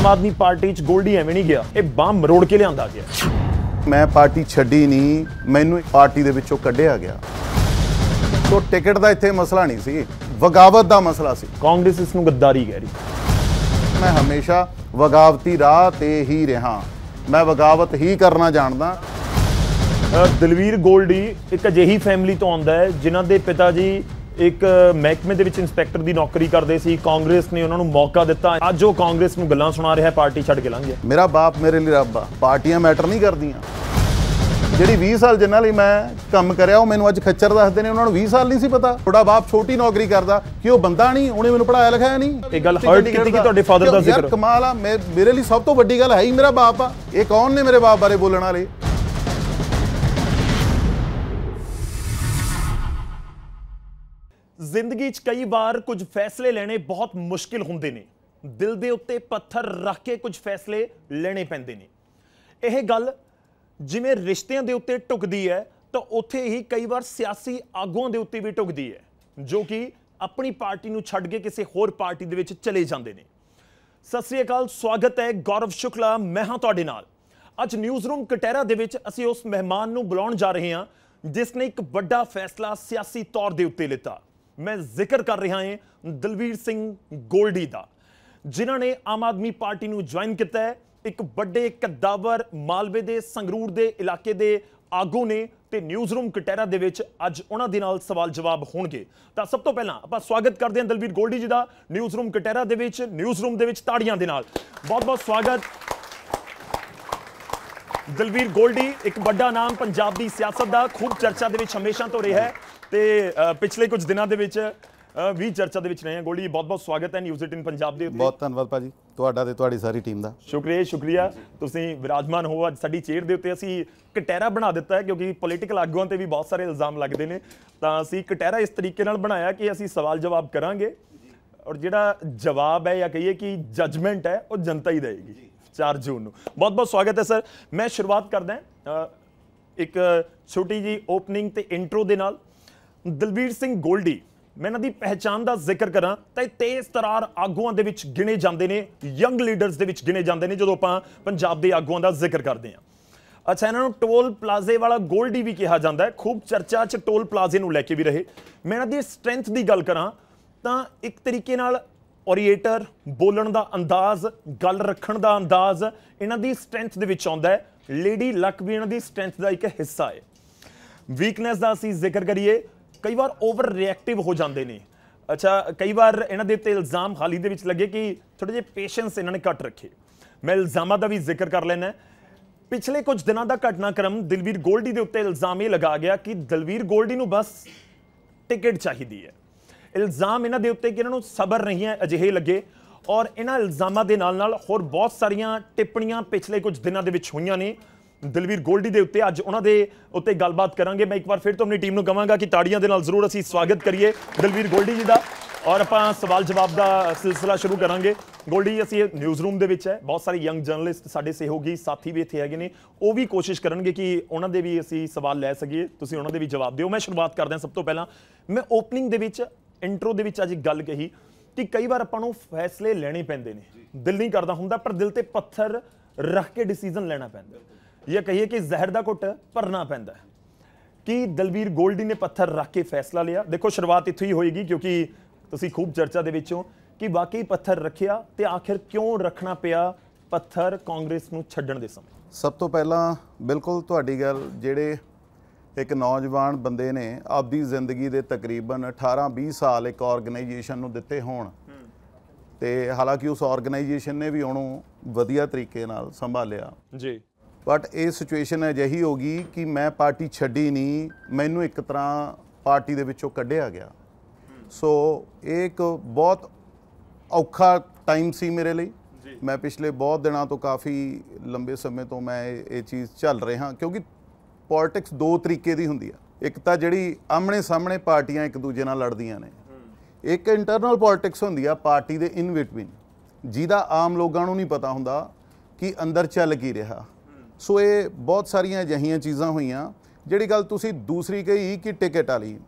ਆਮ Aadmi party 'ਚ ਗੋਲਡੀ ਐਵੇਂ ਨਹੀਂ ਗਿਆ ਇਹ ਬੰਮ ਮਰੋੜ ਕੇ ਲਿਆਂਦਾ ਗਿਆ ਮੈਂ ਪਾਰਟੀ ਛੱਡੀ ਨਹੀਂ ਮੈਨੂੰ ਪਾਰਟੀ ਦੇ ਵਿੱਚੋਂ ਕੱਢਿਆ ਗਿਆ ਤੋਂ ਟਿਕਟ ਦਾ ਇੱਥੇ ਮਸਲਾ ਨਹੀਂ ਸੀ ਵਗਾਵਤ ਦਾ ਮਸਲਾ ਸੀ ਕਾਂਗਰਸ ਇਸ ਨੂੰ ਗੱਦਾਰੀ ਕਹਿ ਰਹੀ ਮੈਂ ਹਮੇਸ਼ਾ ਵਗਾਵਤੀ ਰਾਹ ਤੇ ਹੀ ਰਹਾ ਮੈਂ ਵਗਾਵਤ ਹੀ ਕਰਨਾ ਜਾਣਦਾ ਦਲਵੀਰ ਗੋਲਡੀ ਇੱਕ ਅਜਿਹੀ ਫੈਮਿਲੀ ਤੋਂ ਆਉਂਦਾ ਹੈ ਜਿਨ੍ਹਾਂ ਦੇ ਪਿਤਾ ਜੀ ਇੱਕ ਮਹਿਕਮੇ ਦੇ ਵਿੱਚ ਇਨਸਪੈਕਟਰ ਦੀ ਨੌਕਰੀ ਕਰਦੇ ਸੀ ਕਾਂਗਰਸ ਨੇ ਉਹਨਾਂ ਨੂੰ ਮੌਕਾ ਦਿੱਤਾ ਅੱਜ ਉਹ ਕਾਂਗਰਸ ਨੂੰ ਗੱਲਾਂ ਸੁਣਾ ਰਿਹਾ ਪਾਰਟੀ ਛੱਡ ਕੇ ਲੰਘ ਗਿਆ ਮੇਰਾ ਬਾਪ ਮੇਰੇ ਲਈ ਰੱਬ ਆ ਪਾਰਟੀਆਂ ਮੈਟਰ ਨਹੀਂ ਕਰਦੀਆਂ ਜਿਹੜੀ 20 ਸਾਲ ਜਿੰਨਾਂ ਲਈ ਮੈਂ ਕੰਮ ਕਰਿਆ ਉਹ ਮੈਨੂੰ ਅੱਜ ਖੱਚਰ ਦੱਸਦੇ ਨੇ ਉਹਨਾਂ ਨੂੰ 20 ਸਾਲ ਨਹੀਂ ਸੀ ਪਤਾ ਤੁਹਾਡਾ ਬਾਪ ਛੋਟੀ ਨੌਕਰੀ ਕਰਦਾ ਕਿ ਉਹ ਬੰਦਾ ਨਹੀਂ ਉਹਨੇ ਮੈਨੂੰ ਪੜਾਇਆ ਲਿਖਾਇਆ ਨਹੀਂ ਇਹ ਗੱਲ ਹਰਟ ਕੀਤੀ ਕਿ ਤੁਹਾਡੇ ਫਾਦਰ ਦਾ ਜ਼ਿਕਰ ਯਾਰ ਕਮਾਲ ਆ ਮੇਰੇ ਲਈ ਸਭ ਤੋਂ ਵੱਡੀ ਗੱਲ ਹੈ ਹੀ ਮੇਰਾ ਬਾਪ ਆ ਇਹ ਕੌਣ ਨੇ ਮੇਰੇ ਬਾਪ ਬਾਰੇ ਬੋਲਣ ਵਾਲੇ ਜ਼ਿੰਦਗੀ 'ਚ ਕਈ ਵਾਰ ਕੁਝ ਫੈਸਲੇ ਲੈਣੇ ਬਹੁਤ ਮੁਸ਼ਕਿਲ ਹੁੰਦੇ ਨੇ ਦਿਲ ਦੇ ਉੱਤੇ ਪੱਥਰ ਰੱਖ ਕੇ ਕੁਝ ਫੈਸਲੇ ਲੈਣੇ ਪੈਂਦੇ ਨੇ ਇਹ ਗੱਲ ਜਿਵੇਂ ਰਿਸ਼ਤਿਆਂ ਦੇ ਉੱਤੇ ਟੁਕਦੀ ਹੈ ਤਾਂ ਉੱਥੇ ਹੀ ਕਈ ਵਾਰ ਸਿਆਸੀ ਆਗੂਆਂ ਦੇ ਉੱਤੇ ਵੀ ਟੁਕਦੀ ਹੈ ਜੋ ਕਿ ਆਪਣੀ ਪਾਰਟੀ ਨੂੰ ਛੱਡ ਕੇ ਕਿਸੇ ਹੋਰ ਪਾਰਟੀ ਦੇ ਵਿੱਚ ਚਲੇ ਜਾਂਦੇ ਨੇ ਸਤਿ ਸ੍ਰੀ ਅਕਾਲ ਸਵਾਗਤ ਹੈ ਗੌਰਵ ਸ਼ੁਕਲਾ ਮੈਂ ਹਾਂ ਤੁਹਾਡੇ ਨਾਲ ਅੱਜ ਨਿਊਜ਼ ਰੂਮ ਕਟੇਰਾ ਦੇ ਵਿੱਚ ਅਸੀਂ ਉਸ ਮਹਿਮਾਨ ਨੂੰ ਬੁਲਾਉਣ ਜਾ ਰਹੇ ਹਾਂ ਜਿਸ ਨੇ ਇੱਕ ਵੱਡਾ ਫੈਸਲਾ ਸਿਆਸੀ ਤੌਰ ਦੇ ਉੱਤੇ ਲਿੱਤਾ ਮੈਂ ਜ਼ਿਕਰ ਕਰ ਰਿਹਾ ਹਾਂ ਦਲਵੀਰ ਸਿੰਘ ਗੋਲਡੀ ਦਾ ਜਿਨ੍ਹਾਂ ਨੇ ਆਮ ਆਦਮੀ ਪਾਰਟੀ ਨੂੰ ਜੁਆਇਨ ਕੀਤਾ ਹੈ ਇੱਕ ਵੱਡੇ ਕਦਾਵਰ ਮਾਲਵੇ ਦੇ ਸੰਗਰੂਰ ਦੇ ਇਲਾਕੇ ਦੇ ਆਗੂ ਨੇ ਤੇ ਨਿਊਜ਼ ਰੂਮ ਕਟੇਰਾ ਦੇ ਵਿੱਚ ਅੱਜ ਉਹਨਾਂ ਦੇ ਨਾਲ ਸਵਾਲ ਜਵਾਬ ਹੋਣਗੇ ਤਾਂ ਸਭ ਤੋਂ ਪਹਿਲਾਂ ਆਪਾਂ ਸਵਾਗਤ ਕਰਦੇ ਹਾਂ ਦਲਵੀਰ ਗੋਲਡੀ ਜੀ ਦਾ ਨਿਊਜ਼ ਰੂਮ ਕਟੇਰਾ ਦੇ ਵਿੱਚ ਨਿਊਜ਼ ਰੂਮ ਦੇ ਵਿੱਚ ਤਾੜੀਆਂ ਦੇ ਨਾਲ ਬਹੁਤ-ਬਹੁਤ ਸਵਾਗਤ ਦਲਵੀਰ ਗੋਲਡੀ ਇੱਕ ਵੱਡਾ ਨਾਮ ਪੰਜਾਬ ਦੀ ਸਿਆਸਤ ਦਾ ਖੂਬ ਚਰਚਾ ਦੇ ਵਿੱਚ ਹਮੇਸ਼ਾ ਤੋਂ ਰਿਹਾ ਹੈ ਤੇ ਪਿਛਲੇ ਕੁਝ ਦਿਨਾਂ ਦੇ ਵਿੱਚ ਵੀ ਚਰਚਾ ਦੇ ਵਿੱਚ ਰਹੇ ਹਾਂ ਗੋਲੀ ਬਹੁਤ ਬਹੁਤ ਸਵਾਗਤ ਹੈ ਨਿਊਜ਼ 18 ਪੰਜਾਬ ਦੇ ਉੱਤੇ ਬਹੁਤ ਧੰਨਵਾਦ ਭਾਜੀ ਤੁਹਾਡਾ ਤੇ ਤੁਹਾਡੀ ਸਾਰੀ ਟੀਮ ਦਾ ਸ਼ੁਕਰੀਆ ਸ਼ੁਕਰੀਆ ਤੁਸੀਂ ਵਿਰਾਜਮਾਨ ਹੋ ਅੱਜ ਸਾਡੀ ਚੇਅਰ ਦੇ ਉੱਤੇ ਅਸੀਂ ਕਟਹਿਰਾ ਬਣਾ ਦਿੱਤਾ ਹੈ ਕਿਉਂਕਿ ਪੋਲਿਟਿਕਲ ਆਗੂਆਂ ਤੇ ਵੀ ਬਹੁਤ ਸਾਰੇ ਇਲਜ਼ਾਮ ਲੱਗਦੇ ਨੇ ਤਾਂ ਅਸੀਂ ਕਟਹਿਰਾ ਇਸ ਤਰੀਕੇ ਨਾਲ ਬਣਾਇਆ ਕਿ ਅਸੀਂ ਸਵਾਲ ਜਵਾਬ ਕਰਾਂਗੇ ਔਰ ਜਿਹੜਾ ਜਵਾਬ ਹੈ ਜਾਂ ਕਹੀਏ ਕਿ ਜਜਮੈਂਟ ਹੈ ਉਹ ਜਨਤਾ ਹੀ ਦੇਗੀ 4 ਜੂਨ ਨੂੰ ਬਹੁਤ ਬਹੁਤ ਸਵਾਗਤ ਹੈ ਸਰ ਮੈਂ ਸ਼ੁਰੂਆਤ ਕਰਦਾ ਹਾਂ ਇੱਕ ਛੋਟੀ ਜੀ ਓਪਨਿੰਗ ਤੇ ਇੰਟਰੋ ਦੇ ਨਾਲ ਦਲਬੀਰ ਸਿੰਘ ਗੋਲਡੀ ਮੈਂ ਇਹਨਾਂ ਦੀ ਪਹਿਚਾਨ ਦਾ ਜ਼ਿਕਰ ਕਰਾਂ ਤਾਂ ਇਹ ਤੇਜ਼ ਤਰਾਰ ਆਗੂਆਂ ਦੇ ਵਿੱਚ ਗਿਣੇ ਜਾਂਦੇ ਨੇ ਯੰਗ ਲੀਡਰਸ ਦੇ ਵਿੱਚ ਗਿਣੇ ਜਾਂਦੇ ਨੇ ਜਦੋਂ ਆਪਾਂ ਪੰਜਾਬ ਦੇ ਆਗੂਆਂ ਦਾ ਜ਼ਿਕਰ ਕਰਦੇ ਹਾਂ ਅੱਛਾ ਇਹਨਾਂ ਨੂੰ ਟੋਲ ਪਲਾਜ਼ੇ ਵਾਲਾ ਗੋਲਡੀ ਵੀ ਕਿਹਾ ਜਾਂਦਾ ਹੈ ਖੂਬ ਚਰਚਾ 'ਚ ਟੋਲ ਪਲਾਜ਼ੇ ਨੂੰ ਲੈ ਕੇ ਵੀ ਰਹੇ ਮੈਂ ਇਹਨਾਂ ਦੀ ਸਟਰੈਂਥ ਦੀ ਗੱਲ ਕਰਾਂ ਤਾਂ ਇੱਕ ਤਰੀਕੇ ਨਾਲ ਓਰੀਏਟਰ ਬੋਲਣ ਦਾ ਅੰਦਾਜ਼ ਗੱਲ ਰੱਖਣ ਦਾ ਅੰਦਾਜ਼ ਇਹਨਾਂ ਦੀ ਸਟਰੈਂਥ ਦੇ ਵਿੱਚ ਆਉਂਦਾ ਹੈ ਲੇਡੀ ਲੱਕ ਵੀ ਇਹਨਾਂ ਦੀ ਸਟਰੈਂਥ ਦਾ ਇੱਕ ਹਿੱਸਾ ਹੈ ਵੀਕਨੈਸ ਦਾ ਅਸੀਂ ਜ਼ਿਕਰ ਕਰੀਏ ਕਈ ਵਾਰ ਓਵਰ ਰਿਐਕਟਿਵ ਹੋ ਜਾਂਦੇ ਨੇ ਅੱਛਾ ਕਈ ਵਾਰ ਇਹਨਾਂ ਦੇ ਉੱਤੇ ਇਲਜ਼ਾਮ ਹਾਲੀ ਦੇ ਵਿੱਚ ਲੱਗੇ ਕਿ ਥੋੜੇ ਜਿਹਾ ਪੇਸ਼ੈਂਸ ਇਹਨਾਂ ਨੇ ਘੱਟ ਰੱਖੇ ਮੈਂ ਇਲਜ਼ਾਮਾਂ ਦਾ ਵੀ ਜ਼ਿਕਰ ਕਰ ਲੈਣਾ ਪਿਛਲੇ ਕੁਝ ਦਿਨਾਂ ਦਾ ਘਟਨਾਕ੍ਰਮ ਦਿਲਵੀਰ ਗੋਲਡੀ ਦੇ ਉੱਤੇ ਇਲਜ਼ਾਮ ਇਹ ਲਗਾ ਗਿਆ ਕਿ ਦਿਲਵੀਰ ਗੋਲਡੀ ਨੂੰ ਬਸ ਟਿਕਟ ਚਾਹੀਦੀ ਹੈ ਇਲਜ਼ਾਮ ਇਹਨਾਂ ਦੇ ਉੱਤੇ ਕਿ ਇਹਨਾਂ ਨੂੰ ਸਬਰ ਨਹੀਂ ਹੈ ਅਜਿਹੇ ਲੱਗੇ ਔਰ ਇਹਨਾਂ ਇਲਜ਼ਾਮਾਂ ਦੇ ਨਾਲ ਨਾਲ ਹੋਰ ਬਹੁਤ ਸਾਰੀਆਂ ਟਿੱਪਣੀਆਂ ਪਿਛਲੇ ਕੁਝ ਦਿਨਾਂ ਦੇ ਵਿੱਚ ਹੋਈਆਂ ਨੇ ਦਲਵੀਰ ਗੋਲਡੀ ਦੇ ਉੱਤੇ ਅੱਜ ਉਹਨਾਂ ਦੇ ਉੱਤੇ ਗੱਲਬਾਤ ਕਰਾਂਗੇ ਮੈਂ ਇੱਕ ਵਾਰ ਫਿਰ ਤੋਂ ਆਪਣੀ ਟੀਮ ਨੂੰ ਕਹਾਂਗਾ ਕਿ ਤਾੜੀਆਂ ਦੇ ਨਾਲ ਜ਼ਰੂਰ ਅਸੀਂ ਸਵਾਗਤ ਕਰੀਏ ਦਲਵੀਰ ਗੋਲਡੀ ਜੀ ਦਾ ਔਰ ਆਪਾਂ ਸਵਾਲ ਜਵਾਬ ਦਾ سلسلہ ਸ਼ੁਰੂ ਕਰਾਂਗੇ ਗੋਲਡੀ ਅਸੀਂ ਨਿਊਜ਼ ਰੂਮ ਦੇ ਵਿੱਚ ਹੈ ਬਹੁਤ ਸਾਰੇ ਯੰਗ ਜਰਨਲਿਸਟ ਸਾਡੇ ਸਹਿਯੋਗੀ ਸਾਥੀ ਵੀ ਇੱਥੇ ਹੈਗੇ ਨੇ ਉਹ ਵੀ ਕੋਸ਼ਿਸ਼ ਕਰਨਗੇ ਕਿ ਉਹਨਾਂ ਦੇ ਵੀ ਅਸੀਂ ਸਵਾਲ ਲੈ ਸਕੀਏ ਤੁਸੀਂ ਉਹਨਾਂ ਦੇ ਵੀ ਜਵਾਬ ਦਿਓ ਮੈਂ ਸ਼ੁਰੂਆਤ ਕਰਦਾ ਸਭ ਤੋਂ ਪਹਿਲਾਂ ਮੈਂ ਓਪਨਿੰਗ ਦੇ ਵਿੱਚ ਇੰਟਰੋ ਦੇ ਵਿੱਚ ਅੱਜ ਇੱਕ ਗੱਲ ਕਹੀ ਕਿ ਕਈ ਵਾਰ ਆਪਾਂ ਨੂੰ ਫੈਸਲੇ ਲੈਣੇ ਪੈਂਦੇ ਨੇ ਦਿਲ ਨਹੀਂ ਕਰਦਾ ਹੁੰਦਾ ਪਰ ਦਿਲ ਤੇ ਪੱਥਰ ਰੱਖ ਕੇ ਡਿਸੀਜਨ ਲੈਣਾ ਪੈਂਦਾ ਜਾਂ ਕਹੀਏ ਕਿ ਜ਼ਹਿਰ ਦਾ ਘੁੱਟ ਭਰਨਾ ਪੈਂਦਾ ਹੈ ਕਿ ਦਲਵੀਰ ਗੋਲਡੀ ਨੇ ਪੱਥਰ ਰੱਖ ਕੇ ਫੈਸਲਾ ਲਿਆ ਦੇਖੋ ਸ਼ੁਰੂਆਤ ਇੱਥੋਂ ਹੀ ਹੋਏਗੀ ਕਿਉਂਕਿ ਤੁਸੀਂ ਖੂਬ ਚਰਚਾ ਦੇ ਵਿੱਚੋਂ ਕਿ ਵਾਕਈ ਪੱਥਰ ਰੱਖਿਆ ਤੇ ਆਖਿਰ ਕਿਉਂ ਰੱਖਣਾ ਪਿਆ ਪੱਥਰ ਕਾਂਗਰਸ ਨੂੰ ਛੱਡਣ ਦੇ ਸਮੇਂ ਸਭ ਤੋਂ ਪਹਿਲਾਂ ਬਿਲਕੁਲ ਤੁਹਾਡੀ ਗੱਲ ਜਿਹੜੇ ਇੱਕ ਨੌਜਵਾਨ ਬੰਦੇ ਨੇ ਆਪਦੀ ਜ਼ਿੰਦਗੀ ਦੇ ਤਕਰੀਬਨ 18-20 ਸਾਲ ਇੱਕ ਆਰਗੇਨਾਈਜੇਸ਼ਨ ਨੂੰ ਦਿੱਤੇ ਹੋਣ ਤੇ ਹਾਲਾਂਕਿ ਉਸ ਆਰਗੇਨਾਈਜੇਸ਼ਨ ਨੇ ਵੀ ਉਹਨੂੰ ਵਧੀਆ ਤਰੀਕੇ ਨਾਲ ਸੰਭਾਲਿਆ ਜੀ ਬਟ ਇਹ ਸਿਚੁਏਸ਼ਨ ਅਜਿਹੀ ਹੋ ਗਈ ਕਿ ਮੈਂ ਪਾਰਟੀ ਛੱਡੀ ਨਹੀਂ ਮੈਨੂੰ ਇੱਕ ਤਰ੍ਹਾਂ ਪਾਰਟੀ ਦੇ ਵਿੱਚੋਂ ਕੱਢਿਆ ਗਿਆ ਸੋ ਇਹ ਇੱਕ ਬਹੁਤ ਔਖਾ ਟਾਈਮ ਸੀ ਮੇਰੇ ਲਈ ਮੈਂ ਪਿਛਲੇ ਬਹੁਤ ਦਿਨਾਂ ਤੋਂ ਕਾਫੀ ਲੰਬੇ ਸਮੇਂ ਤੋਂ ਮੈਂ ਇਹ ਚੀਜ਼ ਚੱਲ ਰਿਹਾ ਕਿਉਂਕਿ ਪੋਲਿਟਿਕਸ ਦੋ ਤਰੀਕੇ ਦੀ ਹੁੰਦੀ ਆ ਇੱਕ ਤਾਂ ਜਿਹੜੀ ਆਮਣੇ ਸਾਹਮਣੇ ਪਾਰਟੀਆਂ ਇੱਕ ਦੂਜੇ ਨਾਲ ਲੜਦੀਆਂ ਨੇ ਇੱਕ ਇੰਟਰਨਲ ਪੋਲਿਟਿਕਸ ਹੁੰਦੀ ਆ ਪਾਰਟੀ ਦੇ ਇਨ ਬਿਟਵੀਨ ਜਿਹਦਾ ਆਮ ਲੋਕਾਂ ਨੂੰ ਨਹੀਂ ਪਤਾ ਹੁੰਦਾ ਕਿ ਅੰਦਰ ਚੱਲ ਕੀ ਰਿਹਾ ਸੋ ਇਹ ਬਹੁਤ ਸਾਰੀਆਂ ਅਜਿਹੀਆਂ ਚੀਜ਼ਾਂ ਹੋਈਆਂ ਜਿਹੜੀ ਗੱਲ ਤੁਸੀਂ ਦੂਸਰੀ ਕਹੀ ਕਿ ਟਿਕਟ ਵਾਲੀ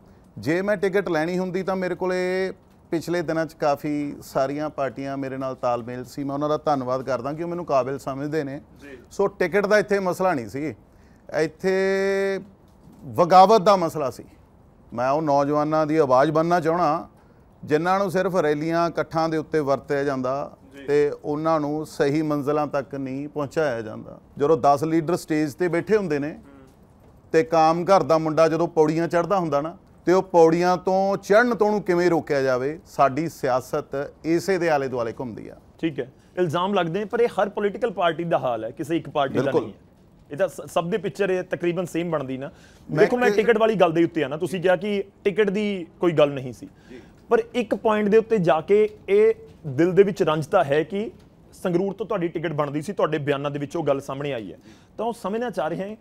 ਜੇ ਮੈਂ ਟਿਕਟ ਲੈਣੀ ਹੁੰਦੀ ਤਾਂ ਮੇਰੇ ਕੋਲੇ ਪਿਛਲੇ ਦਿਨਾਂ 'ਚ ਕਾਫੀ ਸਾਰੀਆਂ ਪਾਰਟੀਆਂ ਮੇਰੇ ਨਾਲ ਤਾਲਮੇਲ ਸੀ ਮੈਂ ਉਹਨਾਂ ਦਾ ਧੰਨਵਾਦ ਕਰਦਾ ਕਿ ਉਹ ਮੈਨੂੰ ਕਾਬਿਲ ਸਮਝਦੇ ਨੇ ਸੋ ਟਿਕਟ ਦਾ ਇੱਥੇ ਮਸਲਾ ਨਹੀਂ ਸੀ ਇੱਥੇ ਵਗਾਵਤ ਦਾ ਮਸਲਾ ਸੀ ਮੈਂ ਉਹ ਨੌਜਵਾਨਾਂ ਦੀ ਆਵਾਜ਼ ਬੰਨਣਾ ਚਾਹਣਾ ਜਿਨ੍ਹਾਂ ਨੂੰ ਸਿਰਫ ਰੈਲੀਆਂ ਇਕੱਠਾਂ ਦੇ ਉੱਤੇ ਵਰਤਿਆ ਜਾਂਦਾ ਤੇ ਉਹਨਾਂ ਨੂੰ ਸਹੀ ਮੰਜ਼ਲਾਂ ਤੱਕ ਨਹੀਂ ਪਹੁੰਚਾਇਆ ਜਾਂਦਾ ਜਦੋਂ 10 ਲੀਡਰ ਸਟੇਜ ਤੇ ਬੈਠੇ ਹੁੰਦੇ ਨੇ ਤੇ ਕਾਮ ਘਰ ਦਾ ਮੁੰਡਾ ਜਦੋਂ ਪੌੜੀਆਂ ਚੜਦਾ ਹੁੰਦਾ ਨਾ ਤੇ ਉਹ ਪੌੜੀਆਂ ਤੋਂ ਚੜਨ ਤੋਂ ਉਹਨੂੰ ਕਿਵੇਂ ਰੋਕਿਆ ਜਾਵੇ ਸਾਡੀ ਸਿਆਸਤ ਇਸੇ ਦੇ ਆਲੇ ਦੁਆਲੇ ਘੁੰਮਦੀ ਆ ਠੀਕ ਹੈ ਇਲਜ਼ਾਮ ਲੱਗਦੇ ਪਰ ਇਹ ਹਰ ਪੋਲੀਟੀਕਲ ਪਾਰਟੀ ਦਾ ਹਾਲ ਹੈ ਕਿਸੇ ਇੱਕ ਪਾਰਟੀ ਦਾ ਨਹੀਂ ਇਹ ਤਾਂ ਸਭ ਦੇ ਪਿਕਚਰ ਇਹ ਤਕਰੀਬਨ ਸੇਮ ਬਣਦੀ ਨਾ ਦੇਖੋ ਮੈਂ ਟਿਕਟ ਵਾਲੀ ਗੱਲ ਦੇ ਉੱਤੇ ਆ ਨਾ ਤੁਸੀਂ ਕਿਹਾ ਕਿ ਟਿਕਟ ਦੀ ਕੋਈ ਗੱਲ ਨਹੀਂ ਸੀ ਪਰ ਇੱਕ ਪੁਆਇੰਟ ਦੇ ਉੱਤੇ ਜਾ ਕੇ ਇਹ ਦਿਲ ਦੇ ਵਿੱਚ ਰੰਜਦਾ ਹੈ ਕਿ ਸੰਗਰੂਰ ਤੋਂ ਤੁਹਾਡੀ ਟਿਕਟ ਬਣਦੀ ਸੀ ਤੁਹਾਡੇ ਬਿਆਨਾਂ ਦੇ ਵਿੱਚ ਉਹ ਗੱਲ ਸਾਹਮਣੇ ਆਈ ਹੈ ਤਾਂ ਉਹ ਸਮਝਣਾ ਚਾਹ ਰਹੇ ਹਾਂ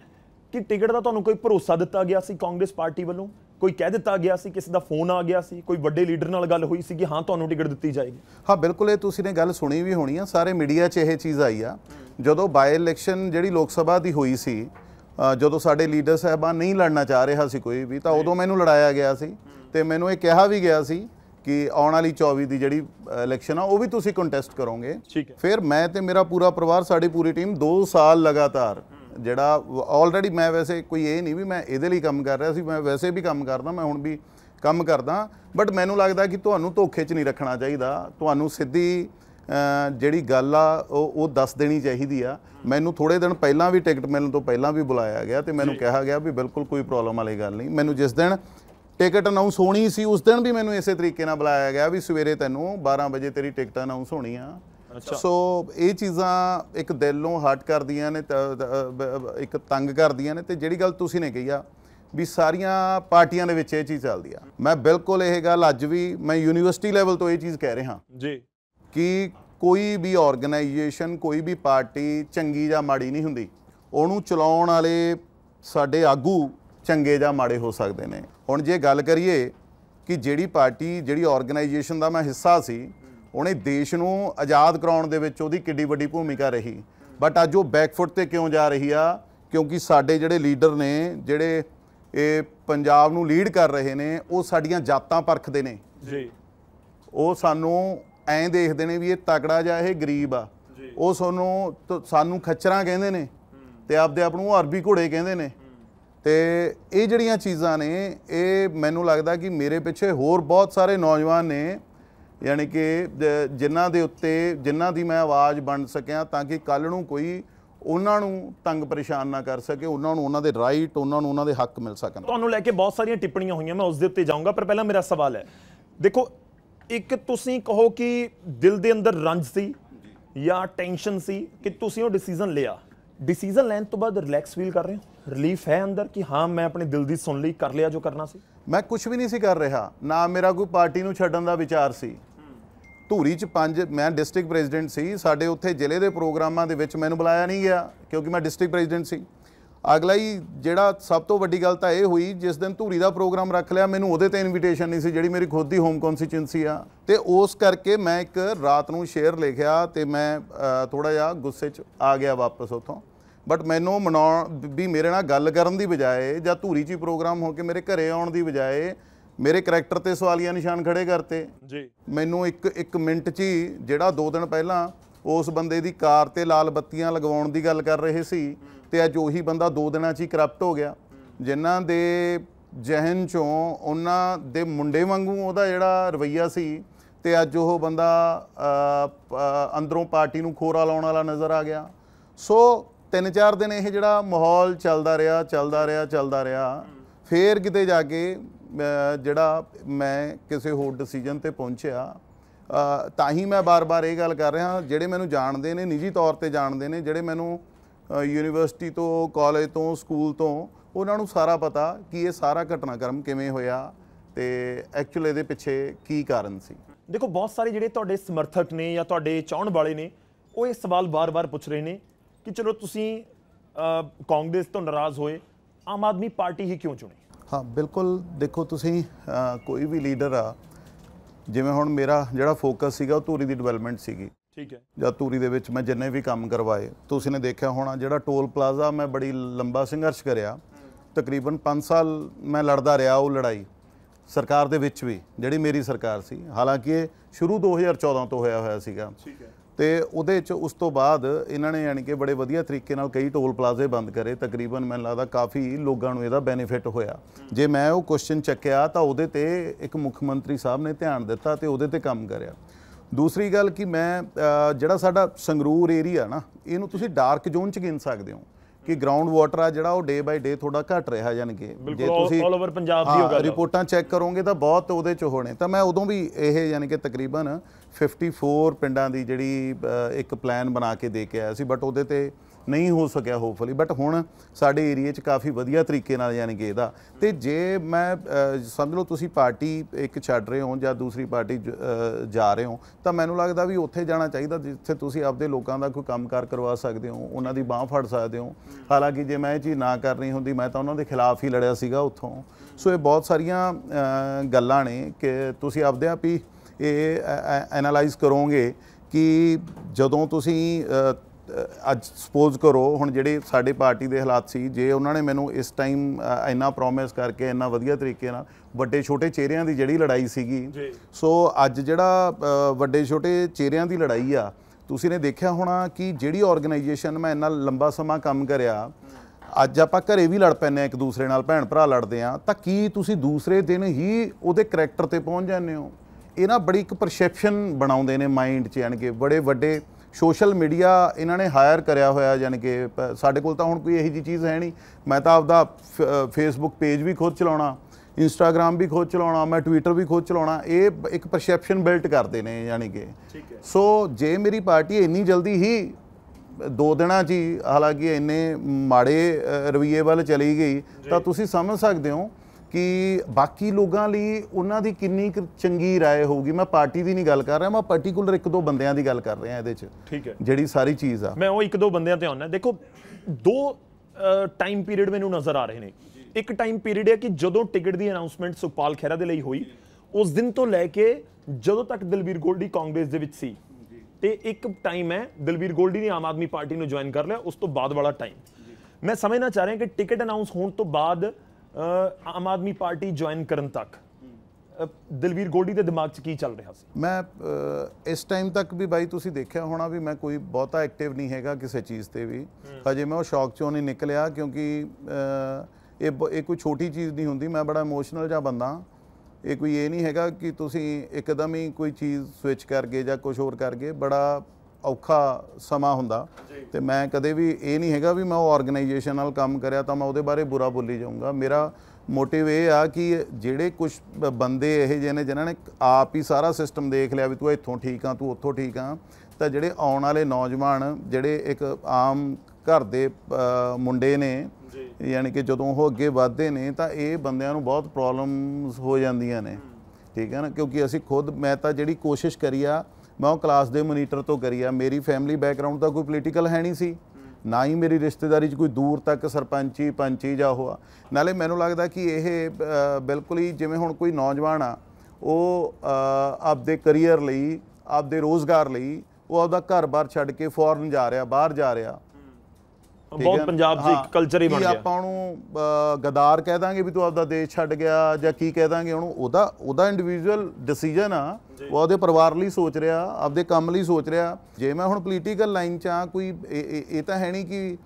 ਕਿ ਟਿਕਟ ਦਾ ਤੁਹਾਨੂੰ ਕੋਈ ਭਰੋਸਾ ਦਿੱਤਾ ਗਿਆ ਸੀ ਕਾਂਗਰਸ ਪਾਰਟੀ ਵੱਲੋਂ ਕੋਈ ਕਹਿ ਦਿੱਤਾ ਗਿਆ ਸੀ ਕਿਸੇ ਦਾ ਫੋਨ ਆ ਗਿਆ ਸੀ ਕੋਈ ਵੱਡੇ ਲੀਡਰ ਨਾਲ ਗੱਲ ਹੋਈ ਸੀ ਕਿ ਹਾਂ ਤੁਹਾਨੂੰ ਟਿਕਟ ਦਿੱਤੀ ਜਾਏਗੀ ਹਾਂ ਬਿਲਕੁਲ ਇਹ ਤੁਸੀਂ ਨੇ ਗੱਲ ਸੁਣੀ ਵੀ ਹੋਣੀ ਆ ਸਾਰੇ ਮੀਡੀਆ 'ਚ ਇਹ ਚੀਜ਼ ਆਈ ਆ ਜਦੋਂ ਬਾਈ ਇਲੈਕਸ਼ਨ ਜਿਹੜੀ ਲੋਕ ਸਭਾ ਦੀ ਹੋਈ ਸੀ ਜਦੋਂ ਸਾਡੇ ਲੀਡਰ ਸਾਹਿਬਾਂ ਨਹੀਂ ਲੜਨਾ ਚਾਹ ਰਿਹਾ ਸੀ ਕੋਈ ਵੀ ਤਾਂ ਉਦੋਂ ਮੈਨੂੰ ਲੜਾਇਆ ਗਿਆ ਸੀ ਤੇ ਮੈਨੂੰ ਇਹ ਕਿਹਾ ਵੀ ਗਿਆ ਸੀ ਕਿ ਆਉਣ ਵਾਲੀ 24 ਦੀ ਜਿਹੜੀ ਇਲੈਕਸ਼ਨ ਆ ਉਹ ਵੀ ਤੁਸੀਂ ਕੰਟੈਸਟ ਕਰੋਗੇ ਫਿਰ ਮੈਂ ਤੇ ਮੇਰਾ ਪੂਰਾ ਪਰਿਵਾਰ ਸਾਡੀ ਪੂਰੀ ਟੀਮ 2 ਸਾਲ ਲਗਾਤਾਰ ਜਿਹੜਾ ਆਲਰੇਡੀ ਮੈਂ ਵੈਸੇ ਕੋਈ ਇਹ ਨਹੀਂ ਵੀ ਮੈਂ ਇਹਦੇ ਲਈ ਕੰਮ ਕਰ ਰਿਹਾ ਸੀ ਮੈਂ ਵੈਸੇ ਵੀ ਕੰਮ ਕਰਦਾ ਮੈਂ ਹੁਣ ਵੀ ਕੰਮ ਕਰਦਾ ਬਟ ਮੈਨੂੰ ਲੱਗਦਾ ਕਿ ਤੁਹਾਨੂੰ ਧੋਖੇ 'ਚ ਨਹੀਂ ਰੱਖਣਾ ਚਾਹੀਦਾ ਤੁਹਾਨੂੰ ਸਿੱਧੀ ਜਿਹੜੀ ਗੱਲ ਆ ਉਹ ਉਹ ਦੱਸ ਦੇਣੀ ਚਾਹੀਦੀ ਆ ਮੈਨੂੰ ਥੋੜੇ ਦਿਨ ਪਹਿਲਾਂ ਵੀ ਟਿਕਟ ਮਿਲਣ ਤੋਂ ਪਹਿਲਾਂ ਵੀ ਬੁਲਾਇਆ ਗਿਆ ਤੇ ਮੈਨੂੰ ਕਿਹਾ ਗਿਆ ਵੀ ਬਿਲਕੁਲ ਕੋਈ ਪ੍ਰੋਬਲਮ ਵਾਲੀ ਗੱਲ ਨਹੀਂ ਮੈਨੂੰ ਜਿਸ ਦਿਨ ਟਿਕਟ ਅਨਾਉਂਸ ਹੋਣੀ ਸੀ ਉਸ ਦਿਨ ਵੀ ਮੈਨੂੰ ਇਸੇ ਤਰੀਕੇ ਨਾਲ ਬੁਲਾਇਆ ਗਿਆ ਵੀ ਸਵੇਰੇ ਤੈਨੂੰ 12 ਵਜੇ ਤੇਰੀ ਟਿਕਟ ਅਨਾਉਂਸ ਹੋਣੀ ਆ ਸੋ ਇਹ ਚੀਜ਼ਾਂ ਇੱਕ ਦਿਲੋਂ ਹਟ ਕਰਦੀਆਂ ਨੇ ਇੱਕ ਤੰਗ ਕਰਦੀਆਂ ਨੇ ਤੇ ਜਿਹੜੀ ਗੱਲ ਤੁਸੀਂ ਨੇ ਕਹੀ ਆ ਵੀ ਸਾਰੀਆਂ ਪਾਰਟੀਆਂ ਦੇ ਵਿੱਚ ਇਹ ਚੀਜ਼ ਚੱਲਦੀ ਆ ਮੈਂ ਬਿਲਕੁਲ ਇਹ ਗੱਲ ਅੱਜ ਵੀ ਮੈਂ ਯੂਨੀਵਰਸਿਟੀ ਲੈਵਲ ਤੋਂ ਇਹ ਚੀਜ਼ ਕਹਿ ਰਿਹਾ ਜੀ ਕਿ ਕੋਈ ਵੀ ਆਰਗੇਨਾਈਜੇਸ਼ਨ ਕੋਈ ਵੀ ਪਾਰਟੀ ਚੰਗੀ ਜਾਂ ਮਾੜੀ ਨਹੀਂ ਹੁੰਦੀ ਉਹਨੂੰ ਚਲਾਉਣ ਵਾਲੇ ਸਾਡੇ ਆਗੂ ਚੰਗੇ ਜਾਂ ਮਾੜੇ ਹੋ ਸਕਦੇ ਨੇ ਹੁਣ ਜੇ ਗੱਲ ਕਰੀਏ ਕਿ ਜਿਹੜੀ ਪਾਰਟੀ ਜਿਹੜੀ ਆਰਗੇਨਾਈਜੇਸ਼ਨ ਦਾ ਮੈਂ ਹਿੱਸਾ ਸੀ ਉਹਨੇ ਦੇਸ਼ ਨੂੰ ਆਜ਼ਾਦ ਕਰਾਉਣ ਦੇ ਵਿੱਚ ਉਹਦੀ ਕਿੱਡੀ ਵੱਡੀ ਭੂਮਿਕਾ ਰਹੀ ਬਟ ਅੱਜ ਉਹ ਬੈਕਫੁੱਟ ਤੇ ਕਿਉਂ ਜਾ ਰਹੀ ਆ ਕਿਉਂਕਿ ਸਾਡੇ ਜਿਹੜੇ ਲੀਡਰ ਨੇ ਜਿਹੜੇ ਇਹ ਪੰਜਾਬ ਨੂੰ ਲੀਡ ਕਰ ਰਹੇ ਨੇ ਉਹ ਸਾਡੀਆਂ ਜਾਤਾਂ ਪਰਖਦੇ ਨੇ ਜੀ ਉਹ ਸਾਨੂੰ ਐਂ ਦੇਖਦੇ ਨੇ ਵੀ ਇਹ ਤਕੜਾ ਜਾਂ ਇਹ ਗਰੀਬ ਆ ਉਹ ਸਾਨੂੰ ਸਾਨੂੰ ਖੱਚਰਾਂ ਕਹਿੰਦੇ ਨੇ ਤੇ ਆਪਦੇ ਆਪ ਨੂੰ ਅਰਬੀ ਘੋੜੇ ਕਹਿੰਦੇ ਨੇ ਤੇ ਇਹ ਜਿਹੜੀਆਂ ਚੀਜ਼ਾਂ ਨੇ ਇਹ ਮੈਨੂੰ ਲੱਗਦਾ ਕਿ ਮੇਰੇ ਪਿੱਛੇ ਹੋਰ ਬਹੁਤ ਸਾਰੇ ਨੌਜਵਾਨ ਨੇ ਯਾਨੀ ਕਿ ਜਿਨ੍ਹਾਂ ਦੇ ਉੱਤੇ ਜਿਨ੍ਹਾਂ ਦੀ ਮੈਂ ਆਵਾਜ਼ ਬਣ ਸਕਿਆ ਤਾਂ ਕਿ ਕੱਲ ਨੂੰ ਕੋਈ ਉਹਨਾਂ ਨੂੰ ਤੰਗ ਪਰੇਸ਼ਾਨ ਨਾ ਕਰ ਸਕੇ ਉਹਨਾਂ ਨੂੰ ਉਹਨਾਂ ਦੇ ਰਾਈਟ ਉਹਨਾਂ ਨੂੰ ਉਹਨਾਂ ਦੇ ਹੱਕ ਮਿਲ ਸਕਣ ਤੁਹਾਨੂੰ ਲੈ ਕੇ ਬਹੁਤ ਸਾਰੀਆਂ ਟਿੱਪਣੀਆਂ ਹੋਈਆਂ ਮੈਂ ਉਸ ਦੇ ਉੱਤੇ ਜਾਊਂਗਾ ਪਰ ਪਹਿਲਾਂ ਮੇਰਾ ਸਵਾਲ ਹੈ ਦੇਖੋ ਇੱਕ ਤੁਸੀਂ ਕਹੋ ਕਿ ਦਿਲ ਦੇ ਅੰਦਰ ਰੰਜ ਸੀ ਜਾਂ ਟੈਨਸ਼ਨ ਸੀ ਕਿ ਤੁਸੀਂ ਉਹ ਡਿਸੀਜਨ ਲਿਆ ਡਿਸੀਜਨ ਲੈਣ ਤੋਂ ਬਾਅਦ ਰਿਲੈਕਸ ਫੀਲ ਕਰ ਰਹੇ ਹੋ ਰਿਲੀਫ ਹੈ ਅੰਦਰ ਕਿ ਹਾਂ ਮੈਂ ਆਪਣੇ ਦਿਲ ਦੀ ਸੁਣ ਲਈ ਕਰ ਲਿਆ ਜੋ ਕਰਨਾ ਸੀ ਮੈਂ ਕੁਝ ਵੀ ਨਹੀਂ ਸੀ ਕਰ ਰਿਹਾ ਨਾ ਮੇਰਾ ਕੋਈ ਪਾਰਟੀ ਨੂੰ ਛੱਡਣ ਦਾ ਵਿਚਾਰ ਸੀ ਧੂਰੀ ਚ ਪੰਜ ਮੈਂ ਡਿਸਟ੍ਰਿਕਟ ਪ੍ਰੈਜ਼ੀਡੈਂਟ ਸੀ ਸਾਡੇ ਉੱਥੇ ਜ਼ਿਲ੍ਹੇ ਦੇ ਪ੍ਰੋਗਰਾਮਾਂ ਦੇ ਵਿੱਚ ਮੈਨੂੰ ਬੁਲਾਇਆ ਨਹੀਂ ਗਿਆ ਕਿਉਂਕਿ ਮੈਂ ਡਿਸਟ੍ਰਿਕਟ ਪ੍ਰੈਜ਼ੀਡੈਂਟ ਸੀ ਅਗਲਾ ਹੀ ਜਿਹੜਾ ਸਭ ਤੋਂ ਵੱਡੀ ਗੱਲ ਤਾਂ ਇਹ ਹੋਈ ਜਿਸ ਦਿਨ ਧੂਰੀ ਦਾ ਪ੍ਰੋਗਰਾਮ ਰੱਖ ਲਿਆ ਮੈਨੂੰ ਉਹਦੇ ਤੇ ਇਨਵੀਟੇਸ਼ਨ ਨਹੀਂ ਸੀ ਜਿਹੜੀ ਮੇਰੀ ਖੁਦ ਦੀ ਹੋਮ ਕਨਸਟੀਚੁਐਂਸੀ ਆ ਤੇ ਉਸ ਕਰਕੇ ਮੈਂ ਇੱਕ ਰਾਤ ਨੂੰ ਸ਼ੇਅਰ ਲਿਖਿਆ ਤੇ ਮੈਂ ਥੋੜਾ ਜਿਹਾ ਗੁੱਸੇ 'ਚ ਆ ਗਿਆ ਵਾਪਸ ਉਥੋਂ ਬਟ ਮੈਨੂੰ ਮਨਾਉਣ ਵੀ ਮੇਰੇ ਨਾਲ ਗੱਲ ਕਰਨ ਦੀ ਬਜਾਏ ਜਾਂ ਧੂਰੀ 'ਚ ਪ੍ਰੋਗਰਾਮ ਹੋ ਕੇ ਮੇਰੇ ਘਰੇ ਆਉਣ ਦੀ ਬਜਾਏ ਮੇਰੇ ਕੈਰੈਕਟਰ ਤੇ ਸਵਾਲੀਆ ਨਿਸ਼ਾਨ ਖੜੇ ਕਰਤੇ ਜੀ ਮੈਨੂੰ ਇੱਕ ਇੱਕ ਮਿੰਟ 'ਚ ਹੀ ਜਿਹੜਾ 2 ਦਿਨ ਪਹਿਲਾਂ ਉਸ ਬੰਦੇ ਦੀ ਕਾਰ ਤੇ ਲਾਲ ਬੱਤੀਆਂ ਲਗਵਾਉਣ ਦੀ ਗੱਲ ਕਰ ਰਹੇ ਸੀ ਤੇ ਅੱਜ ਉਹੀ ਬੰਦਾ 2 ਦਿਨਾਂ 'ਚ ਹੀ ਕਰਪਟ ਹੋ ਗਿਆ ਜਿਨ੍ਹਾਂ ਦੇ ਜਹਨ ਚੋਂ ਉਹਨਾਂ ਦੇ ਮੁੰਡੇ ਵਾਂਗੂ ਉਹਦਾ ਜਿਹੜਾ ਰਵਈਆ ਸੀ ਤੇ ਅੱਜ ਉਹ ਬੰਦਾ ਅੰਦਰੋਂ ਪਾਰਟੀ ਨੂੰ ਖੋਰਾ ਲਾਉਣ ਵਾਲਾ ਨਜ਼ਰ ਆ ਗਿਆ ਸੋ ਤਿੰਨ ਚਾਰ ਦਿਨ ਇਹ ਜਿਹੜਾ ਮਾਹੌਲ ਚੱਲਦਾ ਰਿਹਾ ਚੱਲਦਾ ਰਿਹਾ ਚੱਲਦਾ ਰਿਹਾ ਫੇਰ ਕਿਤੇ ਜਾ ਕੇ ਜਿਹੜਾ ਮੈਂ ਕਿਸੇ ਹੋਰ ਡਿਸੀਜਨ ਤੇ ਪਹੁੰਚਿਆ ਤਾਂ ਹੀ ਮੈਂ ਬਾਰ-ਬਾਰ ਇਹ ਗੱਲ ਕਰ ਰਿਹਾ ਜਿਹੜੇ ਮੈਨੂੰ ਜਾਣਦੇ ਨੇ ਨਿੱਜੀ ਤੌਰ ਤੇ ਜਾਣਦੇ ਨੇ ਜਿਹੜੇ ਮੈਨੂੰ ਯੂਨੀਵਰਸਿਟੀ ਤੋਂ ਕਾਲਜ ਤੋਂ ਸਕੂਲ ਤੋਂ ਉਹਨਾਂ ਨੂੰ ਸਾਰਾ ਪਤਾ ਕਿ ਇਹ ਸਾਰਾ ਘਟਨਾਕ੍ਰਮ ਕਿਵੇਂ ਹੋਇਆ ਤੇ ਐਕਚੁਅਲ ਇਹਦੇ ਪਿੱਛੇ ਕੀ ਕਾਰਨ ਸੀ ਦੇਖੋ ਬਹੁਤ ਸਾਰੇ ਜਿਹੜੇ ਤੁਹਾਡੇ ਸਮਰਥਕ ਨੇ ਜਾਂ ਤੁਹਾਡੇ ਚਾਹਣ ਵਾਲੇ ਨੇ ਉਹ ਇਹ ਸਵਾਲ ਬਾਰ-ਬਾਰ ਪੁੱਛ ਰਹੇ ਨੇ ਕਿ ਚਲੋ ਤੁਸੀਂ ਕਾਂਗਰਸ ਤੋਂ ਨਾਰਾਜ਼ ਹੋਏ ਆਮ ਆਦਮੀ ਪਾਰਟੀ ਹੀ ਕਿਉਂ ਚੁਣੀ ਹਾਂ ਬਿਲਕੁਲ ਦੇਖੋ ਤੁਸੀਂ ਕੋਈ ਵੀ ਲੀਡਰ ਆ ਜਿਵੇਂ ਹੁਣ ਮੇਰਾ ਜਿਹੜਾ ਫੋਕਸ ਸੀਗਾ ਉਹ ਧੂਰੀ ਦੀ ਡਿਵੈਲਪਮੈਂਟ ਸੀਗੀ ਠੀਕ ਹੈ ਜਾਂ ਧੂਰੀ ਦੇ ਵਿੱਚ ਮੈਂ ਜਿੰਨੇ ਵੀ ਕੰਮ ਕਰਵਾਏ ਤੁਸੀਂ ਨੇ ਦੇਖਿਆ ਹੋਣਾ ਜਿਹੜਾ ਟੋਲ ਪਲਾਜ਼ਾ ਮੈਂ ਬੜੀ ਲੰਬਾ ਸੰਘਰਸ਼ ਕਰਿਆ ਤਕਰੀਬਨ 5 ਸਾਲ ਮੈਂ ਲੜਦਾ ਰਿਹਾ ਉਹ ਲੜਾਈ ਸਰਕਾਰ ਦੇ ਵਿੱਚ ਵੀ ਜਿਹੜੀ ਮੇਰੀ ਸਰਕਾਰ ਸੀ ਹਾਲਾਂਕਿ ਇਹ ਸ਼ੁਰੂ 2014 ਤੋਂ ਹੋਇਆ ਹੋਇਆ ਸੀਗਾ ਠੀਕ ਹੈ ਤੇ ਉਹਦੇ 'ਚ ਉਸ ਤੋਂ ਬਾਅਦ ਇਹਨਾਂ ਨੇ ਯਾਨੀ ਕਿ ਬੜੇ ਵਧੀਆ ਤਰੀਕੇ ਨਾਲ ਕਈ ਟੋਲ ਪਲਾਜ਼ੇ ਬੰਦ ਕਰੇ ਤਕਰੀਬਨ ਮੈਨੂੰ ਲੱਗਦਾ ਕਾਫੀ ਲੋਕਾਂ ਨੂੰ ਇਹਦਾ ਬੈਨੀਫਿਟ ਹੋਇਆ ਜੇ ਮੈਂ ਉਹ ਕੁਐਸਚਨ ਚੱਕਿਆ ਤਾਂ ਉਹਦੇ ਤੇ ਇੱਕ ਮੁੱਖ ਮੰਤਰੀ ਸਾਹਿਬ ਨੇ ਧਿਆਨ ਦਿੱਤਾ ਤੇ ਉਹਦੇ ਤੇ ਕੰਮ ਕਰਿਆ ਦੂਸਰੀ ਗੱਲ ਕਿ ਮੈਂ ਜਿਹੜਾ ਸਾਡਾ ਸੰਗਰੂਰ ਏਰੀਆ ਨਾ ਇਹਨੂੰ ਤੁਸੀਂ ਡਾਰਕ ਜ਼ੋਨ 'ਚ ਗਿਣ ਸਕਦੇ ਹੋ ਕਿ ਗਰਾਊਂਡ ਵਾਟਰ ਆ ਜਿਹੜਾ ਉਹ ਡੇ ਬਾਈ ਡੇ ਥੋੜਾ ਘਟ ਰਿਹਾ ਕਿ ਜੇ ਤੁਸੀਂ ਆਲ ਓਵਰ ਪੰਜਾਬ ਦੀ ਹੋਗਾ ਰਿਪੋਰਟਾਂ ਚੈੱਕ ਕਰੋਗੇ ਤਾਂ ਬਹੁਤ ਉਹਦੇ ਚ ਹੋਣੇ ਤਾਂ ਮੈਂ ਉਦੋਂ ਵੀ ਇਹ ਕਿ ਤਕਰੀਬਨ 54 ਪਿੰਡਾਂ ਦੀ ਜਿਹੜੀ ਇੱਕ ਪਲਾਨ ਬਣਾ ਕੇ ਦੇ ਕੇ ਆਇਆ ਸੀ ਬਟ ਉਹਦੇ ਤੇ ਨਹੀਂ ਹੋ ਸਕਿਆ ਹੋਪਫੁਲੀ ਬਟ ਹੁਣ ਸਾਡੇ ਏਰੀਆ 'ਚ ਕਾਫੀ ਵਧੀਆ ਤਰੀਕੇ ਨਾਲ ਯਾਨੀ ਕਿ ਇਹਦਾ ਤੇ ਜੇ ਮੈਂ ਸਮਝ ਲਓ ਤੁਸੀਂ ਪਾਰਟੀ ਇੱਕ ਛੱਡ ਰਹੇ ਹੋ ਜਾਂ ਦੂਸਰੀ ਪਾਰਟੀ ਜਾ ਰਹੇ ਹੋ ਤਾਂ ਮੈਨੂੰ ਲੱਗਦਾ ਵੀ ਉੱਥੇ ਜਾਣਾ ਚਾਹੀਦਾ ਜਿੱਥੇ ਤੁਸੀਂ ਆਪਦੇ ਲੋਕਾਂ ਦਾ ਕੋਈ ਕੰਮਕਾਰ ਕਰਵਾ ਸਕਦੇ ਹੋ ਉਹਨਾਂ ਦੀ ਬਾਹ ਫੜ ਸਕਦੇ ਹੋ ਹਾਲਾਂਕਿ ਜੇ ਮੈਂ ਇਹ ਚੀਜ਼ ਨਾ ਕਰਨੀ ਹੁੰਦੀ ਮੈਂ ਤਾਂ ਉਹਨਾਂ ਦੇ ਖਿਲਾਫ ਹੀ ਲੜਿਆ ਸੀਗਾ ਉੱਥੋਂ ਸੋ ਇਹ ਬਹੁਤ ਸਾਰੀਆਂ ਗੱਲਾਂ ਨੇ ਕਿ ਤੁਸੀਂ ਆਪਦੇ ਆਪ ਹੀ ਇਹ ਐਨਾਲਾਈਜ਼ ਕਰੋਗੇ ਕਿ ਜਦੋਂ ਤੁਸੀਂ ਅੱਜ ਸਪੋਜ਼ ਕਰੋ ਹੁਣ ਜਿਹੜੇ ਸਾਡੇ ਪਾਰਟੀ ਦੇ ਹਾਲਾਤ ਸੀ ਜੇ ਉਹਨਾਂ ਨੇ ਮੈਨੂੰ ਇਸ ਟਾਈਮ ਇੰਨਾ ਪ੍ਰੋਮਿਸ ਕਰਕੇ ਇੰਨਾ ਵਧੀਆ ਤਰੀਕੇ ਨਾਲ ਵੱਡੇ ਛੋਟੇ ਚਿਹਰਿਆਂ ਦੀ ਜਿਹੜੀ ਲੜਾਈ ਸੀਗੀ ਸੋ ਅੱਜ ਜਿਹੜਾ ਵੱਡੇ ਛੋਟੇ ਚਿਹਰਿਆਂ ਦੀ ਲੜਾਈ ਆ ਤੁਸੀਂ ਨੇ ਦੇਖਿਆ ਹੋਣਾ ਕਿ ਜਿਹੜੀ ਆਰਗੇਨਾਈਜੇਸ਼ਨ ਮੈਂ ਇੰਨਾ ਲੰਬਾ ਸਮਾਂ ਕੰਮ ਕਰਿਆ ਅੱਜ ਆਪਾਂ ਘਰੇ ਵੀ ਲੜ ਪੈਨੇ ਇੱਕ ਦੂਸਰੇ ਨਾਲ ਭੈਣ ਭਰਾ ਲੜਦੇ ਆ ਤਾਂ ਕੀ ਤੁਸੀਂ ਦੂਸਰੇ ਦਿਨ ਹੀ ਉਹਦੇ ਕੈਰੈਕਟਰ ਤੇ ਪਹੁੰਚ ਜਾਂਦੇ ਹੋ ਇਹ ਨਾ ਬੜੀ ਇੱਕ ਪਰਸੈਪਸ਼ਨ ਬਣਾਉਂਦੇ ਨੇ ਮਾਈਂਡ 'ਚ ਯਾਨਕਿ ਬੜੇ ਵੱਡੇ ਸੋਸ਼ਲ ਮੀਡੀਆ ਇਹਨਾਂ ਨੇ ਹਾਇਰ ਕਰਿਆ ਹੋਇਆ ਯਾਨੀ ਕਿ ਸਾਡੇ ਕੋਲ ਤਾਂ ਹੁਣ ਕੋਈ ਇਹੀ ਜੀ ਚੀਜ਼ ਹੈ ਨਹੀਂ ਮੈਂ ਤਾਂ ਆਪਦਾ ਫੇਸਬੁੱਕ ਪੇਜ ਵੀ ਖੁਦ ਚਲਾਉਣਾ ਇੰਸਟਾਗ੍ਰam ਵੀ ਖੋਜ ਚਲਾਉਣਾ ਮੈਂ ਟਵਿੱਟਰ ਵੀ ਖੋਜ ਚਲਾਉਣਾ ਇਹ ਇੱਕ ਪਰਸੈਪਸ਼ਨ ਬਿਲਟ ਕਰਦੇ ਨੇ ਯਾਨੀ ਕਿ ਸੋ ਜੇ ਮੇਰੀ ਪਾਰਟੀ ਇੰਨੀ ਜਲਦੀ ਹੀ ਦੋ ਦਿਨਾਂ 'ਚ ਹਾਲਾਂਕਿ ਇੰਨੇ ਮਾੜੇ ਰਵਈਏ ਵੱਲ ਚਲੀ ਗਈ ਤਾਂ ਤੁਸੀਂ ਸਮਝ ਸਕਦੇ ਹੋ ਕਿ ਬਾਕੀ ਲੋਕਾਂ ਲਈ ਉਹਨਾਂ ਦੀ ਕਿੰਨੀ ਚੰਗੀ رائے ਹੋਊਗੀ ਮੈਂ ਪਾਰਟੀ ਦੀ ਨਹੀਂ ਗੱਲ ਕਰ ਰਿਹਾ ਮੈਂ ਪਾਰਟਿਕੂਲਰ ਇੱਕ ਦੋ ਬੰਦਿਆਂ ਦੀ ਗੱਲ ਕਰ ਰਿਹਾ ਇਹਦੇ 'ਚ ਠੀਕ ਹੈ ਜਿਹੜੀ ਸਾਰੀ ਚੀਜ਼ ਆ ਮੈਂ ਉਹ ਇੱਕ ਦੋ ਬੰਦਿਆਂ ਤੇ ਆਉਣਾ ਦੇਖੋ ਦੋ ਟਾਈਮ ਪੀਰੀਅਡ ਮੈਨੂੰ ਨਜ਼ਰ ਆ ਰਹੇ ਨੇ ਇੱਕ ਟਾਈਮ ਪੀਰੀਅਡ ਹੈ ਕਿ ਜਦੋਂ ਟਿਕਟ ਦੀ ਅਨਾਉਂਸਮੈਂਟ ਸੁਪਾਲ ਖਹਿਰਾ ਦੇ ਲਈ ਹੋਈ ਉਸ ਦਿਨ ਤੋਂ ਲੈ ਕੇ ਜਦੋਂ ਤੱਕ ਦਲਬੀਰ ਗੋਲਡੀ ਕਾਂਗਰਸ ਦੇ ਵਿੱਚ ਸੀ ਤੇ ਇੱਕ ਟਾਈਮ ਹੈ ਦਲਬੀਰ ਗੋਲਡੀ ਨੇ ਆਮ ਆਦਮੀ ਪਾਰਟੀ ਨੂੰ ਜੁਆਇਨ ਕਰ ਲਿਆ ਉਸ ਤੋਂ ਬਾਅਦ ਵਾਲਾ ਟਾਈਮ ਮੈਂ ਸਮਝਣਾ ਚਾਹ ਰਿਹਾ ਕਿ ਟਿਕਟ ਅਨਾਉਂਸ ਹੋਣ ਤੋਂ ਬਾਅਦ ਆਮ ਆਦਮੀ ਪਾਰਟੀ ਜੁਆਇਨ ਕਰਨ ਤੱਕ ਦਿਲਵੀਰ ਗੋਲਡੀ ਦੇ ਦਿਮਾਗ 'ਚ ਕੀ ਚੱਲ ਰਿਹਾ ਸੀ ਮੈਂ ਇਸ ਟਾਈਮ ਤੱਕ ਵੀ ਬਾਈ ਤੁਸੀਂ ਦੇਖਿਆ ਹੋਣਾ ਵੀ ਮੈਂ ਕੋਈ ਬਹੁਤਾ ਐਕਟਿਵ ਨਹੀਂ ਹੈਗਾ ਕਿਸੇ ਚੀਜ਼ ਤੇ ਵੀ ਹਜੇ ਮੈਂ ਉਹ ਸ਼ੌਕ ਚੋਂ ਨਹੀਂ ਨਿਕਲਿਆ ਕਿਉਂਕਿ ਇਹ ਇਹ ਕੋਈ ਛੋਟੀ ਚੀਜ਼ ਨਹੀਂ ਹੁੰਦੀ ਮੈਂ ਬੜਾ ਇਮੋਸ਼ਨਲ ਜਾਂ ਬੰਦਾ ਇਹ ਕੋਈ ਇਹ ਨਹੀਂ ਹੈਗਾ ਕਿ ਤੁਸੀਂ ਇੱਕਦਮ ਹੀ ਕੋਈ ਚੀਜ਼ ਸਵਿਚ ਕਰ ਗਏ ਜਾਂ ਕੁਝ ਹੋਰ ਕਰ ਗਏ ਬੜਾ ਔਖਾ ਸਮਾਂ ਹੁੰਦਾ ਤੇ ਮੈਂ ਕਦੇ ਵੀ ਇਹ ਨਹੀਂ ਹੈਗਾ ਵੀ ਮੈਂ ਉਹ ਆਰਗੇਨਾਈਜੇਸ਼ਨ ਨਾਲ ਕੰਮ ਕਰਿਆ ਤਾਂ ਮੈਂ ਉਹਦੇ ਬਾਰੇ ਬੁਰਾ ਬੋਲੀ ਜਾਊਂਗਾ ਮੇਰਾ ਮੋਟਿਵ ਇਹ ਆ ਕਿ ਜਿਹੜੇ ਕੁਝ ਬੰਦੇ ਇਹ ਜਿਹੇ ਨੇ ਜਿਨ੍ਹਾਂ ਨੇ ਆਪ ਹੀ ਸਾਰਾ ਸਿਸਟਮ ਦੇਖ ਲਿਆ ਵੀ ਤੂੰ ਇੱਥੋਂ ਠੀਕ ਆ ਤੂੰ ਉੱਥੋਂ ਠੀਕ ਆ ਤਾਂ ਜਿਹੜੇ ਆਉਣ ਵਾਲੇ ਨੌਜਵਾਨ ਜਿਹੜੇ ਇੱਕ ਆਮ ਘਰ ਦੇ ਮੁੰਡੇ ਨੇ ਯਾਨੀ ਕਿ ਜਦੋਂ ਉਹ ਅੱਗੇ ਵਧਦੇ ਨੇ ਤਾਂ ਇਹ ਬੰਦਿਆਂ ਨੂੰ ਬਹੁਤ ਪ੍ਰੋਬਲਮਸ ਹੋ ਜਾਂਦੀਆਂ ਨੇ ਠੀਕ ਹੈ ਨਾ ਕਿਉਂਕਿ ਅਸੀਂ ਖੁਦ ਮੈਂ ਤਾਂ ਜਿਹੜੀ ਕੋਸ਼ਿਸ਼ ਕਰੀ ਆ ਮੈਂ ਉਹ ਕਲਾਸ ਦੇ ਮੋਨੀਟਰ ਤੋਂ ਕਰੀ ਆ ਮੇਰੀ ਫੈਮਿਲੀ ਬੈਕਗ੍ਰਾਉਂਡ ਤਾਂ ਕੋਈ ਪੋਲੀਟੀਕਲ ਹੈ ਨਹੀਂ ਸੀ ਨਾ ਹੀ ਮੇਰੀ ਰਿਸ਼ਤੇਦਾਰੀ 'ਚ ਕੋਈ ਦੂਰ ਤੱਕ ਸਰਪੰਚੀ ਪੰਚੀ ਜਾਂ ਹੋਆ ਨਾਲੇ ਮੈਨੂੰ ਲੱਗਦਾ ਕਿ ਇਹ ਬਿਲਕੁਲ ਹੀ ਜਿਵੇਂ ਹੁਣ ਕੋਈ ਨੌਜਵਾਨ ਆ ਉਹ ਆਪਦੇ ਕੈਰੀਅਰ ਲਈ ਆਪਦੇ ਰੋਜ਼ਗਾਰ ਲਈ ਉਹ ਆਪਦਾ ਘਰ-ਬਾਰ ਛੱਡ ਕੇ ਫੋਰਨ ਜਾ ਰਿਹਾ ਬਾਹਰ ਜਾ ਰਿਹਾ ਬਹੁਤ ਪੰਜਾਬ ਦੀ ਇੱਕ ਕਲਚਰ ਹੀ ਬਣ ਗਿਆ ਆਪਾਂ ਉਹਨੂੰ ਗਦਾਰ ਕਹਿ ਦਾਂਗੇ ਵੀ ਤੂੰ ਆਪਦਾ ਦੇਸ਼ ਛੱਡ ਗਿਆ ਜਾਂ ਕੀ ਕਹਿ ਦਾਂਗੇ ਉਹਨੂੰ ਉਹਦਾ ਉਹਦਾ ਇੰਡੀਵਿਜੂਅਲ ਡਿਸੀਜਨ ਆ ਉਹ ਉਹਦੇ ਪਰਿਵਾਰ ਲਈ ਸੋਚ ਰਿਹਾ ਆਪਦੇ ਕੰਮ ਲਈ ਸੋਚ ਰਿਹਾ ਜੇ ਮੈਂ ਹੁਣ ਪੋਲੀਟੀਕਲ ਲਾਈਨ 'ਚ ਆ ਕੋਈ ਇਹ ਤਾਂ ਹੈ ਨਹੀਂ ਕਿ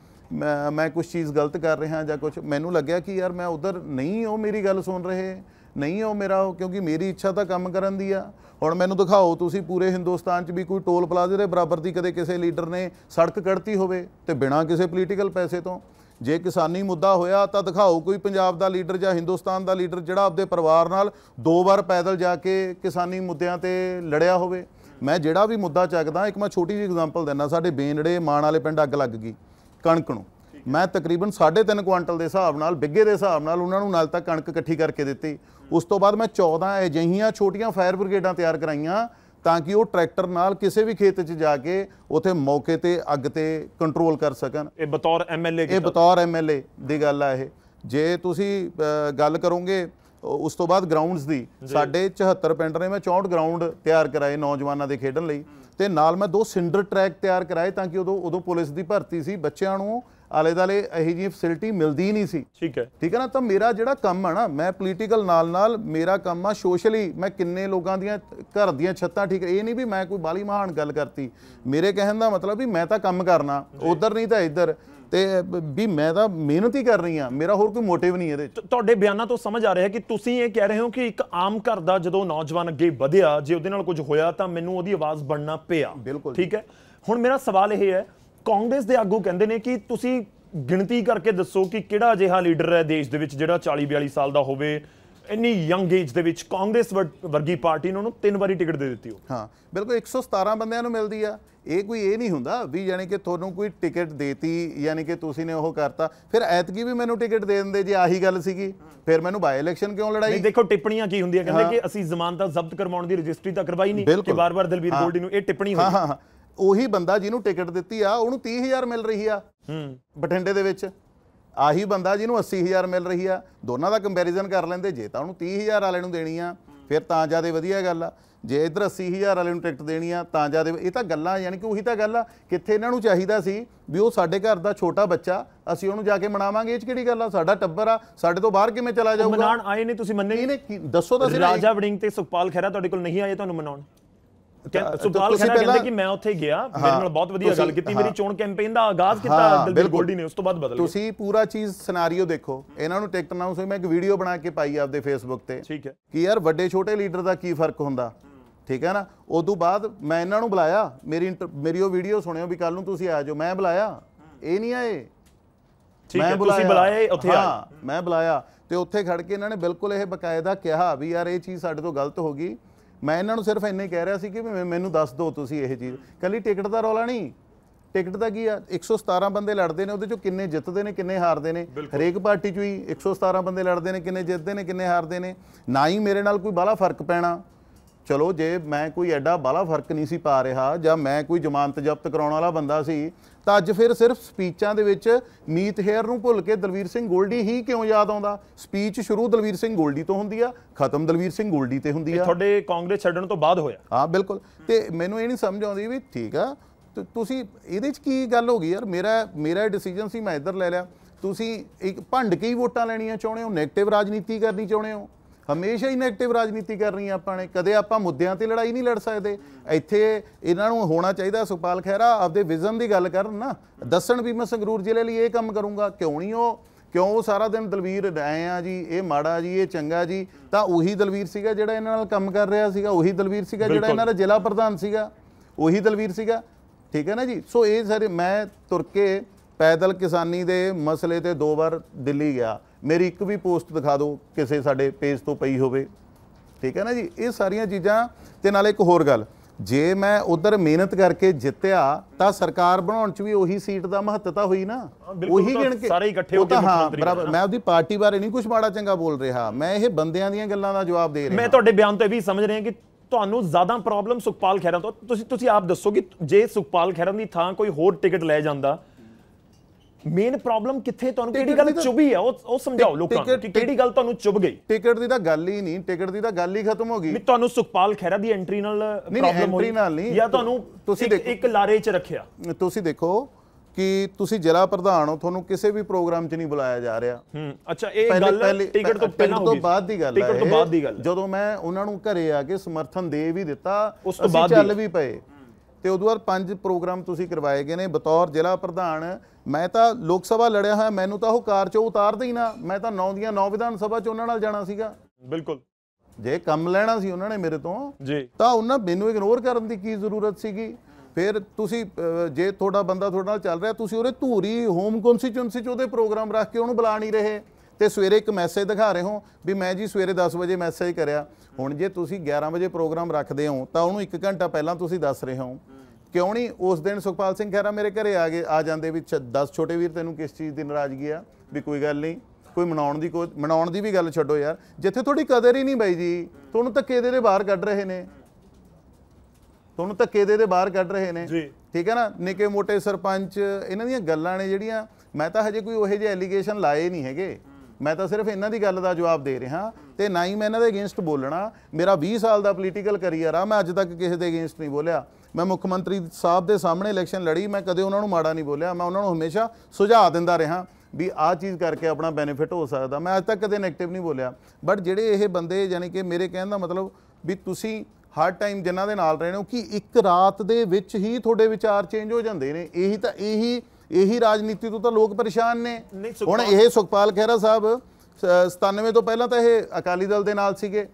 ਮੈਂ ਕੁਝ ਚੀਜ਼ ਗਲਤ ਕਰ ਰਿਹਾ ਜਾਂ ਕੁਝ ਮੈਨੂੰ ਲੱਗਿਆ ਕਿ ਯਾਰ ਮੈਂ ਉਧਰ ਨਹੀਂ ਉਹ ਮੇਰੀ ਗੱਲ ਸੁਣ ਰਹੇ ਨਹੀਂ ਉਹ ਮੇਰਾ ਕਿਉਂਕਿ ਮੇਰੀ ਇੱਛਾ ਤਾਂ ਕੰਮ ਕਰਨ ਦੀ ਆ ਹੁਣ ਮੈਨੂੰ ਦਿਖਾਓ ਤੁਸੀਂ ਪੂਰੇ ਹਿੰਦੁਸਤਾਨ 'ਚ ਵੀ ਕੋਈ ਟੋਲ ਪਲਾਜ਼ੇ ਦੇ ਬਰਾਬਰ ਦੀ ਕਦੇ ਕਿਸੇ ਲੀਡਰ ਨੇ ਸੜਕ ਕੱਢਤੀ ਹੋਵੇ ਤੇ ਬਿਨਾਂ ਕਿਸੇ ਪੋਲੀਟੀਕਲ ਪੈਸੇ ਤੋਂ ਜੇ ਕਿਸਾਨੀ ਮੁੱਦਾ ਹੋਇਆ ਤਾਂ ਦਿਖਾਓ ਕੋਈ ਪੰਜਾਬ ਦਾ ਲੀਡਰ ਜਾਂ ਹਿੰਦੁਸਤਾਨ ਦਾ ਲੀਡਰ ਜਿਹੜਾ ਆਪਦੇ ਪਰਿਵਾਰ ਨਾਲ ਦੋ ਵਾਰ ਪੈਦਲ ਜਾ ਕੇ ਕਿਸਾਨੀ ਮੁੱਦਿਆਂ ਤੇ ਲੜਿਆ ਹੋਵੇ ਮੈਂ ਜਿਹੜਾ ਵੀ ਮੁੱਦਾ ਚੱਕਦਾ ਇੱਕ ਮੈਂ ਛੋਟੀ ਜਿਹੀ ਐਗਜ਼ਾਮਪਲ ਦਿੰਦਾ ਸਾਡੇ ਬੇਨੜੇ ਮਾਣ ਵਾਲੇ ਪਿੰਡ ਅੱਗ ਲੱਗ ਗਈ ਕਣਕ ਨੂੰ ਮੈਂ ਤਕਰੀਬਨ 3.5 ਕੁਇੰਟਲ ਦੇ ਹਿਸਾਬ ਨਾਲ ਬਿੱਗੇ ਦੇ ਹਿਸਾਬ ਨਾਲ ਉਹਨਾਂ ਨੂੰ ਨਾਲ ਤੱਕ ਕਣਕ ਇਕੱਠੀ ਕਰਕੇ ਦਿੱਤੀ ਉਸ ਤੋਂ ਬਾਅਦ ਮੈਂ 14 ਅਜਿਹੀਆਂ ਛੋਟੀਆਂ ਫਾਇਰ ਬ੍ਰਿਗੇਡਾਂ ਤਿਆਰ ਕਰਾਈਆਂ ਤਾਂ ਕਿ ਉਹ ਟਰੈਕਟਰ ਨਾਲ ਕਿਸੇ ਵੀ ਖੇਤ 'ਚ ਜਾ ਕੇ ਉਥੇ ਮੌਕੇ ਤੇ ਅੱਗ ਤੇ ਕੰਟਰੋਲ ਕਰ ਸਕਣ ਇਹ ਬਤੌਰ ਐਮਐਲਏ ਇਹ ਬਤੌਰ ਐਮਐਲਏ ਦੀ ਗੱਲ ਆ ਇਹ ਜੇ ਤੁਸੀਂ ਗੱਲ ਕਰੋਗੇ ਉਸ ਤੋਂ ਬਾਅਦ ਗਰਾਊਂਡਸ ਦੀ ਸਾਡੇ 74 ਪਿੰਡ ਨੇ ਮੈਂ 64 ਗਰਾਊਂਡ ਤਿਆਰ ਕਰਾਏ ਨੌਜਵਾਨਾਂ ਦੇ ਖੇਡਣ ਲਈ ਤੇ ਨਾਲ ਮੈਂ ਦੋ ਸਿੰਡਰ ਟਰੈਕ ਤਿਆਰ ਕਰਾਏ ਤਾਂ ਕਿ ਉਦੋਂ ਉਦੋਂ ਪੁਲਿਸ ਦੀ ਭਰਤੀ ਸੀ ਬੱਚਿਆਂ ਨੂੰ ਆਲੇ ਦਾਲੇ ਇਹੀ ਜੀ ਫੈਸਿਲਿਟੀ ਮਿਲਦੀ ਨਹੀਂ ਸੀ ਠੀਕ ਹੈ ਠੀਕ ਹੈ ਨਾ ਤਾਂ ਮੇਰਾ ਜਿਹੜਾ ਕੰਮ ਆ ਨਾ ਮੈਂ ਪੋਲੀਟੀਕਲ ਨਾਲ ਨਾਲ ਮੇਰਾ ਕੰਮ ਆ ਸੋਸ਼ਲੀ ਮੈਂ ਕਿੰਨੇ ਲੋਕਾਂ ਦੀਆਂ ਘਰ ਦੀਆਂ ਛੱਤਾਂ ਠੀਕ ਇਹ ਨਹੀਂ ਵੀ ਮੈਂ ਕੋਈ ਬਾਲੀ ਮਹਾਨ ਗੱਲ ਕਰਤੀ ਮੇਰੇ ਕਹਿਣ ਦਾ ਮਤਲਬ ਵੀ ਮੈਂ ਤਾਂ ਕੰਮ ਕਰਨਾ ਉਧਰ ਨਹੀਂ ਤਾਂ ਇੱਧਰ ਤੇ ਵੀ ਮੈਂ ਤਾਂ ਮਿਹਨਤ ਹੀ ਕਰ ਰਹੀ ਆ ਮੇਰਾ ਹੋਰ ਕੋਈ ਮੋਟਿਵ ਨਹੀਂ ਇਹਦੇ ਚ ਤੁਹਾਡੇ ਬਿਆਨਾਂ ਤੋਂ ਸਮਝ ਆ ਰਿਹਾ ਕਿ ਤੁਸੀਂ ਇਹ ਕਹਿ ਰਹੇ ਹੋ ਕਿ ਇੱਕ ਆਮ ਘਰ ਦਾ ਜਦੋਂ ਨੌਜਵਾਨ ਅੱਗੇ ਵਧਿਆ ਜੇ ਉਹਦੇ ਨਾਲ ਕੁਝ ਹੋਇਆ ਤਾਂ ਮੈਨੂੰ ਉਹਦੀ ਆਵਾਜ਼ ਬਣਨਾ ਪਿਆ ਠੀਕ ਹੈ ਹੁਣ ਮੇਰਾ ਸਵਾਲ ਇਹ ਹੈ ਕਾਂਗਰਸ ਦੇ ਆਗੂ ਕਹਿੰਦੇ ਨੇ ਕਿ ਤੁਸੀਂ ਗਿਣਤੀ ਕਰਕੇ ਦੱਸੋ ਕਿ ਕਿਹੜਾ ਅਜਿਹਾ ਲੀਡਰ ਹੈ ਦੇਸ਼ ਦੇ ਵਿੱਚ ਜਿਹੜਾ 40 42 ਸਾਲ ਦਾ ਹੋਵੇ ਇੰਨੀ ਯੰਗ ਏਜ ਦੇ ਵਿੱਚ ਕਾਂਗਰਸ ਵਰਗੀ ਪਾਰਟੀ ਨੂੰ ਤਿੰਨ ਵਾਰੀ ਟਿਕਟ ਦੇ ਦਿੱਤੀ ਹੋ ਹਾਂ ਬਿਲਕੁਲ 117 ਬੰਦਿਆਂ ਨੂੰ ਮਿਲਦੀ ਆ ਇਹ ਕੋਈ ਇਹ ਨਹੀਂ ਹੁੰਦਾ ਵੀ ਯਾਨੀ ਕਿ ਤੁਹਾਨੂੰ ਕੋਈ ਟਿਕਟ ਦੇਤੀ ਯਾਨੀ ਕਿ ਤੁਸੀਂ ਨੇ ਉਹ ਕਰਤਾ ਫਿਰ ਐਤਕੀ ਵੀ ਮੈਨੂੰ ਟਿਕਟ ਦੇ ਦਿੰਦੇ ਜੇ ਆਹੀ ਗੱਲ ਸੀਗੀ ਫਿਰ ਮੈਨੂੰ ਬਾਈ ਇਲੈਕਸ਼ਨ ਕਿਉਂ ਲੜਾਈ ਨਹੀਂ ਦੇਖੋ ਟਿੱਪਣੀਆਂ ਕੀ ਹੁੰਦੀਆਂ ਕਹਿੰਦੇ ਕਿ ਅਸੀਂ ਜ਼ਮਾਨਤਾਂ ਜ਼ਬਤ ਕਰਵਾਉਣ ਦੀ ਰਜਿਸਟਰੀ ਤਾਂ ਕਰਵਾਈ ਨਹੀਂ ਕਿ ਬਾਰ-ਬਾਰ ਦਲਬੀਰ ਗੋਲਡੀ ਨੂੰ ਇਹ ਟਿੱਪਣੀ ਹੋਈ ਹਾਂ ਹਾਂ ਉਹੀ ਬੰਦਾ ਜਿਹਨੂੰ ਟਿਕਟ ਦਿੱਤੀ ਆ ਉਹਨੂੰ 30000 ਮਿਲ ਰਹੀ ਆ ਹੂੰ ਬਠਿੰਡੇ ਦੇ ਵਿੱਚ ਆਹੀ ਬੰਦਾ ਜਿਹਨੂੰ 80000 ਮਿਲ ਰਹੀ ਆ ਦੋਨਾਂ ਦਾ ਕੰਪੈਰੀਜ਼ਨ ਕਰ ਲੈਂਦੇ ਜੇ ਤਾਂ ਉਹਨੂੰ 30000 ਵਾਲੇ ਨੂੰ ਦੇਣੀ ਆ ਫਿਰ ਤਾਂ ਜਿਆਦਾ ਵਧੀਆ ਗੱਲ ਆ ਜੇ ਇਧਰ 80000 ਵਾਲੇ ਨੂੰ ਟਿਕਟ ਦੇਣੀ ਆ ਤਾਂ ਜਿਆਦਾ ਇਹ ਤਾਂ ਗੱਲਾਂ ਯਾਨੀ ਕਿ ਉਹੀ ਤਾਂ ਗੱਲ ਆ ਕਿੱਥੇ ਇਹਨਾਂ ਨੂੰ ਚਾਹੀਦਾ ਸੀ ਵੀ ਉਹ ਸਾਡੇ ਘਰ ਦਾ ਛੋਟਾ ਬੱਚਾ ਅਸੀਂ ਉਹਨੂੰ ਜਾ ਕੇ ਮਨਾਵਾਂਗੇ ਇਹ ਚ ਕਿਹੜੀ ਗੱਲ ਆ ਸਾਡਾ ਟੱਬਰ ਆ ਸਾਡੇ ਤੋਂ ਬਾਹਰ ਕਿਵੇਂ ਚਲਾ ਜਾਊਗਾ ਮਨਾਣ ਆਏ ਨਹੀਂ ਤੁਸੀਂ ਮੰਨੇ ਨਹੀਂ ਦੱਸੋ ਤਾਂ ਸਿਰ ਰਾਜਾ ਵੜਿੰਗ ਤੇ ਸੁਖਪਾਲ ਖਹਿਰਾ ਤੁਹਾਡੇ ਕੋਲ ਨਹੀਂ ਆਏ ਤੁਹਾਨੂੰ ਮਨਾਉਣ ਸੁਪਾਲ ਖੈਰਾ ਕਹਿੰਦੇ ਕਿ ਮੈਂ ਉੱਥੇ ਗਿਆ ਮੇਰੇ ਨਾਲ ਬਹੁਤ ਵਧੀਆ ਗੱਲ ਕੀਤੀ ਮੇਰੀ ਚੋਣ ਕੈਂਪੇਨ ਦਾ ਆਗਾਜ਼ ਕੀਤਾ ਦਿਲਬੀਰ ਗੋਲਡੀ ਨੇ ਉਸ ਤੋਂ ਬਾਅਦ ਬਦਲ ਗਿਆ ਤੁਸੀਂ ਪੂਰਾ ਚੀਜ਼ ਸਿਨੈਰੀਓ ਦੇਖੋ ਇਹਨਾਂ ਨੂੰ ਟਿਕਟ ਅਨਾਉਂਸ ਉਸੇ ਮੈਂ ਇੱਕ ਵੀਡੀਓ ਬਣਾ ਕੇ ਪਾਈ ਆਪਦੇ ਫੇਸਬੁੱਕ ਤੇ ਠੀਕ ਹੈ ਕਿ ਯਾਰ ਵੱਡੇ ਛੋਟੇ ਲੀਡਰ ਦਾ ਕੀ ਫਰਕ ਹੁੰਦਾ ਠੀਕ ਹੈ ਨਾ ਉਸ ਤੋਂ ਬਾਅਦ ਮੈਂ ਇਹਨਾਂ ਨੂੰ ਬੁਲਾਇਆ ਮੇਰੀ ਮੇਰੀ ਉਹ ਵੀਡੀਓ ਸੁਣਿਓ ਵੀ ਕੱਲ ਨੂੰ ਤੁਸੀਂ ਆ ਜਾਓ ਮੈਂ ਬੁਲਾਇਆ ਇਹ ਨਹੀਂ ਆਏ ਠੀਕ ਹੈ ਤੁਸੀਂ ਬੁਲਾਏ ਉੱਥੇ ਆ ਮੈਂ ਬੁਲਾਇਆ ਤੇ ਉੱਥੇ ਖੜ ਕੇ ਇਹਨਾਂ ਨੇ ਬਿਲਕੁਲ ਇਹ ਬਕਾਇਦਾ ਕਿਹਾ ਵੀ ਯਾਰ ਇਹ ਚੀਜ਼ ਸਾਡੇ ਤੋਂ ਗਲਤ ਹੋ ਗਈ ਮੈਂ ਇਹਨਾਂ ਨੂੰ ਸਿਰਫ ਇੰਨਾ ਹੀ ਕਹਿ ਰਿਹਾ ਸੀ ਕਿ ਮੈਨੂੰ ਦੱਸ ਦਿਓ ਤੁਸੀਂ ਇਹ ਚੀਜ਼ ਕੱਲੀ ਟਿਕਟ ਦਾ ਰੌਲਾ ਨਹੀਂ ਟਿਕਟ ਦਾ ਕੀ ਆ 117 ਬੰਦੇ ਲੜਦੇ ਨੇ ਉਹਦੇ ਚੋਂ ਕਿੰਨੇ ਜਿੱਤਦੇ ਨੇ ਕਿੰਨੇ ਹਾਰਦੇ ਨੇ ਹਰੇਕ ਪਾਰਟੀ ਚੋਂ ਹੀ 117 ਬੰਦੇ ਲੜਦੇ ਨੇ ਕਿੰਨੇ ਜਿੱਤਦੇ ਨੇ ਕਿੰਨੇ ਹਾਰਦੇ ਨੇ ਨਾ ਹੀ ਮੇਰੇ ਨਾਲ ਕੋਈ ਬਾਲਾ ਫਰਕ ਪੈਣਾ ਚਲੋ ਜੇ ਮੈਂ ਕੋਈ ਐਡਾ ਬਾਲਾ ਫਰਕ ਨਹੀਂ ਸੀ ਪਾ ਰਿਹਾ ਜਾਂ ਮੈਂ ਕੋਈ ਜ਼ਮਾਨਤ ਜ਼ਬਤ ਕਰਾਉਣ ਵਾਲਾ ਬੰਦਾ ਸੀ ਤਾਂ ਅੱਜ ਫਿਰ ਸਿਰਫ ਸਪੀਚਾਂ ਦੇ ਵਿੱਚ ਮੀਤ ਹੇਅਰ ਨੂੰ ਭੁੱਲ ਕੇ ਦਲਵੀਰ ਸਿੰਘ ਗੋਲਡੀ ਹੀ ਕਿਉਂ ਯਾਦ ਆਉਂਦਾ ਸਪੀਚ ਸ਼ੁਰੂ ਦਲਵੀਰ ਸਿੰਘ ਗੋਲਡੀ ਤੋਂ ਹੁੰਦੀ ਆ ਖਤਮ ਦਲਵੀਰ ਸਿੰਘ ਗੋਲਡੀ ਤੇ ਹੁੰਦੀ ਆ ਤੁਹਾਡੇ ਕਾਂਗਰਸ ਛੱਡਣ ਤੋਂ ਬਾਅਦ ਹੋਇਆ ਹਾਂ ਬਿਲਕੁਲ ਤੇ ਮੈਨੂੰ ਇਹ ਨਹੀਂ ਸਮਝ ਆਉਂਦੀ ਵੀ ਠੀਕ ਆ ਤੁਸੀਂ ਇਹਦੇ ਵਿੱਚ ਕੀ ਗੱਲ ਹੋ ਗਈ ਯਾਰ ਮੇਰਾ ਮੇਰਾ ਡਿਸੀਜਨ ਸੀ ਮੈਂ ਇੱਧਰ ਲੈ ਲਿਆ ਤੁਸੀਂ ਇੱਕ ਭੰਡ ਕੇ ਹੀ ਵੋਟਾਂ ਲੈਣੀਆਂ ਚਾਹੁੰਦੇ ਹੋ 네ਗੇਟਿਵ ਰਾਜਨੀਤੀ ਕਰਨੀ ਚਾਹੁੰਦੇ ਹੋ ਹਮੇਸ਼ਾ ਹੀ 네ਗੇਟਿਵ ਰਾਜਨੀਤੀ ਕਰਨੀ ਆਪਾਂ ਨੇ ਕਦੇ ਆਪਾਂ ਮੁੱਦਿਆਂ ਤੇ ਲੜਾਈ ਨਹੀਂ ਲੜ ਸਕਦੇ ਇੱਥੇ ਇਹਨਾਂ ਨੂੰ ਹੋਣਾ ਚਾਹੀਦਾ ਸੁਪਾਲ ਖੈਰਾ ਆਪਦੇ ਵਿਜ਼ਨ ਦੀ ਗੱਲ ਕਰਨ ਨਾ ਦੱਸਣ ਵੀ ਮੈਂ ਸੰਗਰੂਰ ਜ਼ਿਲ੍ਹੇ ਲਈ ਇਹ ਕੰਮ ਕਰੂੰਗਾ ਕਿਉਂ ਨਹੀਂ ਉਹ ਕਿਉਂ ਉਹ ਸਾਰਾ ਦਿਨ ਦਲਵੀਰ ਰਹੇ ਆ ਜੀ ਇਹ ਮਾੜਾ ਜੀ ਇਹ ਚੰਗਾ ਜੀ ਤਾਂ ਉਹੀ ਦਲਵੀਰ ਸੀਗਾ ਜਿਹੜਾ ਇਹਨਾਂ ਨਾਲ ਕੰਮ ਕਰ ਰਿਹਾ ਸੀਗਾ ਉਹੀ ਦਲਵੀਰ ਸੀਗਾ ਜਿਹੜਾ ਇਹਨਾਂ ਦਾ ਜ਼ਿਲ੍ਹਾ ਪ੍ਰਧਾਨ ਸੀਗਾ ਉਹੀ ਦਲਵੀਰ ਸੀਗਾ ਠੀਕ ਹੈ ਨਾ ਜੀ ਸੋ ਇਹ ਸਾਰੇ ਮੈਂ ਤੁਰ ਕੇ ਪੈਦਲ ਕਿਸਾਨੀ ਦੇ ਮਸਲੇ ਤੇ ਦੋ ਵਾਰ ਦਿੱਲੀ ਗਿਆ ਮੇਰੀ ਇੱਕ ਵੀ ਪੋਸਟ ਦਿਖਾ ਦਿਓ ਕਿਸੇ ਸਾਡੇ ਪੇਜ ਤੋਂ ਪਈ ਹੋਵੇ ਠੀਕ ਹੈ ਨਾ ਜੀ ਇਹ ਸਾਰੀਆਂ ਚੀਜ਼ਾਂ ਤੇ ਨਾਲ ਇੱਕ ਹੋਰ ਗੱਲ ਜੇ ਮੈਂ ਉਧਰ ਮਿਹਨਤ ਕਰਕੇ ਜਿੱਤਿਆ ਤਾਂ ਸਰਕਾਰ ਬਣਾਉਣ ਚ ਵੀ ਉਹੀ ਸੀਟ ਦਾ ਮਹੱਤਤਾ ਹੋਈ ਨਾ ਉਹੀ ਗਿਣ ਕੇ ਸਾਰੇ ਇਕੱਠੇ ਹੋ ਕੇ ਮੁੱਖ ਮੰਤਰੀ ਮੈਂ ਉਹਦੀ ਪਾਰਟੀ ਬਾਰੇ ਨਹੀਂ ਕੁਝ ਮਾੜਾ ਚੰਗਾ ਬੋਲ ਰਿਹਾ ਮੈਂ ਇਹ ਬੰਦਿਆਂ ਦੀਆਂ ਗੱਲਾਂ ਦਾ ਜਵਾਬ ਦੇ ਰਿਹਾ ਮੈਂ ਤੁਹਾਡੇ ਬਿਆਨ ਤੋਂ ਇਹ ਵੀ ਸਮਝ ਰਿਹਾ ਕਿ ਤੁਹਾਨੂੰ ਜ਼ਿਆਦਾ ਪ੍ਰੋਬਲਮ ਸੁਖਪਾਲ ਖਹਿਰਾ ਤੋਂ ਤੁਸੀਂ ਤੁਸੀਂ ਆਪ ਦੱਸੋ ਕਿ ਜੇ ਸੁਖਪਾਲ ਖਹਿਰਾ ਦੀ ਥਾਂ ਕੋਈ ਹੋਰ ਟਿਕਟ ਲੈ ਜਾਂਦਾ ਮੇਨ ਪ੍ਰੋਬਲਮ ਕਿੱਥੇ ਤੁਹਾਨੂੰ ਕਿਹੜੀ ਗੱਲ ਚੁਭੀ ਆ ਉਹ ਉਹ ਸਮਝਾਓ ਲੋਕਾਂ ਨੂੰ ਕਿ ਕਿਹੜੀ ਗੱਲ ਤੁਹਾਨੂੰ ਚੁਭ ਗਈ ਟਿਕਟ ਦੀ ਤਾਂ ਗੱਲ ਹੀ ਨਹੀਂ ਟਿਕਟ ਦੀ ਤਾਂ ਗੱਲ ਹੀ ਖਤਮ ਹੋ ਗਈ ਨਹੀਂ ਤੁਹਾਨੂੰ ਸੁਖਪਾਲ ਖਹਿਰਾ ਦੀ ਐਂਟਰੀ ਨਾਲ ਪ੍ਰੋਬਲਮ ਹੋਈ ਜਾਂ ਤੁਹਾਨੂੰ ਤੁਸੀਂ ਇੱਕ ਲਾਰੇ 'ਚ ਰੱਖਿਆ ਤੁਸੀਂ ਦੇਖੋ ਕਿ ਤੁਸੀਂ ਜ਼ਿਲ੍ਹਾ ਪ੍ਰਧਾਨ ਹੋ ਤੁਹਾਨੂੰ ਕਿਸੇ ਵੀ ਪ੍ਰੋਗਰਾਮ 'ਚ ਨਹੀਂ ਬੁਲਾਇਆ ਜਾ ਰਿਹਾ ਹੂੰ ਅੱਛਾ ਇਹ ਗੱਲ ਟਿਕਟ ਤੋਂ ਪਹਿਲਾਂ ਹੋ ਗਈ ਬਾਅਦ ਦੀ ਗੱਲ ਹੈ ਟਿਕਟ ਤੋਂ ਬਾਅਦ ਦੀ ਗੱਲ ਜਦੋਂ ਮੈਂ ਉਹਨਾਂ ਨੂੰ ਘਰੇ ਆ ਕੇ ਸਮਰਥਨ ਦੇ ਵੀ ਦਿੱਤਾ ਉਸ ਬਾਅਦ ਚੱਲ ਵੀ ਪਏ ਤੇ ਉਦੋਂ ਬਾਅਦ ਪੰਜ ਪ੍ਰੋਗਰਾਮ ਤੁਸੀਂ ਕਰਵਾਏ ਗਏ ਨੇ ਬਤੌਰ ਜ਼ਿਲ੍ਹਾ ਪ੍ਰਧਾਨ ਮੈਂ ਤਾਂ ਲੋਕ ਸਭਾ ਲੜਿਆ ਹੋਇਆ ਮੈਨੂੰ ਤਾਂ ਉਹ ਕਾਰ ਚੋਂ ਉਤਾਰਦੇ ਹੀ ਨਾ ਮੈਂ ਤਾਂ ਨੌ ਦੀਆਂ ਨੌ ਵਿਧਾਨ ਸਭਾ ਚ ਉਹਨਾਂ ਨਾਲ ਜਾਣਾ ਸੀਗਾ ਬਿਲਕੁਲ ਜੇ ਕੰਮ ਲੈਣਾ ਸੀ ਉਹਨਾਂ ਨੇ ਮੇਰੇ ਤੋਂ ਜੀ ਤਾਂ ਉਹਨਾਂ ਮੈਨੂੰ ਇਗਨੋਰ ਕਰਨ ਦੀ ਕੀ ਜ਼ਰੂਰਤ ਸੀਗੀ ਫਿਰ ਤੁਸੀਂ ਜੇ ਤੁਹਾਡਾ ਬੰਦਾ ਤੁਹਾਡੇ ਨਾਲ ਚੱਲ ਰਿਹਾ ਤੁਸੀਂ ਉਹਦੇ ਧੂਰੀ ਹੋਮ ਕਨਸਟੀਚੁਐਂਸੀ ਚ ਉਹਦੇ ਪ੍ਰੋਗਰਾਮ ਰੱਖ ਕੇ ਉਹਨੂੰ ਬੁਲਾ ਨਹੀਂ ਰਹੇ ਤੇ ਸਵੇਰੇ ਇੱਕ ਮੈਸੇਜ ਦਿਖਾ ਰਹੇ ਹੋ ਵੀ ਮੈਂ ਜੀ ਸਵੇਰੇ 10 ਵਜੇ ਮੈਸੇਜ ਕਰਿਆ ਹੁਣ ਜੇ ਤੁਸੀਂ 11 ਵਜੇ ਪ੍ਰੋਗਰਾਮ ਰੱਖਦੇ ਹੋ ਤਾਂ ਉਹਨੂੰ 1 ਘੰਟਾ ਪਹਿਲਾਂ ਤੁਸੀਂ ਦੱਸ ਰਹੇ ਹੋ ਕਿਉਂ ਨਹੀਂ ਉਸ ਦਿਨ ਸੁਖਪਾਲ ਸਿੰਘ ਖਹਿਰਾ ਮੇਰੇ ਘਰੇ ਆ ਗਏ ਆ ਜਾਂਦੇ ਵੀ 10 ਛੋਟੇ ਵੀਰ ਤੈਨੂੰ ਕਿਸ ਚੀਜ਼ ਦੀ ਨਾਰਾਜ਼ਗੀ ਆ ਵੀ ਕੋਈ ਗੱਲ ਨਹੀਂ ਕੋਈ ਮਨਾਉਣ ਦੀ ਕੋਈ ਮਨਾਉਣ ਦੀ ਵੀ ਗੱਲ ਛੱਡੋ ਯਾਰ ਜਿੱਥੇ ਤੁਹਾਡੀ ਕਦਰ ਹੀ ਨਹੀਂ ਬਾਈ ਜੀ ਤੁਹਾਨੂੰ ਤਾਂ ਕੇਦੇ ਦੇ ਬਾਹਰ ਕੱਢ ਰਹੇ ਨੇ ਤੁਹਾਨੂੰ ਤਾਂ ਕੇਦੇ ਦੇ ਬਾਹਰ ਕੱਢ ਰਹੇ ਨੇ ਠੀਕ ਹੈ ਨਾ ਨਿੱਕੇ ਮੋਟੇ ਸਰਪੰਚ ਇਹਨਾਂ ਦੀਆਂ ਗੱਲਾਂ ਨੇ ਜਿਹੜੀਆਂ ਮੈਂ ਤਾਂ ਹਜੇ ਕੋਈ ਉਹੋ ਜਿਹੇ ਐਲੀਗੇਸ਼ਨ ਲਾਏ ਨਹੀਂ ਹੈਗੇ ਮੈਂ ਤਾਂ ਸਿਰਫ ਇਹਨਾਂ ਦੀ ਗੱਲ ਦਾ ਜਵਾਬ ਦੇ ਰਿਹਾ ਤੇ ਨਾ ਹੀ ਮੈਂ ਇਹਨਾਂ ਦੇ ਅਗੇਂਸਟ ਬੋਲਣਾ ਮੇਰਾ 20 ਸਾਲ ਦਾ ਪੋਲੀਟੀਕਲ ਕੈਰੀਅਰ ਆ ਮੈਂ ਅੱਜ ਤੱਕ ਕਿਸੇ ਦੇ ਅਗੇਂਸਟ ਨਹੀਂ ਬੋਲਿਆ ਮੈਂ ਮੁੱਖ ਮੰਤਰੀ ਸਾਹਿਬ ਦੇ ਸਾਹਮਣੇ ਇਲੈਕਸ਼ਨ ਲੜੀ ਮੈਂ ਕਦੇ ਉਹਨਾਂ ਨੂੰ ਮਾੜਾ ਨਹੀਂ ਬੋਲਿਆ ਮੈਂ ਉਹਨਾਂ ਨੂੰ ਹਮੇਸ਼ਾ ਸੁਝਾਅ ਦਿੰਦਾ ਰਿਹਾ ਵੀ ਆਹ ਚੀਜ਼ ਕਰਕੇ ਆਪਣਾ ਬੈਨੀਫਿਟ ਹੋ ਸਕਦਾ ਮੈਂ ਅੱਜ ਤੱਕ ਕਦੇ 네ਗੇਟਿਵ ਨਹੀਂ ਬੋਲਿਆ ਬਟ ਜਿਹੜੇ ਇਹ ਬੰਦੇ ਯਾਨੀ ਕਿ ਮੇਰੇ ਕਹਿਣ ਦਾ ਮਤਲਬ ਵੀ ਤੁਸੀਂ ਹਰ ਟਾਈਮ ਜਿਨ੍ਹਾਂ ਦੇ ਨਾਲ ਰਹਿਣੇ ਹੋ ਕਿ ਇੱਕ ਰਾਤ ਦੇ ਵਿੱਚ ਹੀ ਤੁਹਾਡੇ ਵਿਚਾਰ ਚੇਂਜ ਹੋ ਜਾਂਦੇ ਨੇ ਇਹੀ ਤਾਂ ਇਹੀ ਇਹੀ ਰਾਜਨੀਤੀ ਤੋਂ ਤਾਂ ਲੋਕ ਪਰੇਸ਼ਾਨ ਨੇ ਹੁਣ ਇਹ ਸੁਖਪਾਲ ਖਹਿਰਾ ਸਾਹਿਬ 97 ਤੋਂ ਪਹਿਲਾਂ ਤਾਂ ਇਹ ਅਕਾਲੀ ਦਲ ਦੇ ਨਾਲ ਸੀਗੇ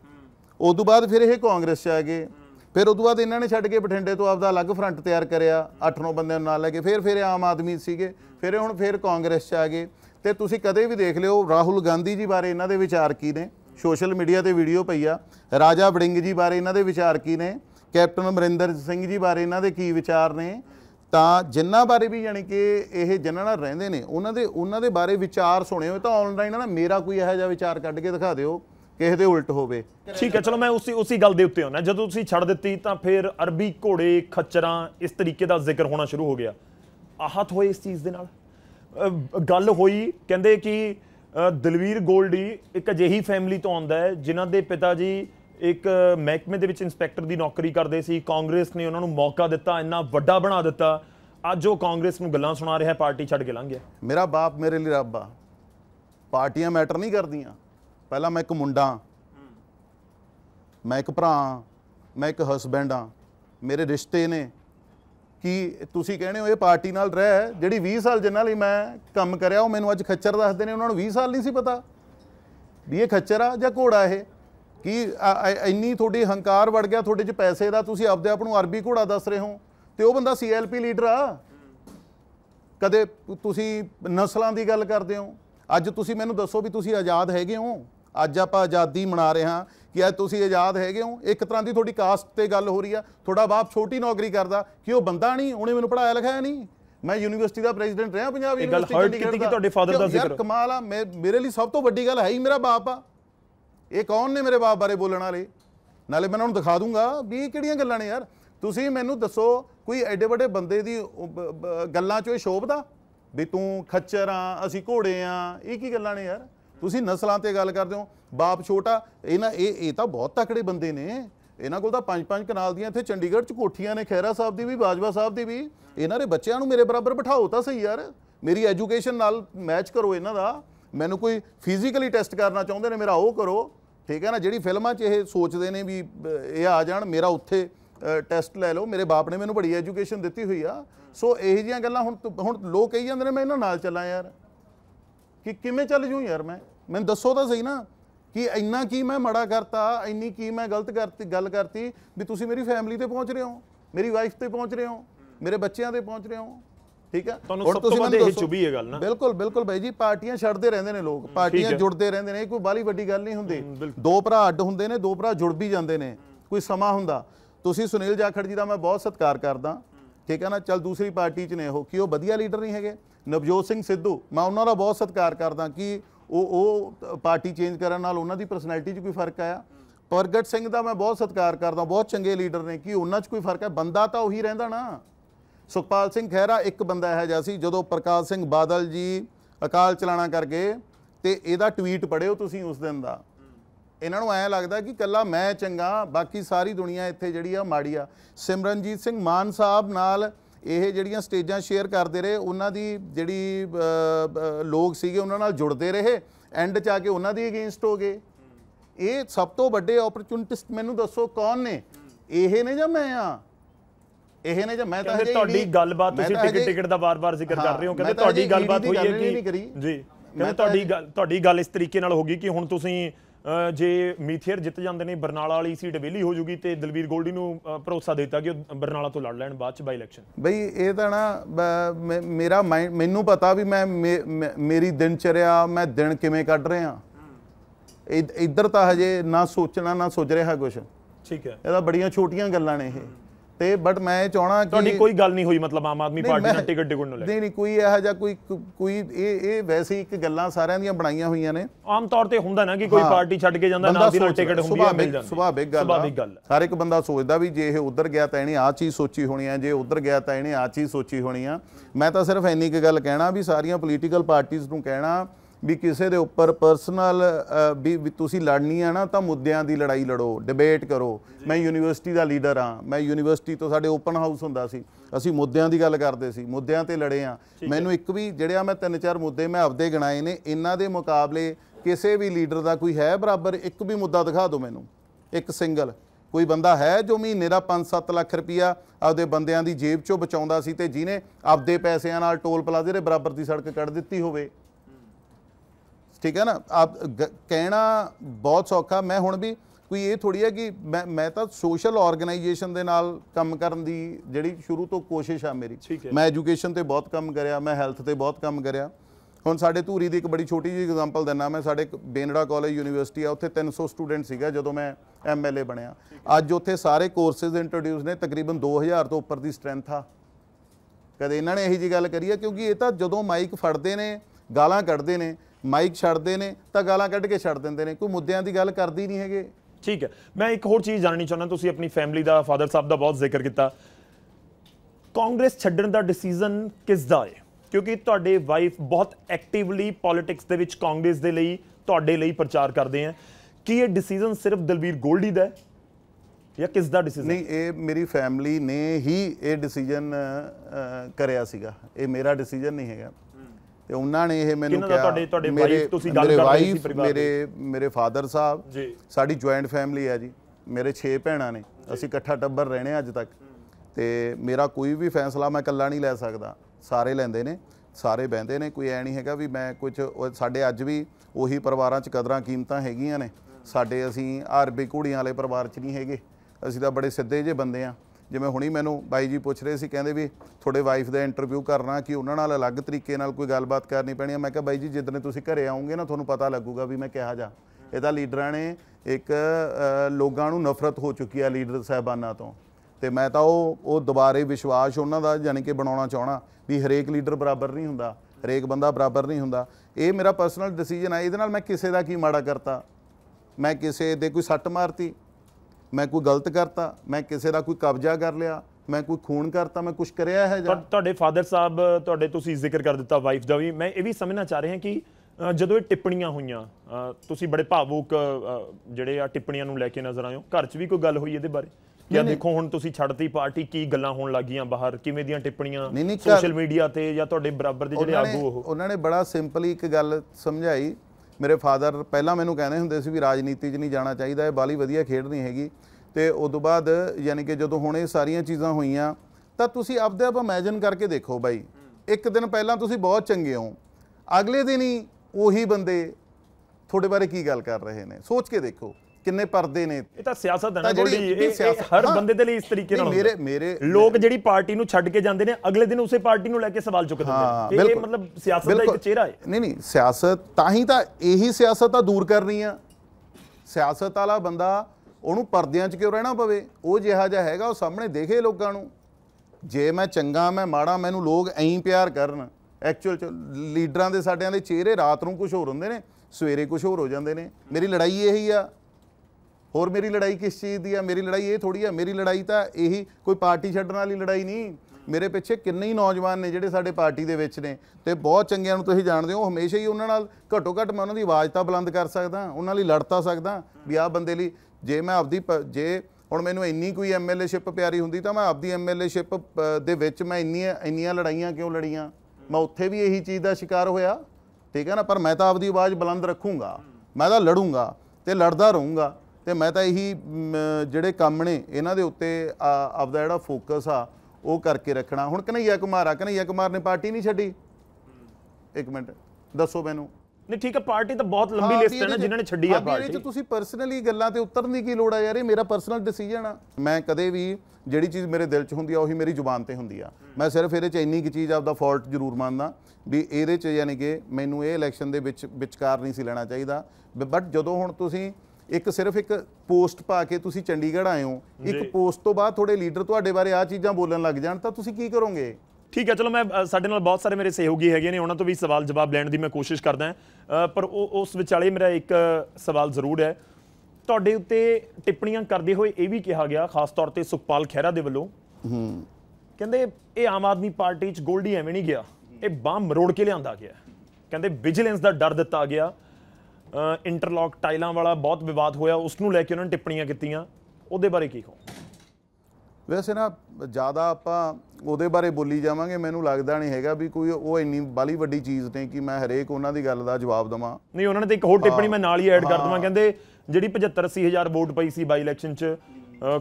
ਉਸ ਤੋਂ ਬਾਅਦ ਫਿਰ ਇਹ ਕਾਂਗਰਸ 'ਚ ਆ ਗਏ ਫਿਰ ਉਦੋਂ ਬਾਅਦ ਇਹਨਾਂ ਨੇ ਛੱਡ ਕੇ ਬਠਿੰਡੇ ਤੋਂ ਆਪਦਾ ਅਲੱਗ ਫਰੰਟ ਤਿਆਰ ਕਰਿਆ 8-9 ਬੰਦਿਆਂ ਨਾਲ ਲੈ ਕੇ ਫਿਰ ਫਿਰ ਆਮ ਆਦਮੀ ਸੀਗੇ ਫਿਰ ਹੁਣ ਫਿਰ ਕਾਂਗਰਸ 'ਚ ਆ ਗਏ ਤੇ ਤੁਸੀਂ ਕਦੇ ਵੀ ਦੇਖ ਲਿਓ ਰਾਹੁਲ ਗਾਂਧੀ ਜੀ ਬਾਰੇ ਇਹਨਾਂ ਦੇ ਵਿਚਾਰ ਕੀ ਨੇ ਸੋਸ਼ਲ ਮੀਡੀਆ ਤੇ ਵੀਡੀਓ ਪਈ ਆ ਰਾਜਾ ਬੜਿੰਗ ਜੀ ਬਾਰੇ ਇਹਨਾਂ ਦੇ ਵਿਚਾਰ ਕੀ ਨੇ ਕੈਪਟਨ ਅਮਰਿੰਦਰ ਸਿੰਘ ਜੀ ਬਾਰੇ ਇਹਨਾਂ ਦੇ ਕੀ ਵਿਚਾਰ ਨੇ ਤਾਂ ਜਿੰਨਾ ਬਾਰੇ ਵੀ ਯਾਨੀ ਕਿ ਇਹ ਜਿੰਨਾਂ ਨਾਲ ਰਹਿੰਦੇ ਨੇ ਉਹਨਾਂ ਦੇ ਉਹਨਾਂ ਦੇ ਬਾਰੇ ਵਿਚਾਰ ਸੁਣੇ ਹੋਏ ਤਾਂ ਆਨਲਾਈਨ ਨਾ ਮੇਰਾ ਕੋਈ ਇਹੋ ਜਿਹਾ ਵਿਚਾਰ ਕੱਢ ਕੇ ਦਿਖਾ ਦਿਓ ਕਿਸੇ ਦੇ ਉਲਟ ਹੋਵੇ ਠੀਕ ਹੈ ਚਲੋ ਮੈਂ ਉਸੇ ਉਸੇ ਗੱਲ ਦੇ ਉੱਤੇ ਆਉਣਾ ਜਦੋਂ ਤੁਸੀਂ ਛੱਡ ਦਿੱਤੀ ਤਾਂ ਫਿਰ ਅਰਬੀ ਘੋੜੇ ਖੱਚਰਾਂ ਇਸ ਤਰੀਕੇ ਦਾ ਜ਼ਿਕਰ ਹੋਣਾ ਸ਼ੁਰੂ ਹੋ ਗਿਆ ਆਹਤ ਹੋਏ ਇਸ ਚੀਜ਼ ਦੇ ਨਾਲ ਗੱਲ ਹੋਈ ਕਹਿੰਦੇ ਕਿ ਦਲਵੀਰ ਗੋਲਡੀ ਇੱਕ ਅਜਿਹੀ ਫੈਮਿਲੀ ਤੋਂ ਆਉਂਦਾ ਹੈ ਜਿਨ੍ਹਾਂ ਦੇ ਪਿਤਾ ਜੀ ਇੱਕ ਮਹਿਕਮੇ ਦੇ ਵਿੱਚ ਇਨਸਪੈਕਟਰ ਦੀ ਨੌਕਰੀ ਕਰਦੇ ਸੀ ਕਾਂਗਰਸ ਨੇ ਉਹਨਾਂ ਨੂੰ ਮੌਕਾ ਦਿੱਤਾ ਇੰਨਾ ਵੱਡਾ ਬਣਾ ਦਿੱਤਾ ਅੱਜ ਉਹ ਕਾਂਗਰਸ ਨੂੰ ਗੱਲਾਂ ਸੁਣਾ ਰਿਹਾ ਪਾਰਟੀ ਛੱਡ ਕੇ ਲੰਘ ਗਿਆ ਮੇਰਾ ਬਾਪ ਮੇਰੇ ਲਈ ਰੱਬ ਆ ਪਾਰਟੀਆਂ ਮੈਟਰ ਨਹੀਂ ਕਰਦੀਆਂ ਪਹਿਲਾਂ ਮੈਂ ਇੱਕ ਮੁੰਡਾ ਮੈਂ ਇੱਕ ਭਰਾ ਮੈਂ ਇੱਕ ਹਸਬੈਂਡ ਆ ਮੇਰੇ ਰਿਸ਼ਤੇ ਨੇ ਕਿ ਤੁਸੀਂ ਕਹਿੰਦੇ ਹੋ ਇਹ ਪਾਰਟੀ ਨਾਲ ਰਹਿ ਜਿਹੜੀ 20 ਸਾਲ ਜਿੰਨਾਂ ਲਈ ਮੈਂ ਕੰਮ ਕਰਿਆ ਉਹ ਮੈਨੂੰ ਅੱਜ ਖੱਚਰ ਦੱਸਦੇ ਨੇ ਉਹਨਾਂ ਨੂੰ 20 ਸਾਲ ਨਹੀਂ ਸੀ ਪਤਾ ਵੀ ਇਹ ਖੱਚਰ ਆ ਜਾਂ ਘੋੜਾ ਇਹ ਕਿ ਇੰਨੀ ਤੁਹਾਡੀ ਹੰਕਾਰ ਵੜ ਗਿਆ ਤੁਹਾਡੇ 'ਚ ਪੈਸੇ ਦਾ ਤੁਸੀਂ ਆਪਦੇ ਆਪ ਨੂੰ ਅਰਬੀ ਘੋੜਾ ਦੱਸ ਰਹੇ ਹੋ ਤੇ ਉਹ ਬੰਦਾ ਸੀਐਲਪੀ ਲੀਡਰ ਆ ਕਦੇ ਤੁਸੀਂ ਨਸਲਾਂ ਦੀ ਗੱਲ ਕਰਦੇ ਹੋ ਅੱਜ ਤੁਸੀਂ ਮੈਨੂੰ ਦੱਸੋ ਵੀ ਤੁਸੀਂ ਆਜ਼ਾਦ ਹੈਗੇ ਹੋ ਅੱਜ ਆਪਾਂ ਆਜ਼ਾਦੀ ਮਨਾ ਰਹੇ ਹਾਂ ਕਿ ਆ ਤੁਸੀਂ ਆਜ਼ਾਦ ਹੈਗੇ ਹੋ ਇੱਕ ਤਰ੍ਹਾਂ ਦੀ ਤੁਹਾਡੀ ਕਾਸਟ ਤੇ ਗੱਲ ਹੋ ਰਹੀ ਆ ਤੁਹਾਡਾ ਬਾਪ ਛੋਟੀ ਨੌਕਰੀ ਕਰਦਾ ਕਿ ਉਹ ਬੰਦਾ ਨਹੀਂ ਉਹਨੇ ਮੈਨੂੰ ਪੜਾਇਆ ਲਿਖਾਇਆ ਨਹੀਂ ਮੈਂ ਯੂਨੀਵਰਸਿਟੀ ਦਾ ਪ੍ਰੈਜ਼ੀਡੈਂਟ ਰਿਹਾ ਪੰਜਾਬ ਯੂਨੀਵਰਸਿਟੀ ਗੱਲ ਹਰਟ ਕੀਤੀ ਕਿ ਤੁਹਾਡੇ ਫਾਦਰ ਦਾ ਜ਼ਿਕਰ ਕਮਾਲ ਆ ਮੇਰੇ ਲਈ ਸਭ ਤੋਂ ਵੱਡੀ ਗੱਲ ਹੈ ਹੀ ਮੇਰਾ ਬਾਪ ਆ ਇਹ ਕੌਣ ਨੇ ਮੇਰੇ ਬਾਪ ਬਾਰੇ ਬੋਲਣ ਵਾਲੇ ਨਾਲੇ ਮੈਂ ਉਹਨਾਂ ਨੂੰ ਦਿਖਾ ਦੂੰਗਾ ਵੀ ਕਿਹੜੀਆਂ ਗੱਲਾਂ ਨੇ ਯਾਰ ਤੁਸੀਂ ਮੈਨੂੰ ਦੱਸੋ ਕੋਈ ਐਡੇ ਵੱਡੇ ਬੰਦੇ ਦੀ ਗੱਲਾਂ 'ਚੋਂ ਇਹ ਸ਼ੋਭਦਾ ਵੀ ਤੂੰ ਖੱਚਰ ਆ ਅਸੀਂ ਘੋੜੇ ਆ ਇਹ ਕੀ ਗੱਲਾਂ ਨੇ ਯਾਰ ਤੁਸੀਂ ਨਸਲਾਂ ਤੇ ਗੱਲ ਕਰਦੇ ਹੋ ਬਾਪ ਛੋਟਾ ਇਹਨਾਂ ਇਹ ਇਹ ਤਾਂ ਬਹੁਤ ਤਕੜੇ ਬੰਦੇ ਨੇ ਇਹਨਾਂ ਕੋਲ ਤਾਂ ਪੰਜ ਪੰਜ ਕਨਾਲ ਦੀਆਂ ਇੱਥੇ ਚੰਡੀਗੜ੍ਹ 'ਚ ਕੋਠੀਆਂ ਨੇ ਖੈਰਾ ਸਾਹਿਬ ਦੀ ਵੀ ਬਾਜਵਾ ਸਾਹਿਬ ਦੀ ਵੀ ਇਹਨਾਂ ਦੇ ਬੱਚਿਆਂ ਨੂੰ ਮੇਰੇ ਬਰਾਬਰ ਬਿਠਾਓ ਤਾਂ ਸਹੀ ਯਾਰ ਮੇਰੀ ਐਜੂਕੇਸ਼ਨ ਨਾਲ ਮੈਚ ਕਰੋ ਇਹਨਾਂ ਦਾ ਮੈਨੂੰ ਕੋਈ ਫਿਜ਼ੀਕਲੀ ਟੈਸਟ ਕਰਨਾ ਚਾਹੁੰਦੇ ਨੇ ਮੇਰਾ ਉਹ ਕਰੋ ਠੀਕ ਹੈ ਨਾ ਜਿਹੜੀ ਫਿਲਮਾਂ 'ਚ ਇਹ ਸੋਚਦੇ ਨੇ ਵੀ ਇਹ ਆ ਜਾਣ ਮੇਰਾ ਉੱਥੇ ਟੈਸਟ ਲੈ ਲਓ ਮੇਰੇ ਬਾਪ ਨੇ ਮੈਨੂੰ ਬੜੀ ਐਜੂਕੇਸ਼ਨ ਦਿੱਤੀ ਹੋਈ ਆ ਸੋ ਇਹ ਜੀਆਂ ਗੱਲਾਂ ਹੁਣ ਹੁਣ ਲੋਕ ਕਹੀ ਜਾਂਦੇ ਨੇ ਮੈਂ ਇਹਨਾਂ ਨਾਲ ਚੱਲਾਂ ਯਾਰ ਕਿ ਕਿਵੇਂ ਚੱਲ ਜੂ ਯਾਰ ਮੈਂ ਮੈਨੂੰ ਦੱਸੋ ਤਾਂ ਸਹੀ ਨਾ ਕਿ ਇੰਨਾ ਕੀ ਮੈਂ ਮੜਾ ਕਰਤਾ ਇੰਨੀ ਕੀ ਮੈਂ ਗਲਤ ਕਰਤੀ ਗੱਲ ਕਰਤੀ ਵੀ ਤੁਸੀਂ ਮੇਰੀ ਫੈਮਿਲੀ ਤੇ ਪਹੁੰਚ ਰਹੇ ਹੋ ਮੇਰੀ ਵਾਈਫ ਤੇ ਪਹੁੰਚ ਰਹੇ ਹੋ ਮੇਰੇ ਬੱਚਿਆਂ ਤੇ ਪਹੁੰਚ ਰਹੇ ਹੋ ਠੀਕ ਹੈ ਤੁਹਾਨੂੰ ਸਭ ਤੋਂ ਵੱਧ ਇਹ ਚੁਬੀ ਹੈ ਗੱਲ ਨਾ ਬਿਲਕੁਲ ਬਿਲਕੁਲ ਭਾਈ ਜੀ ਪਾਰਟੀਆਂ ਛੱਡਦੇ ਰਹਿੰਦੇ ਨੇ ਲੋਕ ਪਾਰਟੀਆਂ ਜੁੜਦੇ ਰਹਿੰਦੇ ਨੇ ਕੋਈ ਬਾਲੀ ਵੱਡੀ ਗੱਲ ਨਹੀਂ ਹੁੰਦੀ ਦੋ ਭਰਾ ਅੱਡ ਹੁੰਦੇ ਨੇ ਦੋ ਭਰਾ ਜੁੜ ਵੀ ਜਾਂਦੇ ਨੇ ਕੋਈ ਸਮਾਂ ਹੁੰਦਾ ਤੁਸੀਂ ਸੁਨੀਲ ਜਾਖੜ ਜੀ ਦਾ ਮੈਂ ਬਹੁਤ ਸਤਿਕਾਰ ਕਰਦਾ ਠੀਕ ਹੈ ਨਾ ਚਲ ਦੂਸਰੀ ਪਾਰਟੀ 'ਚ ਨੇ ਉਹ ਕਿ ਉਹ ਵਧੀਆ ਲੀਡਰ ਨਹੀਂ ਹੈਗੇ ਨਵਜੋਤ ਸਿੰਘ ਸਿੱਧੂ ਮੈਂ ਉਹਨਾਂ ਦਾ ਬਹੁਤ ਸਤਿਕਾਰ ਕਰਦਾ ਕਿ ਉਹ ਉਹ ਪਾਰਟੀ ਚੇਂਜ ਕਰਨ ਨਾਲ ਉਹਨਾਂ ਦੀ ਪਰਸਨੈਲਿਟੀ 'ਚ ਕੋਈ ਫਰਕ ਆਇਆ ਪ੍ਰਗਟ ਸਿੰਘ ਦਾ ਮੈਂ ਬਹੁਤ ਸਤਿਕਾਰ ਕਰਦਾ ਬਹੁਤ ਚੰਗੇ ਲੀਡਰ ਨੇ ਕਿ ਉਹਨਾਂ 'ਚ ਕੋਈ ਫਰਕ ਹੈ ਬੰਦਾ ਤਾਂ ਉਹੀ ਰਹਿੰਦਾ ਨਾ ਸੁਖਪਾਲ ਸਿੰਘ ਖਹਿਰਾ ਇੱਕ ਬੰਦਾ ਹੈ ਜਿਆ ਸੀ ਜਦੋਂ ਪ੍ਰਕਾਸ਼ ਸਿੰਘ ਬਾਦਲ ਜੀ ਅਕਾਲ ਚਲਾਣਾ ਕਰਕੇ ਤੇ ਇਹਦਾ ਟਵੀਟ ਪੜਿਓ ਤੁਸੀਂ ਉਸ ਦਿਨ ਦਾ ਇਹਨਾਂ ਨੂੰ ਐ ਲੱਗਦਾ ਕਿ ਕੱਲਾ ਮੈਂ ਚੰਗਾ ਬਾਕੀ ਸਾਰੀ ਦੁਨੀਆ ਇੱਥੇ ਜਿਹੜੀ ਆ ਮਾੜੀ ਆ ਸਿਮਰਨਜੀਤ ਸਿੰਘ ਮਾਨ ਸਾਹਿਬ ਨਾਲ ਇਹ ਜਿਹੜੀਆਂ ਸਟੇਜਾਂ ਸ਼ੇਅਰ ਕਰਦੇ ਰਹੇ ਉਹਨਾਂ ਦੀ ਜਿਹੜੀ ਲੋਕ ਸੀਗੇ ਉਹਨਾਂ ਨਾਲ ਜੁੜਦੇ ਰਹੇ ਐਂਡ ਚ ਆ ਕੇ ਉਹਨਾਂ ਦੀ ਅਗੇਂਸਟ ਹੋ ਗਏ ਇਹ ਸਭ ਤੋਂ ਵੱਡੇ ਓਪਰਚੁਨਿਟਿਸਟ ਮੈਨੂੰ ਦੱਸੋ ਕੌਣ ਨੇ ਇਹ ਨੇ ਜਾਂ ਮੈਂ ਆ ਇਹ ਨੇ ਜਾਂ ਮੈਂ ਤਾਂ ਹਜੇ ਤੁਹਾਡੀ ਗੱਲਬਾਤ ਤੁਸੀਂ ਟਿਕਟ ਟਿਕਟ ਦਾ ਵਾਰ-ਵਾਰ ਜ਼ਿਕਰ ਕਰ ਰਹੇ ਹੋ ਕਹਿੰਦੇ ਤੁਹਾਡੀ ਗੱਲਬਾਤ ਹੋਈ ਹੈ ਕਿ ਜੀ ਕਹਿੰਦੇ ਤੁਹਾਡੀ ਗੱਲ ਤੁਹਾਡੀ ਗੱਲ ਇਸ ਤਰੀਕੇ ਨਾਲ ਹੋ ਗਈ ਕਿ ਹੁਣ ਤੁਸੀਂ ਜੇ ਮੀਥੇਰ ਜਿੱਤ ਜਾਂਦੇ ਨੇ ਬਰਨਾਲਾ ਵਾਲੀ ਸੀਟ ਵਿਹਲੀ ਹੋ ਜੂਗੀ ਤੇ ਦਲਵੀਰ ਗੋਲਡੀ ਨੂੰ ਭਰੋਸਾ ਦਿੱਤਾ ਕਿ ਉਹ ਬਰਨਾਲਾ ਤੋਂ ਲੜ ਲੈਣ ਬਾਅਦ ਚ ਬਾਈ ਇਲੈਕਸ਼ਨ ਬਈ ਇਹ ਤਾਂ ਨਾ ਮੇਰਾ ਮੈਨੂੰ ਪਤਾ ਵੀ ਮੈਂ ਮੇਰੀ ਦਿਨਚਰਿਆ ਮੈਂ ਦਿਨ ਕਿਵੇਂ ਕੱਢ ਰਿਹਾ ਇੱਧਰ ਤਾਂ ਹਜੇ ਨਾ ਸੋਚਣਾ ਨਾ ਸੋਚ ਰਿਹਾ ਕੁਝ ਠੀਕ ਹੈ ਇਹਦਾ ਬੜੀਆਂ ਛੋਟੀਆਂ ਗੱਲਾਂ ਨੇ ਇਹ ਤੇ ਬਟ ਮੈਂ ਚਾਹਣਾ ਕਿ ਤੁਹਾਡੀ ਕੋਈ ਗੱਲ ਨਹੀਂ ਹੋਈ ਮਤਲਬ ਆਮ ਆਦਮੀ ਪਾਰਟੀ ਨਾਲ ਟਿਕਟ ਟਿਕਟ ਨੂੰ ਲੈ ਨਹੀਂ ਨਹੀਂ ਕੋਈ ਇਹੋ ਜਿਹਾ ਕੋਈ ਕੋਈ ਇਹ ਇਹ ਵੈਸੇ ਇੱਕ ਗੱਲਾਂ ਸਾਰਿਆਂ ਦੀਆਂ ਬਣਾਈਆਂ ਹੋਈਆਂ ਨੇ ਆਮ ਤੌਰ ਤੇ ਹੁੰਦਾ ਨਾ ਕਿ ਕੋਈ ਪਾਰਟੀ ਛੱਡ ਕੇ ਜਾਂਦਾ ਨਾਲ ਦੀ ਨਾਲ ਟਿਕਟ ਹੁੰਦੀ ਹੈ ਮਿਲ ਜਾਂਦੀ ਸੁਭਾਵਿਕ ਗੱਲ ਹੈ ਸਾਰੇ ਇੱਕ ਬੰਦਾ ਸੋਚਦਾ ਵੀ ਜੇ ਇਹ ਉਧਰ ਗਿਆ ਤਾਂ ਇਹਨੇ ਆ ਚੀਜ਼ ਸੋਚੀ ਹੋਣੀ ਆ ਜੇ ਉਧਰ ਗਿਆ ਤਾਂ ਇਹਨੇ ਆ ਚੀਜ਼ ਸੋਚੀ ਹੋਣੀ ਆ ਮੈਂ ਤਾਂ ਸਿਰਫ ਇੰਨੀ ਕੁ ਗੱਲ ਕਹਿਣਾ ਵੀ ਸਾਰੀਆਂ ਪੋਲੀਟੀਕਲ ਪਾਰਟੀਆਂ ਨੂੰ ਕਹਿਣਾ ਵੀ ਕਿਸੇ ਦੇ ਉੱਪਰ ਪਰਸਨਲ ਵੀ ਤੁਸੀਂ ਲੜਨੀ ਆ ਨਾ ਤਾਂ ਮੁੱਦਿਆਂ ਦੀ ਲੜਾਈ ਲੜੋ ਡਿਬੇਟ ਕਰੋ ਮੈਂ ਯੂਨੀਵਰਸਿਟੀ ਦਾ ਲੀਡਰ ਆ ਮੈਂ ਯੂਨੀਵਰਸਿਟੀ ਤੋਂ ਸਾਡੇ ਓਪਨ ਹਾਊਸ ਹੁੰਦਾ ਸੀ ਅਸੀਂ ਮੁੱਦਿਆਂ ਦੀ ਗੱਲ ਕਰਦੇ ਸੀ ਮੁੱਦਿਆਂ ਤੇ ਲੜੇ ਆ ਮੈਨੂੰ ਇੱਕ ਵੀ ਜਿਹੜਿਆ ਮੈਂ ਤਿੰਨ ਚਾਰ ਮੁੱਦੇ ਮੈਂ ਆਪਦੇ ਗਿਣਾਏ ਨੇ ਇਹਨਾਂ ਦੇ ਮੁਕਾਬਲੇ ਕਿਸੇ ਵੀ ਲੀਡਰ ਦਾ ਕੋਈ ਹੈ ਬਰਾਬਰ ਇੱਕ ਵੀ ਮੁੱਦਾ ਦਿਖਾ ਦਿਓ ਮੈਨੂੰ ਇੱਕ ਸਿੰਗਲ ਕੋਈ ਬੰਦਾ ਹੈ ਜੋ ਮਹੀਨੇ ਦਾ 5-7 ਲੱਖ ਰੁਪਇਆ ਆਪਦੇ ਬੰਦਿਆਂ ਦੀ ਜੇਬ ਚੋਂ ਬਚਾਉਂਦਾ ਸੀ ਤੇ ਜਿਨੇ ਆਪਦੇ ਪੈਸਿਆਂ ਨਾਲ ਟੋਲ ਪਲਾਜ਼ੇ ਦੇ ਬਰਾਬਰ ਦੀ ਸੜਕ ਕੱਢ ਦਿੱਤੀ ਹੋਵੇ ਠੀਕ ਹੈ ਨਾ ਆਪ ਕਹਿਣਾ ਬਹੁਤ ਸੌਖਾ ਮੈਂ ਹੁਣ ਵੀ ਕੋਈ ਇਹ ਥੋੜੀ ਹੈ ਕਿ ਮੈਂ ਮੈਂ ਤਾਂ ਸੋਸ਼ਲ ਆਰਗੇਨਾਈਜੇਸ਼ਨ ਦੇ ਨਾਲ ਕੰਮ ਕਰਨ ਦੀ ਜਿਹੜੀ ਸ਼ੁਰੂ ਤੋਂ ਕੋਸ਼ਿਸ਼ ਆ ਮੇਰੀ ਮੈਂ ਐਜੂਕੇਸ਼ਨ ਤੇ ਬਹੁਤ ਕੰਮ ਕਰਿਆ ਮੈਂ ਹੈਲਥ ਤੇ ਬਹੁਤ ਕੰਮ ਕਰਿਆ ਹੁਣ ਸਾਡੇ ਧੂਰੀ ਦੀ ਇੱਕ ਬੜੀ ਛੋਟੀ ਜਿਹੀ ਐਗਜ਼ਾਮਪਲ ਦਿੰਨਾ ਮੈਂ ਸਾਡੇ ਬੇਨੜਾ ਕਾਲਜ ਯੂਨੀਵਰਸਿਟੀ ਆ ਉੱਥੇ 300 ਸਟੂਡੈਂਟ ਸੀਗਾ ਜਦੋਂ ਮੈਂ ਐਮਐਲਏ ਬਣਿਆ ਅੱਜ ਉੱਥੇ ਸਾਰੇ ਕੋਰਸਸ ਇੰਟਰੋਡਿਊਸ ਨੇ ਤਕਰੀਬਨ 2000 ਤੋਂ ਉੱਪਰ ਦੀ ਸਟਰੈਂਥ ਆ ਕਦੇ ਇਹਨਾਂ ਨੇ ਇਹੀ ਜੀ ਗੱਲ ਕਰੀ ਆ ਕਿਉਂਕਿ ਇਹ ਤਾਂ ਜਦੋਂ ਮਾਈਕ ਫੜਦੇ ਨੇ ਗਾਲਾਂ ਕੱਢਦੇ ਨੇ ਮਾਈਕ ਛੱਡਦੇ ਨੇ ਤਾਂ ਗਾਲਾਂ ਕੱਢ ਕੇ ਛੱਡ ਦਿੰਦੇ ਨੇ ਕੋਈ ਮੁੱਦਿਆਂ ਦੀ ਗੱਲ ਕਰਦੀ ਨਹੀਂ ਹੈਗੇ ਠੀਕ ਹੈ ਮੈਂ ਇੱਕ ਹੋਰ ਚੀਜ਼ ਜਾਣਨੀ ਚਾਹੁੰਦਾ ਤੁਸੀਂ ਆਪਣੀ ਫੈਮਿਲੀ ਦਾ ਫਾਦਰ ਸਾਹਿਬ ਦਾ ਬਹੁਤ ਜ਼ਿਕਰ ਕੀਤਾ ਕਾਂਗਰਸ ਛੱਡਣ ਦਾ ਡਿਸੀਜਨ ਕਿਸ ਦਾ ਹੈ ਕਿਉਂਕਿ ਤੁਹਾਡੇ ਵਾਈਫ ਬਹੁਤ ਐਕਟਿਵਲੀ ਪੋਲਿਟਿਕਸ ਦੇ ਵਿੱਚ ਕਾਂਗਰਸ ਦੇ ਲਈ ਤੁਹਾਡੇ ਲਈ ਪ੍ਰਚਾਰ ਕਰਦੇ ਆ ਕੀ ਇਹ ਡਿਸੀਜਨ ਸਿਰਫ ਦਲਵੀਰ ਗੋਲਡੀ ਦਾ ਹੈ ਜਾਂ ਕਿਸ ਦਾ ਡਿਸੀਜਨ ਨਹੀਂ ਇਹ ਮੇਰੀ ਫੈਮਿਲੀ ਨੇ ਹੀ ਇਹ ਡਿਸੀਜਨ ਕਰਿਆ ਸੀਗਾ ਇਹ ਮੇਰਾ ਡਿਸੀਜਨ ਨਹੀਂ ਹੈਗਾ ਤੇ ਉਹਨਾਂ ਨੇ ਇਹ ਮੈਨੂੰ ਕਿਹਾ ਤੁਹਾਡੇ ਤੁਹਾਡੇ ਵਾਈਫ ਤੁਸੀਂ ਗੱਲ ਕਰਦੇ ਸੀ ਪਰਿਵਾਰ ਮੇਰੇ ਮੇਰੇ ਫਾਦਰ ਸਾਹਿਬ ਜੀ ਸਾਡੀ ਜੁਆਇੰਟ ਫੈਮਿਲੀ ਹੈ ਜੀ ਮੇਰੇ 6 ਭੈਣਾਂ ਨੇ ਅਸੀਂ ਇਕੱਠਾ ਟੱਬਰ ਰਹਿਣੇ ਅੱਜ ਤੱਕ ਤੇ ਮੇਰਾ ਕੋਈ ਵੀ ਫੈਸਲਾ ਮੈਂ ਇਕੱਲਾ ਨਹੀਂ ਲੈ ਸਕਦਾ ਸਾਰੇ ਲੈਂਦੇ ਨੇ ਸਾਰੇ ਬੈਂਦੇ ਨੇ ਕੋਈ ਐ ਨਹੀਂ ਹੈਗਾ ਵੀ ਮੈਂ ਕੁਝ ਸਾਡੇ ਅੱਜ ਵੀ ਉਹੀ ਪਰਿਵਾਰਾਂ 'ਚ ਕਦਰਾਂ ਕੀਮਤਾਂ ਹੈਗੀਆਂ ਨੇ ਸਾਡੇ ਅਸੀਂ ਆਰਬੀ ਕੁੜੀਆਂ ਵਾਲੇ ਪਰਿਵਾਰ 'ਚ ਨਹੀਂ ਹੈਗੇ ਅਸੀਂ ਤਾਂ ਬੜੇ ਸਿੱਧੇ ਜੇ ਬੰਦੇ ਆ ਜਿਵੇਂ ਹੁਣੀ ਮੈਨੂੰ ਬਾਈ ਜੀ ਪੁੱਛ ਰਹੇ ਸੀ ਕਹਿੰਦੇ ਵੀ ਤੁਹਾਡੇ ਵਾਈਫ ਦਾ ਇੰਟਰਵਿਊ ਕਰਨਾ ਕਿ ਉਹਨਾਂ ਨਾਲ ਅਲੱਗ ਤਰੀਕੇ ਨਾਲ ਕੋਈ ਗੱਲਬਾਤ ਕਰਨੀ ਪੈਣੀ ਹੈ ਮੈਂ ਕਿਹਾ ਬਾਈ ਜੀ ਜਿੱਦਨੇ ਤੁਸੀਂ ਘਰੇ ਆਉਂਗੇ ਨਾ ਤੁਹਾਨੂੰ ਪਤਾ ਲੱਗੂਗਾ ਵੀ ਮੈਂ ਕਿਹਾ ਜਾ ਇਹਦਾ ਲੀਡਰਾਂ ਨੇ ਇੱਕ ਲੋਕਾਂ ਨੂੰ ਨਫ਼ਰਤ ਹੋ ਚੁੱਕੀ ਹੈ ਲੀਡਰ ਸਹਿਬਾਨਾਂ ਤੋਂ ਤੇ ਮੈਂ ਤਾਂ ਉਹ ਉਹ ਦੁਬਾਰੇ ਵਿਸ਼ਵਾਸ ਉਹਨਾਂ ਦਾ ਯਾਨੀ ਕਿ ਬਣਾਉਣਾ ਚਾਹਣਾ ਵੀ ਹਰੇਕ ਲੀਡਰ ਬਰਾਬਰ ਨਹੀਂ ਹੁੰਦਾ ਹਰੇਕ ਬੰਦਾ ਬਰਾਬਰ ਨਹੀਂ ਹੁੰਦਾ ਇਹ ਮੇਰਾ ਪਰਸਨਲ ਡਿਸੀਜਨ ਹੈ ਇਹਦੇ ਨਾਲ ਮੈਂ ਕਿਸੇ ਦਾ ਕੀ ਮਾੜਾ ਕਰਤਾ ਮੈਂ ਕਿਸੇ ਦੇ ਕੋਈ ਸੱਟ ਮਾਰਤੀ ਮੈਂ ਕੋਈ ਗਲਤ ਕਰਤਾ ਮੈਂ ਕਿਸੇ ਦਾ ਕੋਈ ਕਬਜ਼ਾ ਕਰ ਲਿਆ ਮੈਂ ਕੋਈ ਖੂਨ ਕਰਤਾ ਮੈਂ ਕੁਝ ਕਰਿਆ ਹੈ ਜਾਂ ਤੁਹਾਡੇ ਫਾਦਰ ਸਾਹਿਬ ਤੁਹਾਡੇ ਤੁਸੀਂ ਜ਼ਿਕਰ ਕਰ ਦਿੱਤਾ ਵਾਈਫ ਦਾ ਵੀ ਮੈਂ ਇਹ ਵੀ ਸਮਝਣਾ ਚਾਹ ਰਹੇ ਹਾਂ ਕਿ ਜਦੋਂ ਇਹ ਟਿੱਪਣੀਆਂ ਹੋਈਆਂ ਤੁਸੀਂ ਬੜੇ ਭਾਵੁਕ ਜਿਹੜੇ ਆ ਟਿੱਪਣੀਆਂ ਨੂੰ ਲੈ ਕੇ ਨਜ਼ਰ ਆਇਓ ਘਰ 'ਚ ਵੀ ਕੋਈ ਗੱਲ ਹੋਈ ਇਹਦੇ ਬਾਰੇ ਜਾਂ ਦੇਖੋ ਹੁਣ ਤੁਸੀਂ ਛੱਡਤੀ ਪਾਰਟੀ ਕੀ ਗੱਲਾਂ ਹੋਣ ਲੱਗੀਆਂ ਬਾਹਰ ਕਿਵੇਂ ਦੀਆਂ ਟਿੱਪਣੀਆਂ ਸੋਸ਼ਲ ਮੀਡੀਆ ਤੇ ਜਾਂ ਤੁਹਾਡੇ ਬਰਾਬਰ ਦੇ ਜਿਹੜੇ ਆਗੂ ਉਹ ਉਹਨਾਂ ਨੇ ਬੜਾ ਸਿੰਪਲੀ ਇੱਕ ਗੱਲ ਸਮਝਾਈ ਮੇਰੇ ਫਾਦਰ ਪਹਿਲਾਂ ਮੈਨੂੰ ਕਹਿੰਦੇ ਹੁੰਦੇ ਸੀ ਵੀ ਰਾਜਨੀਤੀ 'ਚ ਨਹੀਂ ਜਾਣਾ ਚਾਹੀਦਾ ਇਹ ਬਾਲੀ ਵਧੀਆ ਖੇਡ ਨਹੀਂ ਹੈਗੀ ਤੇ ਉਸ ਤੋਂ ਬਾਅਦ ਯਾਨੀ ਕਿ ਜਦੋਂ ਹੁਣ ਇਹ ਸਾਰੀਆਂ ਚੀਜ਼ਾਂ ਹੋਈਆਂ ਤਾਂ ਤੁਸੀਂ ਆਪਦੇ ਆਪ ਇਮੇਜਿਨ ਕਰਕੇ ਦੇਖੋ ਬਾਈ ਇੱਕ ਦਿਨ ਪਹਿਲਾਂ ਤੁਸੀਂ ਬਹੁਤ ਚੰਗੇ ਹੋ ਅਗਲੇ ਦਿਨ ਹੀ ਉਹੀ ਬੰਦੇ ਤੁਹਾਡੇ ਬਾਰੇ ਕੀ ਗੱਲ ਕਰ ਰਹੇ ਨੇ ਸੋਚ ਕੇ ਦੇਖੋ ਕਿੰਨੇ ਪਰਦੇ ਨੇ ਇਹ ਤਾਂ ਸਿਆਸਤ ਹੈ ਨਾ ਗੋਲਡੀ ਇਹ ਹਰ ਬੰਦੇ ਦੇ ਲਈ ਇਸ ਤਰੀਕੇ ਨਾਲ ਮੇਰੇ ਮੇਰੇ ਲੋਕ ਜਿਹੜੀ ਪਾਰਟੀ ਨੂੰ ਛੱਡ ਕੇ ਜਾਂਦੇ ਨੇ ਅਗਲੇ ਦਿਨ ਉਸੇ ਪਾਰਟੀ ਨੂੰ ਲੈ ਕੇ ਸਵਾਲ ਚੁੱਕ ਦਿੰਦੇ ਨੇ ਇਹ ਮਤਲਬ ਸਿਆਸਤ ਦਾ ਇੱਕ ਚਿਹਰਾ ਹੈ ਨਹੀਂ ਨਹੀਂ ਸਿਆਸਤ ਤਾਂ ਹੀ ਤਾਂ ਇਹੀ ਸਿਆਸਤ ਤਾਂ ਦੂਰ ਕਰਨੀ ਆ ਸਿਆਸਤ ਵਾਲਾ ਬੰਦਾ ਉਹਨੂੰ ਪਰਦਿਆਂ 'ਚ ਕਿਉਂ ਰਹਿਣਾ ਪਵੇ ਉਹ ਜਿਹਾ ਜਿਹਾ ਹੈਗਾ ਉਹ ਸਾਹਮਣੇ ਦੇਖੇ ਲੋਕਾਂ ਨੂੰ ਜੇ ਮੈਂ ਚੰਗਾ ਮੈਂ ਮਾੜਾ ਮੈਨੂੰ ਲੋਕ ਐਂ ਪਿਆਰ ਕਰਨ ਐਕਚੁਅਲ ਚ ਲੀਡਰਾਂ ਦੇ ਸਾਡਿਆਂ ਦੇ ਚਿਹਰੇ ਰਾਤ ਨੂੰ ਕੁਝ ਹੋਰ ਹੁੰਦੇ ਨੇ ਸਵੇਰੇ ਕੁਝ ਹੋਰ ਹੋ ਜਾਂਦੇ ਨੇ ਮੇਰੀ ਲੜਾਈ ਇਹੀ ਆ ਹੋਰ ਮੇਰੀ ਲੜਾਈ ਕਿਸ ਚੀਜ਼ ਦੀ ਆ ਮੇਰੀ ਲੜਾਈ ਇਹ ਥੋੜੀ ਆ ਮੇਰੀ ਲੜਾਈ ਤਾਂ ਇਹੀ ਕੋਈ ਪਾਰਟੀ ਛੱਡਣ ਵਾਲੀ ਲੜਾਈ ਨਹੀਂ ਮੇਰੇ ਪਿੱਛੇ ਕਿੰਨੇ ਹੀ ਨੌਜਵਾਨ ਨੇ ਜਿਹੜੇ ਸਾਡੇ ਪਾਰਟੀ ਦੇ ਵਿੱਚ ਨੇ ਤੇ ਬਹੁਤ ਚੰਗਿਆਂ ਨੂੰ ਤੁਸੀਂ ਜਾਣਦੇ ਹੋ ਹਮੇਸ਼ਾ ਹੀ ਉਹਨਾਂ ਨਾਲ ਘੱਟੋ ਘੱਟ ਮੈਂ ਉਹਨਾਂ ਦੀ ਆਵਾਜ਼ ਤਾਂ ਬੁਲੰਦ ਕਰ ਸਕਦਾ ਉਹਨਾਂ ਲਈ ਲੜ ਤਾਂ ਸਕਦਾ ਵੀ ਆਹ ਬੰਦੇ ਲਈ ਜੇ ਮੈਂ ਆਪਦੀ ਜੇ ਹੁਣ ਮੈਨੂੰ ਇੰਨੀ ਕੋਈ ਐਮਐਲਏਸ਼ਿਪ ਪਿਆਰੀ ਹੁੰਦੀ ਤਾਂ ਮੈਂ ਆਪਦੀ ਐਮਐਲਏਸ਼ਿਪ ਦੇ ਵਿੱਚ ਮੈਂ ਇੰਨੀਆਂ ਇੰਨੀਆਂ ਲੜਾਈਆਂ ਕਿਉਂ ਲੜੀਆਂ ਮੈਂ ਉੱਥੇ ਵੀ ਇਹੀ ਚੀਜ਼ ਦਾ ਸ਼ਿਕਾਰ ਹੋਇਆ ਠੀਕ ਹੈ ਨਾ ਪਰ ਮੈਂ ਤਾਂ ਆਪਦੀ ਆਵਾਜ਼ ਬੁਲੰਦ ਰੱਖੂੰਗਾ ਮੈਂ ਤਾਂ ਲੜੂੰਗਾ ਤੇ ਲੜਦਾ ਰਹੂੰਗਾ ਤੇ ਮੈਂ ਤਾਂ ਇਹੀ ਜਿਹੜੇ ਕੰਮ ਨੇ ਇਹਨਾਂ ਦੇ ਉੱਤੇ ਆਪਦਾ ਜਿਹੜਾ ਫੋਕਸ ਆ ਉਹ ਕਰਕੇ ਰੱਖਣਾ ਹੁਣ ਕਨਈਆ ਕੁਮਾਰ ਆ ਕਨਈਆ ਕੁਮਾਰ ਨੇ ਪਾਰਟੀ ਨਹੀਂ ਛੱਡੀ ਇੱਕ ਮਿੰਟ ਦੱਸੋ ਮੈਨੂੰ ਨਹੀਂ ਠੀਕ ਹੈ ਪਾਰਟੀ ਤਾਂ ਬਹੁਤ ਲੰਬੀ ਲਿਸਟ ਹੈ ਨਾ ਜਿਨ੍ਹਾਂ ਨੇ ਛੱਡੀ ਆ ਪਾਰਟੀ ਇਹਦੇ ਚ ਤੁਸੀਂ ਪਰਸਨਲੀ ਗੱਲਾਂ ਤੇ ਉਤਰਨ ਦੀ ਕੀ ਲੋੜ ਆ ਯਾਰ ਇਹ ਮੇਰਾ ਪਰਸਨਲ ਡਿਸੀਜਨ ਆ ਮੈਂ ਕਦੇ ਵੀ ਜਿਹੜੀ ਚੀਜ਼ ਮੇਰੇ ਦਿਲ 'ਚ ਹੁੰਦੀ ਆ ਉਹੀ ਮੇਰੀ ਜ਼ੁਬਾਨ ਤੇ ਹੁੰਦੀ ਆ ਮੈਂ ਸਿਰਫ ਇਹਦੇ 'ਚ ਇੰਨੀ ਕੀ ਚੀਜ਼ ਆਪਦਾ ਫਾਲਟ ਜ਼ਰੂਰ ਮੰਨਦਾ ਵੀ ਇਹਦੇ 'ਚ ਯਾਨੀ ਕਿ ਮੈਨੂੰ ਇਹ ਇਲੈਕਸ਼ਨ ਦੇ ਵਿੱਚ ਵਿਚਕਾਰ ਨਹੀਂ ਸੀ ਲੈਣਾ ਚਾਹੀਦਾ ਬਟ ਜਦੋਂ ਹੁਣ ਤੁਸੀਂ ਇੱਕ ਸਿਰਫ ਇੱਕ ਪੋਸਟ ਪਾ ਕੇ ਤੁਸੀਂ ਚੰਡੀਗੜ੍ਹ ਆਏ ਹੋ ਇੱਕ ਪੋਸਟ ਤੋਂ ਬਾਅਦ ਤੁਹਾਡੇ ਲੀਡਰ ਤੁਹਾਡੇ ਬਾਰੇ ਆ ਚੀਜ਼ਾਂ ਬੋਲਣ ਲੱਗ ਜਾਣ ਤਾਂ ਤੁਸੀਂ ਕੀ ਕਰੋਗੇ ਠੀਕ ਹੈ ਚਲੋ ਮੈਂ ਸਾਡੇ ਨਾਲ ਬਹੁਤ ਸਾਰੇ ਮੇਰੇ ਸਹਿਯੋਗੀ ਹੈਗੇ ਨੇ ਉਹਨਾਂ ਤੋਂ ਵੀ ਸਵਾਲ ਜਵਾਬ ਲੈਣ ਦੀ ਮੈਂ ਕੋਸ਼ਿਸ਼ ਕਰਦਾ ਪਰ ਉਹ ਉਸ ਵਿਚਾਲੇ ਮੇਰਾ ਇੱਕ ਸਵਾਲ ਜ਼ਰੂਰ ਹੈ ਤੁਹਾਡੇ ਉੱਤੇ ਟਿੱਪਣੀਆਂ ਕਰਦੇ ਹੋਏ ਇਹ ਵੀ ਕਿਹਾ ਗਿਆ ਖਾਸ ਤੌਰ ਤੇ ਸੁਖਪਾਲ ਖਹਿਰਾ ਦੇ ਵੱਲੋਂ ਹੂੰ ਕਹਿੰਦੇ ਇਹ ਆਮ ਆਦਮੀ ਪਾਰਟੀ 'ਚ ਗੋਲਡੀ ਐਵੇਂ ਨਹੀਂ ਗਿਆ ਇਹ ਬਾਹ ਮਰੋੜ ਕੇ ਲਿਆਂਦਾ ਗਿਆ ਕਹਿੰਦੇ ਵਿਜੀਲੈਂਸ ਦਾ ਡਰ ਦਿੱਤਾ ਗਿਆ ਇੰਟਰਲੌਕ ਟਾਈਲਾਂ ਵਾਲਾ ਬਹੁਤ ਵਿਵਾਦ ਹੋਇਆ ਉਸ ਨੂੰ ਲੈ ਕੇ ਉਹਨਾਂ ਨੇ ਟਿੱਪਣੀਆਂ ਕੀਤੀਆਂ ਉਹਦੇ ਬਾਰੇ ਕੀ ਕਹੋ ਵੈਸੇ ਨਾ ਜ਼ਿਆਦਾ ਆਪਾਂ ਉਹਦੇ ਬਾਰੇ ਬੋਲੀ ਜਾਵਾਂਗੇ ਮੈਨੂੰ ਲੱਗਦਾ ਨਹੀਂ ਹੈਗਾ ਵੀ ਕੋਈ ਉਹ ਇੰਨੀ ਬਾਲੀ ਵੱਡੀ ਚੀਜ਼ ਨੇ ਕਿ ਮੈਂ ਹਰੇਕ ਉਹਨਾਂ ਦੀ ਗੱਲ ਦਾ ਜਵਾਬ ਦਵਾਂ ਨਹੀਂ ਉਹਨਾਂ ਨੇ ਤੇ ਇੱਕ ਹੋਰ ਟਿੱਪਣੀ ਮੈਂ ਨਾਲ ਹੀ ਐਡ ਕਰ ਦਵਾਂ ਕਹਿੰਦੇ ਜਿਹੜੀ 75 80000 ਵੋਟ ਪਈ ਸੀ ਬਾਈ ਇਲੈਕਸ਼ਨ 'ਚ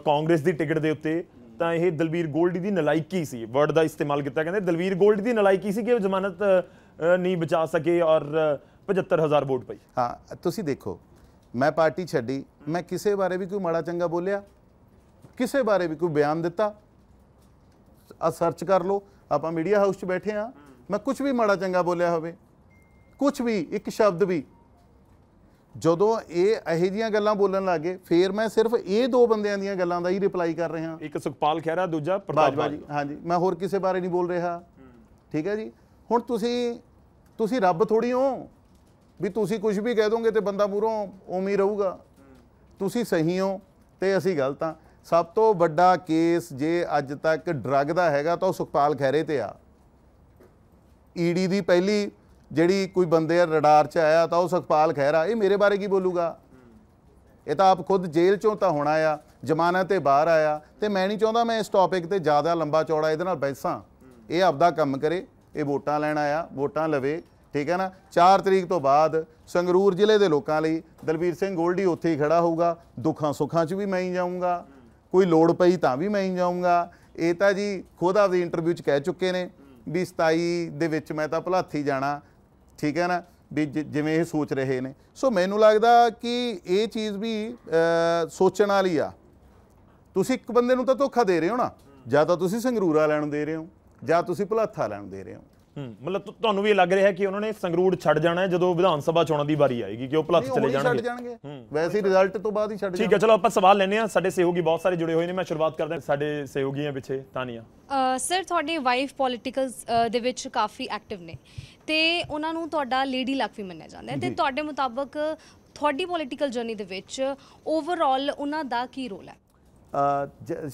ਕਾਂਗਰਸ ਦੀ ਟਿਕਟ ਦੇ ਉੱਤੇ ਤਾਂ ਇਹ ਦਲਵੀਰ ਗੋਲਡੀ ਦੀ ਨਲਾਇਕੀ ਸੀ ਵਰਡ ਦਾ ਇਸਤੇਮਾਲ ਕੀਤਾ ਕਹਿੰਦੇ ਦਲਵੀਰ ਗੋਲਡੀ ਦੀ ਨਲਾਇਕੀ ਸੀ ਕਿ ਉਹ ਜ਼ਮਾਨਤ ਨਹੀਂ ਬਚਾ ਸਕੇ ਔਰ 75000 ਵੋਟ ਪਈ ਹਾਂ ਤੁਸੀਂ ਦੇਖੋ ਮੈਂ ਪਾਰਟੀ ਛੱਡੀ ਮੈਂ ਕਿਸੇ ਬਾਰੇ ਵੀ ਕੋਈ ਮਾੜਾ ਚੰਗਾ ਬੋਲਿਆ ਕਿਸੇ ਬਾਰੇ ਵੀ ਕੋਈ ਬਿਆਨ ਦਿੱਤਾ ਆ ਸਰਚ ਕਰ ਲਓ ਆਪਾਂ ਮੀਡੀਆ ਹਾਊਸ 'ਚ ਬੈਠੇ ਆ ਮੈਂ ਕੁਝ ਵੀ ਮਾੜਾ ਚੰਗਾ ਬੋਲਿਆ ਹੋਵੇ ਕੁਝ ਵੀ ਇੱਕ ਸ਼ਬਦ ਵੀ ਜਦੋਂ ਇਹ ਇਹੋ ਜੀਆਂ ਗੱਲਾਂ ਬੋਲਣ ਲੱਗੇ ਫੇਰ ਮੈਂ ਸਿਰਫ ਇਹ ਦੋ ਬੰਦਿਆਂ ਦੀਆਂ ਗੱਲਾਂ ਦਾ ਹੀ ਰਿਪਲਾਈ ਕਰ ਰਿਹਾ ਇੱਕ ਸੁਖਪਾਲ ਖਹਿਰਾ ਦੂਜਾ ਪ੍ਰਤਾਪ ਬਾਜੀ ਹਾਂਜੀ ਮੈਂ ਹੋਰ ਕਿਸੇ ਬਾਰੇ ਨਹੀਂ ਬੋਲ ਰਿਹਾ ਠੀਕ ਹੈ ਜੀ ਹੁਣ ਤੁਸੀਂ ਤੁਸੀਂ ਰੱਬ ਥੋੜੀ ਹੋ ਵੀ ਤੁਸੀਂ ਕੁਝ ਵੀ ਕਹਿ ਦੋਗੇ ਤੇ ਬੰਦਾ ਮੂਰੋਂ ਉਵੇਂ ਹੀ ਰਹੂਗਾ ਤੁਸੀਂ ਸਹੀ ਹੋ ਤੇ ਅਸੀਂ ਗਲਤ ਆ ਸਭ ਤੋਂ ਵੱਡਾ ਕੇਸ ਜੇ ਅੱਜ ਤੱਕ ਡਰੱਗ ਦਾ ਹੈਗਾ ਤਾਂ ਉਹ ਸੁਖਪਾਲ ਖੈਰੇ ਤੇ ਆ ਈਡੀ e ਦੀ ਪਹਿਲੀ ਜਿਹੜੀ ਕੋਈ ਬੰਦੇ ਆ ਰਡਾਰ 'ਚ ਆਇਆ ਤਾਂ ਉਹ ਸੁਖਪਾਲ ਖੈਰਾ ਇਹ ਮੇਰੇ ਬਾਰੇ ਕੀ ਬੋਲੂਗਾ ਇਹ ਤਾਂ ਆਪ ਖੁਦ ਜੇਲ੍ਹ ਚੋਂ ਤਾਂ ਹੋਣਾ ਆ ਜ਼ਮਾਨਤ ਤੇ ਬਾਹਰ ਆਇਆ ਤੇ ਮੈਂ ਨਹੀਂ ਚਾਹੁੰਦਾ ਮੈਂ ਇਸ ਟੌਪਿਕ ਤੇ ਜ਼ਿਆਦਾ ਲੰਬਾ ਚੌੜਾ ਇਹਦੇ ਨਾਲ ਬੈਸਾਂ ਇਹ ਆਪਦਾ ਕੰਮ ਕਰੇ ਇਹ ਵੋਟਾਂ ਲੈਣ ਆਇਆ ਵੋਟਾਂ ਲਵੇ ਠੀਕ ਹੈ ਨਾ 4 ਤਰੀਕ ਤੋਂ ਬਾਅਦ ਸੰਗਰੂਰ ਜ਼ਿਲ੍ਹੇ ਦੇ ਲੋਕਾਂ ਲਈ ਦਲਬੀਰ ਸਿੰਘ ਗੋਲਡੀ ਉੱਥੇ ਹੀ ਖੜਾ ਹੋਊਗਾ ਦੁੱਖਾਂ ਸੁੱਖਾਂ 'ਚ ਵੀ ਮੈਂ ਹੀ ਜਾਊਂਗਾ ਕੋਈ ਲੋੜ ਪਈ ਤਾਂ ਵੀ ਮੈਂ ਹੀ ਜਾਊਂਗਾ ਇਹ ਤਾਂ ਜੀ ਖੁਦ ਵੀ ਇੰਟਰਵਿਊ 'ਚ ਕਹਿ ਚੁੱਕੇ ਨੇ ਵੀ 27 ਦੇ ਵਿੱਚ ਮੈਂ ਤਾਂ ਭਲਾਥੀ ਜਾਣਾ ਠੀਕ ਹੈ ਨਾ ਵੀ ਜਿਵੇਂ ਇਹ ਸੋਚ ਰਹੇ ਨੇ ਸੋ ਮੈਨੂੰ ਲੱਗਦਾ ਕਿ ਇਹ ਚੀਜ਼ ਵੀ ਸੋਚਣ ਵਾਲੀ ਆ ਤੁਸੀਂ ਇੱਕ ਬੰਦੇ ਨੂੰ ਤਾਂ ਧੋਖਾ ਦੇ ਰਹੇ ਹੋ ਨਾ ਜਾਂ ਤਾਂ ਤੁਸੀਂ ਸੰਗਰੂਰਾ ਲੈਣ ਦੇ ਰਹੇ ਹੋ ਜਾਂ ਤੁਸੀਂ ਭਲਾਥਾ ਲੈਣ ਦੇ ਰਹੇ ਹੋ ਮਤਲਬ ਤੁਹਾਨੂੰ ਵੀ ਲੱਗ ਰਿਹਾ ਕਿ ਉਹਨਾਂ ਨੇ ਸੰਗਰੂਰ ਛੱਡ ਜਾਣਾ ਹੈ ਜਦੋਂ ਵਿਧਾਨ ਸਭਾ ਚੋਣਾਂ ਦੀ ਵਾਰੀ ਆਏਗੀ ਕਿ ਉਹ ਪਲੱਸ ਚਲੇ ਜਾਣਗੇ ਵੈਸੇ ਹੀ ਰਿਜ਼ਲਟ ਤੋਂ ਬਾਅਦ ਹੀ ਛੱਡ ਜਾਣਗੇ ਠੀਕ ਹੈ ਚਲੋ ਆਪਾਂ ਸਵਾਲ ਲੈਨੇ ਆ ਸਾਡੇ ਸਹਿਯੋਗੀ ਬਹੁਤ ਸਾਰੇ ਜੁੜੇ ਹੋਏ ਨੇ ਮੈਂ ਸ਼ੁਰੂਆਤ ਕਰਦਾ ਸਾਡੇ ਸਹਿਯੋਗੀਆਂ ਪਿੱਛੇ ਤਾਨੀਆ ਸਰ ਤੁਹਾਡੀ ਵਾਈਫ ਪੋਲਿਟਿਕਲਸ ਦੇ ਵਿੱਚ ਕਾਫੀ ਐਕਟਿਵ ਨੇ ਤੇ ਉਹਨਾਂ ਨੂੰ ਤੁਹਾਡਾ ਲੇਡੀ ਲੱਕ ਵੀ ਮੰਨਿਆ ਜਾਂਦਾ ਹੈ ਤੇ ਤੁਹਾਡੇ ਮੁਤਾਬਕ ਤੁਹਾਡੀ ਪੋਲਿਟਿਕਲ ਜਰਨੀ ਦੇ ਵਿੱਚ ਓਵਰਆਲ ਉਹਨਾਂ ਦਾ ਕੀ ਰੋਲ ਹੈ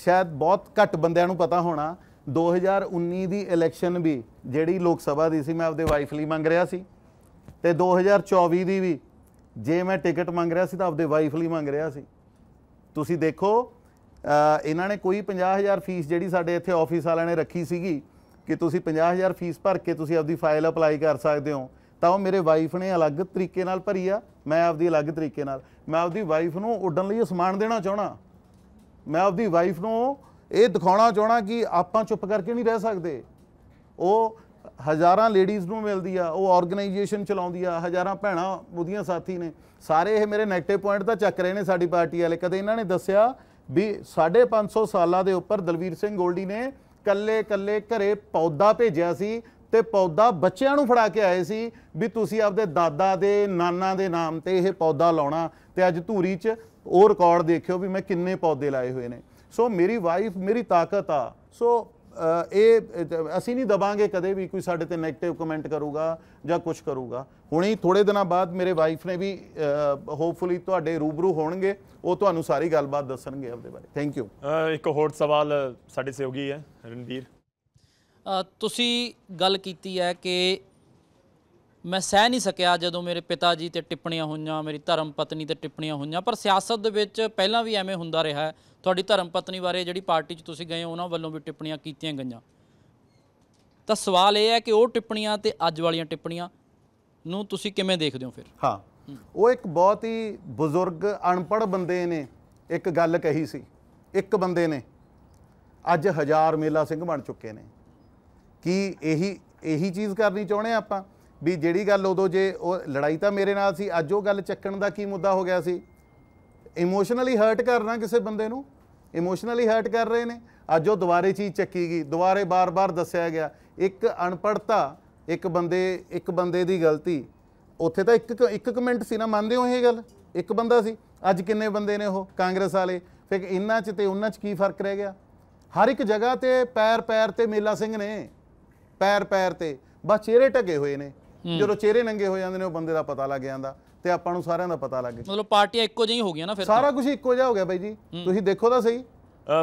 ਸ਼ਾਇਦ ਬਹੁਤ ਘੱਟ ਬੰਦਿਆਂ ਨੂੰ ਪਤਾ ਹੋਣਾ 2019 ਦੀ ਇਲੈਕਸ਼ਨ ਵੀ ਜਿਹੜੀ ਲੋਕ ਸਭਾ ਦੀ ਸੀ ਮੈਂ ਆਪਦੇ ਵਾਈਫ ਲਈ ਮੰਗ ਰਿਹਾ ਸੀ ਤੇ 2024 ਦੀ ਵੀ ਜੇ ਮੈਂ ਟਿਕਟ ਮੰਗ ਰਿਹਾ ਸੀ ਤਾਂ ਆਪਦੇ ਵਾਈਫ ਲਈ ਮੰਗ ਰਿਹਾ ਸੀ ਤੁਸੀਂ ਦੇਖੋ ਇਹਨਾਂ ਨੇ ਕੋਈ 50000 ਫੀਸ ਜਿਹੜੀ ਸਾਡੇ ਇੱਥੇ ਆਫਿਸ ਵਾਲਿਆਂ ਨੇ ਰੱਖੀ ਸੀਗੀ ਕਿ ਤੁਸੀਂ 50000 ਫੀਸ ਭਰ ਕੇ ਤੁਸੀਂ ਆਪਦੀ ਫਾਈਲ ਅਪਲਾਈ ਕਰ ਸਕਦੇ ਹੋ ਤਾਂ ਉਹ ਮੇਰੇ ਵਾਈਫ ਨੇ ਅਲੱਗ ਤਰੀਕੇ ਨਾਲ ਭਰੀ ਆ ਮੈਂ ਆਪਦੀ ਅਲੱਗ ਤਰੀਕੇ ਨਾਲ ਮੈਂ ਆਪਦੀ ਵਾਈਫ ਨੂੰ ਉੱਡਣ ਲਈ ਸਮਾਨ ਦੇਣਾ ਚਾਹਣਾ ਮੈਂ ਆਪਦੀ ਵਾਈਫ ਨੂੰ ਇਹ ਦਿਖਾਉਣਾ ਚਾਹਣਾ ਕਿ ਆਪਾਂ ਚੁੱਪ ਕਰਕੇ ਨਹੀਂ ਰਹਿ ਸਕਦੇ ਉਹ ਹਜ਼ਾਰਾਂ ਲੇਡੀਜ਼ ਨੂੰ ਮਿਲਦੀ ਆ ਉਹ ਆਰਗੇਨਾਈਜੇਸ਼ਨ ਚਲਾਉਂਦੀ ਆ ਹਜ਼ਾਰਾਂ ਭੈਣਾਂ ਉਹਦੀਆਂ ਸਾਥੀ ਨੇ ਸਾਰੇ ਇਹ ਮੇਰੇ ਨੈਗੇਟਿਵ ਪੁਆਇੰਟ ਤਾਂ ਚੱਕ ਰਹੇ ਨੇ ਸਾਡੀ ਪਾਰਟੀ ਵਾਲੇ ਕਦੇ ਇਹਨਾਂ ਨੇ ਦੱਸਿਆ ਵੀ 550 ਸਾਲਾਂ ਦੇ ਉੱਪਰ ਦਲਵੀਰ ਸਿੰਘ ਗੋਲਡੀ ਨੇ ਕੱਲੇ ਕੱਲੇ ਘਰੇ ਪੌਦਾ ਭੇਜਿਆ ਸੀ ਤੇ ਪੌਦਾ ਬੱਚਿਆਂ ਨੂੰ ਫੜਾ ਕੇ ਆਏ ਸੀ ਵੀ ਤੁਸੀਂ ਆਪਦੇ ਦਾਦਾ ਦੇ ਨਾਨਾ ਦੇ ਨਾਮ ਤੇ ਇਹ ਪੌਦਾ ਲਾਉਣਾ ਤੇ ਅੱਜ ਧੂਰੀ 'ਚ ਉਹ ਰਿਕਾਰਡ ਦੇਖਿਓ ਵੀ ਮੈਂ ਕਿੰਨੇ ਪੌਦੇ ਲਾਏ ਹੋਏ ਨੇ ਸੋ ਮੇਰੀ ਵਾਈਫ ਮੇਰੀ ਤਾਕਤ ਆ ਸੋ ਇਹ ਅਸੀਂ ਨਹੀਂ ਦਬਾਂਗੇ ਕਦੇ ਵੀ ਕੋਈ ਸਾਡੇ ਤੇ 네ਗੇਟਿਵ ਕਮੈਂਟ ਕਰੂਗਾ ਜਾਂ ਕੁਝ ਕਰੂਗਾ ਹੁਣੇ ਥੋੜੇ ਦਿਨਾਂ ਬਾਅਦ ਮੇਰੇ ਵਾਈਫ ਨੇ ਵੀ ਹੋਪਫੁਲੀ ਤੁਹਾਡੇ ਰੂਬਰੂ ਹੋਣਗੇ ਉਹ ਤੁਹਾਨੂੰ ਸਾਰੀ ਗੱਲਬਾਤ ਦੱਸਣਗੇ ਆਪਦੇ ਬਾਰੇ ਥੈਂਕ ਯੂ ਇੱਕ ਹੋਰ ਸਵਾਲ ਸਾਡੇ ਸਹਿਯੋਗੀ ਹੈ ਰਣਵੀਰ ਤੁਸੀਂ ਗੱਲ ਕੀਤੀ ਹੈ ਕਿ ਮੈਂ ਸਹਿ ਨਹੀਂ ਸਕਿਆ ਜਦੋਂ ਮੇਰੇ ਪਿਤਾ ਜੀ ਤੇ ਟਿੱਪਣੀਆਂ ਹੋਈਆਂ ਮੇਰੀ ਧਰਮ ਪਤਨੀ ਤੇ ਟਿੱਪਣੀਆਂ ਹੋਈਆਂ ਪਰ ਸਿਆਸਤ ਦੇ ਵਿੱਚ ਪਹਿਲਾਂ ਵੀ ਐਵੇਂ ਹੁੰਦਾ ਰਿਹਾ ਤੁਹਾਡੀ ਧਰਮ ਪਤਨੀ ਬਾਰੇ ਜਿਹੜੀ ਪਾਰਟੀ 'ਚ ਤੁਸੀਂ ਗਏ ਉਹਨਾਂ ਵੱਲੋਂ ਵੀ ਟਿੱਪਣੀਆਂ ਕੀਤੀਆਂ ਗਈਆਂ ਤਾਂ ਸਵਾਲ ਇਹ ਹੈ ਕਿ ਉਹ ਟਿੱਪਣੀਆਂ ਤੇ ਅੱਜ ਵਾਲੀਆਂ ਟਿੱਪਣੀਆਂ ਨੂੰ ਤੁਸੀਂ ਕਿਵੇਂ ਦੇਖਦੇ ਹੋ ਫਿਰ ਹਾਂ ਉਹ ਇੱਕ ਬਹੁਤ ਹੀ ਬਜ਼ੁਰਗ ਅਨਪੜ ਬੰਦੇ ਨੇ ਇੱਕ ਗੱਲ ਕਹੀ ਸੀ ਇੱਕ ਬੰਦੇ ਨੇ ਅੱਜ ਹਜ਼ਾਰ ਮੇਲਾ ਸਿੰਘ ਬਣ ਚੁੱਕੇ ਨੇ ਕੀ ਇਹੀ ਇਹੀ ਚੀਜ਼ ਕਰਨੀ ਚਾਹੁੰਦੇ ਆਪਾਂ ਵੀ ਜਿਹੜੀ ਗੱਲ ਉਦੋਂ ਜੇ ਉਹ ਲੜਾਈ ਤਾਂ ਮੇਰੇ ਨਾਲ ਸੀ ਅੱਜ ਉਹ ਗੱਲ ਚੱਕਣ ਦਾ ਕੀ ਮੁੱਦਾ ਹੋ ਗਿਆ ਸੀ ਇਮੋਸ਼ਨਲੀ ਹਰਟ ਕਰਨਾ ਕਿਸੇ ਬੰਦੇ ਨੂੰ ਇਮੋਸ਼ਨਲੀ ਹਰਟ ਕਰ ਰਹੇ ਨੇ ਅੱਜ ਉਹ ਦੁਬਾਰੇ ਚੀਜ਼ ਚੱਕੀ ਗਈ ਦੁਬਾਰੇ ਬਾਰ-ਬਾਰ ਦੱਸਿਆ ਗਿਆ ਇੱਕ ਅਣਪੜਤਾ ਇੱਕ ਬੰਦੇ ਇੱਕ ਬੰਦੇ ਦੀ ਗਲਤੀ ਉੱਥੇ ਤਾਂ ਇੱਕ ਇੱਕ ਕਮੈਂਟ ਸੀ ਨਾ ਮੰਨਦੇ ਹੋ ਇਹ ਗੱਲ ਇੱਕ ਬੰਦਾ ਸੀ ਅੱਜ ਕਿੰਨੇ ਬੰਦੇ ਨੇ ਉਹ ਕਾਂਗਰਸ ਵਾਲੇ ਫਿਰ ਇੰਨਾ 'ਚ ਤੇ ਉਹਨਾਂ 'ਚ ਕੀ ਫਰਕ ਰਹਿ ਗਿਆ ਹਰ ਇੱਕ ਜਗ੍ਹਾ ਤੇ ਪੈਰ ਪੈਰ ਤੇ ਮੇਲਾ ਸਿੰਘ ਨੇ ਪੈਰ ਪੈਰ ਤੇ ਬਸ ਚਿਹਰੇ ਟਕੇ ਹੋਏ ਨੇ ਜਦੋਂ ਚਿਹਰੇ ਨੰਗੇ ਹੋ ਜਾਂਦੇ ਨੇ ਉਹ ਬੰਦੇ ਦਾ ਪਤਾ ਲੱਗ ਜਾਂਦਾ ਤੇ ਆਪਾਂ ਨੂੰ ਸਾਰਿਆਂ ਦਾ ਪਤਾ ਲੱਗ ਗਿਆ ਮਤਲਬ ਪਾਰਟੀਆਂ ਇੱਕੋ ਜਿਹੀ ਹੋ ਗਈਆਂ ਨਾ ਫਿਰ ਸਾਰਾ ਕੁਝ ਇੱਕੋ ਜਿਹਾ ਹੋ ਗਿਆ ਬਾਈ ਜੀ ਤੁਸੀਂ ਦੇਖੋ ਤਾਂ ਸਹੀ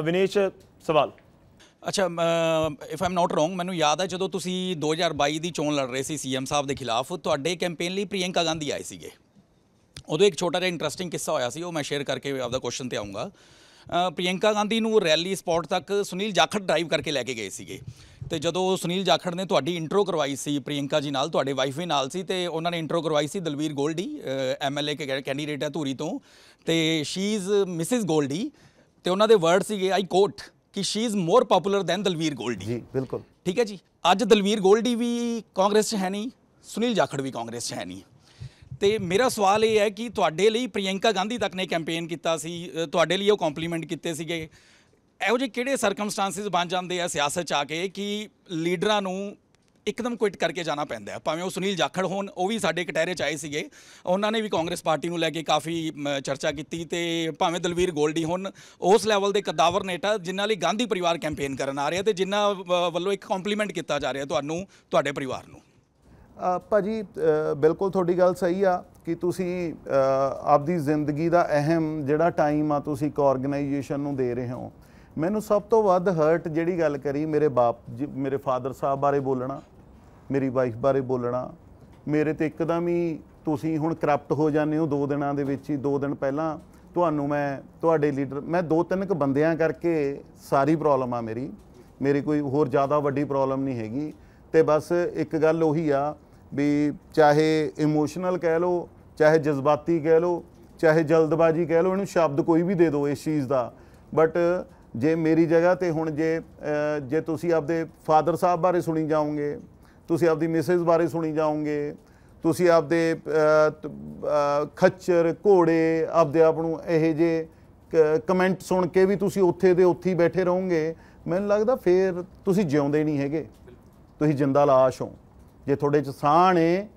ਵਿਨੇਸ਼ ਸਵਾਲ ਅੱਛਾ ਇਫ ਆਮ ਨਾਟ ਰੋਂਗ ਮੈਨੂੰ ਯਾਦ ਹੈ ਜਦੋਂ ਤੁਸੀਂ 2022 ਦੀ ਚੋਣ ਲੜ ਰਹੇ ਸੀ ਸੀਐਮ ਸਾਹਿਬ ਦੇ ਖਿਲਾਫ ਤੁਹਾਡੇ ਕੈਂਪੇਨ ਲਈ ਪ੍ਰਿਯੰਕਾ ਗਾਂਧੀ ਆਏ ਸੀਗੇ ਉਦੋਂ ਇੱਕ ਛੋਟਾ ਜਿਹਾ ਇੰਟਰਸਟਿੰਗ ਕਿੱਸਾ ਹੋਇਆ ਸੀ ਉਹ ਮੈਂ ਸ਼ੇਅਰ ਕਰਕੇ ਆਪਦਾ ਕੁਐਸਚਨ ਤੇ ਆਉਂਗਾ ਪ੍ਰਿਯੰਕਾ ਗਾਂਧੀ ਨੂੰ ਰੈਲੀ ਸਪੌਟ ਤੱਕ ਸੁਨੀਲ ਜਾਖੜ ਡਰਾਈਵ ਕਰਕੇ ਲੈ ਕੇ ਗਏ ਸੀਗੇ ਤੇ ਜਦੋਂ ਸੁਨੀਲ ਜਾਖੜ ਨੇ ਤੁਹਾਡੀ ਇੰਟਰੋ ਕਰਵਾਈ ਸੀ ਪ੍ਰਿਯੰਕਾ ਜੀ ਨਾਲ ਤੁਹਾਡੇ ਵਾਈਫ ਵੀ ਨਾਲ ਸੀ ਤੇ ਉਹਨਾਂ ਨੇ ਇੰਟਰੋ ਕਰਵਾਈ ਸੀ ਦਲਵੀਰ ਗੋਲਡੀ ਐਮਐਲਏ ਕੈਂਡੀਡੇਟ ਹੈ ਧੂਰੀ ਤੋਂ ਤੇ ਸ਼ੀ ਇਜ਼ ਮਿਸਿਸ ਗੋਲਡੀ ਤੇ ਉਹਨਾਂ ਦੇ ਵਰਡ ਸੀਗੇ ਆਈ ਕੋਟ ਕਿ she is more popular than Dalvir Goldy ji ਬਿਲਕੁਲ ਠੀਕ ਹੈ ਜੀ ਅੱਜ ਦਲਵੀਰ ਗੋਲਡੀ ਵੀ ਕਾਂਗਰਸ 'ਚ ਹੈ ਨਹੀਂ ਸੁਨੀਲ ਜਾਖੜ ਵੀ ਕਾਂਗਰਸ 'ਚ ਹੈ ਨਹੀਂ ਤੇ ਮੇਰਾ ਸਵਾਲ ਇਹ ਹੈ ਕਿ ਤੁਹਾਡੇ ਲਈ ਪ੍ਰਿਯੰਕਾ ਗਾਂਧੀ ਤੱਕ ਨੇ ਕੈਂਪੇਨ ਕੀਤਾ ਸੀ ਤੁਹਾਡੇ ਲਈ ਉਹ ਕੰਪਲੀਮੈਂਟ ਕੀਤੇ ਸੀਗੇ ਇਹੋ ਜਿਹੇ ਕਿਹੜੇ ਸਰਕਮਸਟੈਂਸਸ ਬਣ ਜਾਂਦੇ ਆ ਸਿਆਸਤ ਚ ਆ ਕੇ ਕਿ ਲੀਡਰਾਂ ਨੂੰ ਇੱਕਦਮ ਕੁਇਟ ਕਰਕੇ ਜਾਣਾ ਪੈਂਦਾ ਹੈ ਭਾਵੇਂ ਉਹ ਸੁਨੀਲ ਜਾਖੜ ਹੋਣ ਉਹ ਵੀ ਸਾਡੇ ਕਟਹਿਰੇ ਚ ਆਏ ਸੀਗੇ ਉਹਨਾਂ ਨੇ ਵੀ ਕਾਂਗਰਸ ਪਾਰਟੀ ਨੂੰ ਲੈ ਕੇ ਕਾਫੀ ਚਰਚਾ ਕੀਤੀ ਤੇ ਭਾਵੇਂ ਦਲਵੀਰ ਗੋਲਡੀ ਹੋਣ ਉਸ ਲੈਵਲ ਦੇ ਕਦਾਵਰ ਨੇਤਾ ਜਿਨ੍ਹਾਂ ਲਈ ਗਾਂਧੀ ਪਰਿਵਾਰ ਕੈਂਪੇਨ ਕਰਨ ਆ ਰਿਹਾ ਤੇ ਜਿਨ੍ਹਾਂ ਵੱਲੋਂ ਇੱਕ ਕੰਪਲੀਮੈਂਟ ਕੀਤਾ ਜਾ ਰਿਹਾ ਤੁਹਾਨੂੰ ਤੁਹਾਡੇ ਪਰਿਵਾਰ ਨੂੰ ਭਾਜੀ ਬਿਲਕੁਲ ਤੁਹਾਡੀ ਗੱਲ ਸਹੀ ਆ ਕਿ ਤੁਸੀਂ ਆਪਦੀ ਜ਼ਿੰਦਗੀ ਦਾ ਅਹਿਮ ਜਿਹੜਾ ਟਾਈਮ ਆ ਤੁਸੀਂ ਇੱਕ ਆਰਗੇਨਾਈਜੇਸ਼ਨ ਨੂੰ ਦੇ ਰਹੇ ਹੋ ਮੈਨੂੰ ਸਭ ਤੋਂ ਵੱਧ ਹਰਟ ਜਿਹੜੀ ਗੱਲ ਕਰੀ ਮੇਰੇ ਬਾਪ ਮੇਰੇ ਫਾਦਰ ਸਾਹਿਬ ਬਾਰੇ ਬੋਲਣਾ ਮੇਰੀ ਵਾਈਫ ਬਾਰੇ ਬੋਲਣਾ ਮੇਰੇ ਤੇ ਇੱਕਦਮ ਹੀ ਤੁਸੀਂ ਹੁਣ ਕਰਪਟ ਹੋ ਜਾਂਦੇ ਹੋ ਦੋ ਦਿਨਾਂ ਦੇ ਵਿੱਚ ਹੀ ਦੋ ਦਿਨ ਪਹਿਲਾਂ ਤੁਹਾਨੂੰ ਮੈਂ ਤੁਹਾਡੇ ਲੀਡਰ ਮੈਂ ਦੋ ਤਿੰਨ ਕ ਬੰਦਿਆਂ ਕਰਕੇ ਸਾਰੀ ਪ੍ਰੋਬਲਮ ਆ ਮੇਰੀ ਮੇਰੀ ਕੋਈ ਹੋਰ ਜ਼ਿਆਦਾ ਵੱਡੀ ਪ੍ਰੋਬਲਮ ਨਹੀਂ ਹੈਗੀ ਤੇ ਬਸ ਇੱਕ ਗੱਲ ਉਹੀ ਆ ਵੀ ਚਾਹੇ ਇਮੋਸ਼ਨਲ ਕਹਿ ਲੋ ਚਾਹੇ ਜਜ਼ਬਾਤੀ ਕਹਿ ਲੋ ਚਾਹੇ ਜਲਦਬਾਜ਼ੀ ਕਹਿ ਲੋ ਇਹਨੂੰ ਸ਼ਬਦ ਕੋਈ ਵੀ ਦੇ ਦਿਓ ਇਸ ਚੀਜ਼ ਦਾ ਬਟ ਜੇ ਮੇਰੀ ਜਗ੍ਹਾ ਤੇ ਹੁਣ ਜੇ ਜੇ ਤੁਸੀਂ ਆਪਦੇ ਫਾਦਰ ਸਾਹਿਬ ਬਾਰੇ ਸੁਣੀ ਜਾਓਗੇ ਤੁਸੀਂ ਆਪਦੀ ਮਿਸਿਸ ਬਾਰੇ ਸੁਣੀ ਜਾਓਗੇ ਤੁਸੀਂ ਆਪਦੇ ਖੱਚਰ ਘੋੜੇ ਆਪਦੇ ਆਪ ਨੂੰ ਇਹ ਜੇ ਕਮੈਂਟ ਸੁਣ ਕੇ ਵੀ ਤੁਸੀਂ ਉੱਥੇ ਦੇ ਉੱਥੇ ਹੀ ਬੈਠੇ ਰਹੋਗੇ ਮੈਨੂੰ ਲੱਗਦਾ ਫੇਰ ਤੁਸੀਂ ਜਿਉਂਦੇ ਨਹੀਂ ਹੈਗੇ ਤੁਸੀਂ ਜਿੰਦਾ ਲਾਸ਼ ਹੋ ਜੇ ਤੁਹਾਡੇ ਚ ਸਾਹ ਨੇ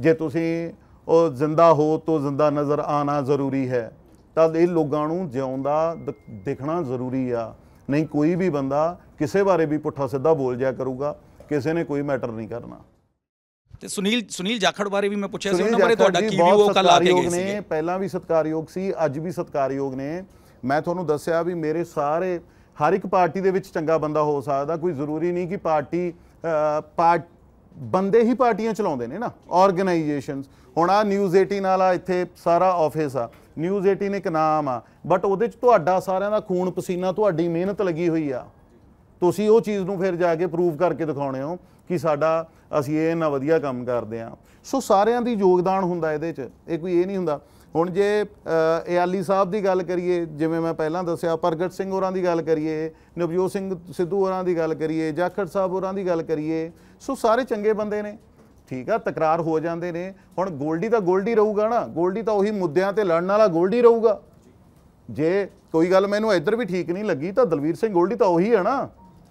ਜੇ ਤੁਸੀਂ ਉਹ ਜ਼ਿੰਦਾ ਹੋ ਤੋ ਜ਼ਿੰਦਾ ਨਜ਼ਰ ਆਣਾ ਜ਼ਰੂਰੀ ਹੈ ਤਾਂ ਇਹ ਲੋਕਾਂ ਨੂੰ ਜਿਉਂਦਾ ਦੇਖਣਾ ਜ਼ਰੂਰੀ ਆ ਨਹੀਂ ਕੋਈ ਵੀ ਬੰਦਾ ਕਿਸੇ ਬਾਰੇ ਵੀ ਪੁੱਠਾ ਸਿੱਧਾ ਬੋਲ ਜਾਇਆ ਕਰੂਗਾ ਕਿਸੇ ਨੇ ਕੋਈ ਮੈਟਰ ਨਹੀਂ ਕਰਨਾ ਤੇ ਸੁਨੀਲ ਸੁਨੀਲ ਜਾਖੜ ਬਾਰੇ ਵੀ ਮੈਂ ਪੁੱਛਿਆ ਸੀ ਉਹਨਾਂ ਬਾਰੇ ਤੁਹਾਡਾ ਕੀ ਉਹ ਕੱਲ ਆ ਕੇ ਗਏ ਸੀ ਪਹਿਲਾਂ ਵੀ ਸਤਕਾਰਯੋਗ ਸੀ ਅੱਜ ਵੀ ਸਤਕਾਰਯੋਗ ਨੇ ਮੈਂ ਤੁਹਾਨੂੰ ਦੱਸਿਆ ਵੀ ਮੇਰੇ ਸਾਰੇ ਹਰ ਇੱਕ ਪਾਰਟੀ ਦੇ ਵਿੱਚ ਚੰਗਾ ਬੰਦਾ ਹੋ ਸਕਦਾ ਕੋਈ ਜ਼ਰੂਰੀ ਨਹੀਂ ਕਿ ਪਾਰਟੀ ਪਾਰਟ ਬੰਦੇ ਹੀ ਪਾਰਟੀਆਂ ਚਲਾਉਂਦੇ ਨੇ ਨਾ ਆਰਗੇਨਾਈਜੇਸ਼ਨਸ ਹੁਣ ਆ ਨਿਊਜ਼ 18 ਵਾਲਾ ਇੱਥੇ ਸਾਰਾ ਆਫਿਸ ਆ ਨਿਊਜ਼ 18 ਇੱਕ ਨਾਮ ਆ ਬਟ ਉਹਦੇ 'ਚ ਤੁਹਾਡਾ ਸਾਰਿਆਂ ਦਾ ਖੂਨ ਪਸੀਨਾ ਤੁਹਾਡੀ ਮਿਹਨਤ ਲੱਗੀ ਹੋਈ ਆ ਤੁਸੀਂ ਉਹ ਚੀਜ਼ ਨੂੰ ਫਿਰ ਜਾ ਕੇ ਪ੍ਰੂਵ ਕਰਕੇ ਦਿਖਾਉਣੇ ਹੋ ਕਿ ਸਾਡਾ ਅਸੀਂ ਇਹ ਨਾ ਵਧੀਆ ਕੰਮ ਕਰਦੇ ਆ ਸੋ ਸਾਰਿਆਂ ਦੀ ਯੋਗਦਾਨ ਹੁੰਦਾ ਇਹਦੇ 'ਚ ਇਹ ਕੋਈ ਇਹ ਨਹੀਂ ਹੁੰਦਾ ਹੁਣ ਜੇ ਇਆਲੀ ਸਾਹਿਬ ਦੀ ਗੱਲ ਕਰੀਏ ਜਿਵੇਂ ਮੈਂ ਪਹਿਲਾਂ ਦੱਸਿਆ ਪ੍ਰਗਟ ਸਿੰਘ ਹੋਰਾਂ ਦੀ ਗੱਲ ਕਰੀਏ ਨਵਜੋਤ ਸਿੰਘ ਸਿੱਧੂ ਹੋਰਾਂ ਦੀ ਗੱਲ ਕਰੀਏ ਜਾਖੜ ਸਾਹਿਬ ਹੋਰਾਂ ਦੀ ਗੱਲ ਕਰੀਏ ਸੋ ਸਾਰੇ ਚੰਗੇ ਬੰਦੇ ਨੇ ਠੀਕ ਆ ਤਕਰਾਰ ਹੋ ਜਾਂਦੇ ਨੇ ਹੁਣ ਗੋਲਡੀ ਤਾਂ ਗੋਲਡੀ ਰਹੂਗਾ ਨਾ ਗੋਲਡੀ ਤਾਂ ਉਹੀ ਮੁੱਦਿਆਂ ਤੇ ਲੜਨ ਵਾਲਾ ਗੋਲਡੀ ਰਹੂਗਾ ਜੇ ਕੋਈ ਗੱਲ ਮੈਨੂੰ ਇੱਧਰ ਵੀ ਠੀਕ ਨਹੀਂ ਲੱਗੀ ਤਾਂ ਦਲਵੀਰ ਸਿੰਘ ਗੋਲਡੀ ਤਾਂ ਉਹੀ ਹੈ ਨਾ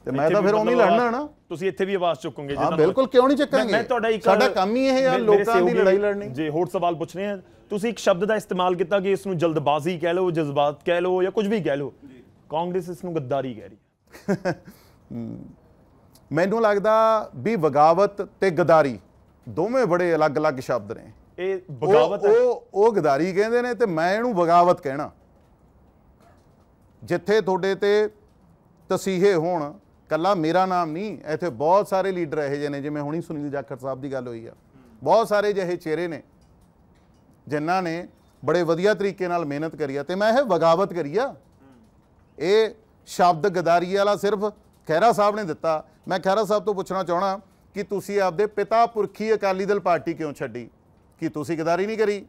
ਤੇ ਮੈਂ ਤਾਂ ਫਿਰ ਨਹੀਂ ਲੜਨਾ ਨਾ ਤੁਸੀਂ ਇੱਥੇ ਵੀ ਆਵਾਜ਼ ਚੁੱਕੋਗੇ ਜੇ ਬਿਲਕੁਲ ਕਿਉਂ ਨਹੀਂ ਚੱਕਾਂਗੇ ਮੈਂ ਤੁਹਾਡਾ ਇੱਕ ਸਾਡਾ ਕੰਮ ਹੀ ਇਹ ਹੈ ਲੋਕਾਂ ਦੀ ਲੜਾਈ ਲੜਨੀ ਜੇ ਹੋਰ ਸਵਾਲ ਪੁੱਛਨੇ ਆ ਤੁਸੀਂ ਇੱਕ ਸ਼ਬਦ ਦਾ ਇਸਤੇਮਾਲ ਕੀਤਾ ਕਿ ਇਸ ਨੂੰ ਜਲਦਬਾਜ਼ੀ ਕਹਿ ਲਓ ਜਜ਼ਬਾਤ ਕਹਿ ਲਓ ਜਾਂ ਕੁਝ ਵੀ ਕਹਿ ਲਓ ਕਾਂਗਰਸ ਇਸ ਨੂੰ ਗੱਦਾਰੀ ਕਹਿ ਰਹੀ ਹੈ ਮੈਨੂੰ ਲੱਗਦਾ ਵੀ ਵਗਾਵਤ ਤੇ ਗਦਾਰੀ ਦੋਵੇਂ ਬੜੇ ਅਲੱਗ-ਅਲੱਗ ਸ਼ਬਦ ਨੇ ਇਹ ਬਗਾਵਤ ਹੈ ਉਹ ਉਹ ਗਦਾਰੀ ਕਹਿੰਦੇ ਨੇ ਤੇ ਮੈਂ ਇਹਨੂੰ ਬਗਾਵਤ ਕਹਿਣਾ ਜਿੱਥੇ ਤੁਹਾਡੇ ਤੇ ਤਸੀਹੇ ਹੋਣ ਕੱਲਾ ਮੇਰਾ ਨਾਮ ਨਹੀਂ ਇੱਥੇ ਬਹੁਤ ਸਾਰੇ ਲੀਡਰ ਇਹੋ ਜਿਹੇ ਨੇ ਜਿਵੇਂ ਹੁਣੀ ਸੁਨੀਲ ਜਾਖੜ ਸਾਹਿਬ ਦੀ ਗੱਲ ਹੋਈ ਆ ਬਹੁਤ ਸਾਰੇ ਜਿਹੇ ਚਿਹਰੇ ਨੇ ਜਿਨ੍ਹਾਂ ਨੇ ਬੜੇ ਵਧੀਆ ਤਰੀਕੇ ਨਾਲ ਮਿਹਨਤ ਕਰੀ ਆ ਤੇ ਮੈਂ ਇਹ ਬਗਾਵਤ ਕਰੀ ਆ ਇਹ ਸ਼ਬਦ ਗਦਾਰੀ ਵਾਲਾ ਸਿਰਫ ਖੈਰਾ ਸਾਹਿਬ ਨੇ ਦਿੱਤਾ ਮੈਂ ਖੈਰਾ ਸਾਹਿਬ ਤੋਂ ਪੁੱਛਣਾ ਚਾਹਣਾ ਕਿ ਤੁਸੀਂ ਆਪਦੇ ਪਿਤਾ ਪੁਰਖੀ ਅਕਾਲੀ ਦਲ ਪਾਰਟੀ ਕਿਉਂ ਛੱਡੀ ਕਿ ਤੁਸੀਂ ਗਦਾਰੀ ਨਹੀਂ ਕਰੀ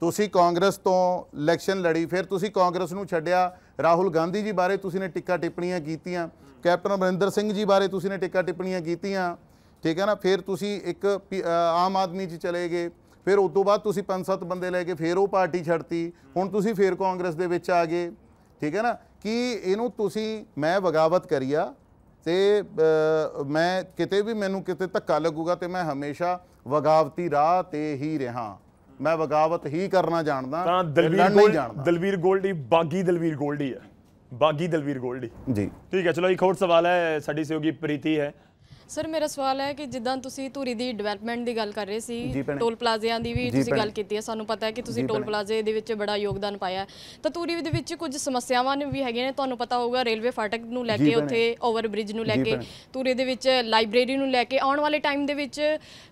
ਤੁਸੀਂ ਕਾਂਗਰਸ ਤੋਂ ਇਲੈਕਸ਼ਨ ਲੜੀ ਫਿਰ ਤੁਸੀਂ ਕਾਂਗਰਸ ਨੂੰ ਛੱਡਿਆ ਰਾਹੁਲ ਗਾਂਧੀ ਜੀ ਬਾਰੇ ਤੁਸੀਂ ਨੇ ਟਿੱਕਾ ਟਿੱਪਣੀਆਂ ਕੀਤੀਆਂ ਕੈਪਟਨ ਅਮਰਿੰਦਰ ਸਿੰਘ ਜੀ ਬਾਰੇ ਤੁਸੀਂ ਨੇ ਟਿੱਕਾ ਟਿੱਪਣੀਆਂ ਕੀਤੀਆਂ ਠੀਕ ਹੈ ਨਾ ਫਿਰ ਤੁਸੀਂ ਇੱਕ ਆਮ ਆਦਮੀ 'ਚ ਚਲੇ ਗਏ ਫਿਰ ਉਸ ਤੋਂ ਬਾਅਦ ਤੁਸੀਂ ਪੰਜ ਸੱਤ ਬੰਦੇ ਲੈ ਕੇ ਫਿਰ ਉਹ ਪਾਰਟੀ ਛੱਡਤੀ ਹੁਣ ਤੁਸੀਂ ਫਿਰ ਕਾਂਗਰਸ ਦੇ ਵਿੱਚ ਆ ਗਏ ਠੀਕ ਹੈ ਨਾ ਕਿ ਇਹਨੂੰ ਤੁਸੀਂ ਮੈਂ ਬਗਾਵਤ ਕਰੀਆ ਤੇ ਮੈਂ ਕਿਤੇ ਵੀ ਮੈਨੂੰ ਕਿਤੇ ਧੱਕਾ ਲੱਗੂਗਾ ਤੇ ਮੈਂ ਹਮੇਸ਼ਾ ਵਗਾਵਤੀ ਰਾਹ ਤੇ ਹੀ ਰਹਾ ਮੈਂ ਵਗਾਵਤ ਹੀ ਕਰਨਾ ਜਾਣਦਾ ਤਾਂ ਦਲਵੀਰ ਜਾਣਦਾ ਦਲਵੀਰ ਗੋਲਡੀ ਬਾਗੀ ਦਲਵੀਰ ਗੋਲਡੀ ਹੈ ਬਾਗੀ ਦਲਵੀਰ ਗੋਲਡੀ ਜੀ ਠੀਕ ਹੈ ਚਲੋ ਇੱਕ ਹੋਰ ਸਵਾਲ ਹੈ ਸਾਡੀ ਸਹਿਯੋਗੀ ਪ੍ਰੀਤੀ ਹੈ ਸਰ ਮੇਰਾ ਸਵਾਲ ਹੈ ਕਿ ਜਿੱਦਾਂ ਤੁਸੀਂ ਧੂਰੀ ਦੀ ਡਿਵੈਲਪਮੈਂਟ ਦੀ ਗੱਲ ਕਰ ਰਹੇ ਸੀ ਟੋਲ ਪਲਾਜ਼ਿਆਂ ਦੀ ਵੀ ਤੁਸੀਂ ਗੱਲ ਕੀਤੀ ਹੈ ਸਾਨੂੰ ਪਤਾ ਹੈ ਕਿ ਤੁਸੀਂ ਟੋਲ ਪਲਾਜ਼ੇ ਦੇ ਵਿੱਚ ਬੜਾ ਯੋਗਦਾਨ ਪਾਇਆ ਤਾਂ ਧੂਰੀ ਦੇ ਵਿੱਚ ਕੁਝ ਸਮੱਸਿਆਵਾਂ ਵੀ ਹੈਗੀਆਂ ਨੇ ਤੁਹਾਨੂੰ ਪਤਾ ਹੋਊਗਾ ਰੇਲਵੇ ਫਾਟਕ ਨੂੰ ਲੈ ਕੇ ਉੱਥੇ ਓਵਰ ਬ੍ਰਿਜ ਨੂੰ ਲੈ ਕੇ ਧੂਰੀ ਦੇ ਵਿੱਚ ਲਾਇਬ੍ਰੇਰੀ ਨੂੰ ਲੈ ਕੇ ਆਉਣ ਵਾਲੇ ਟਾਈਮ ਦੇ ਵਿੱਚ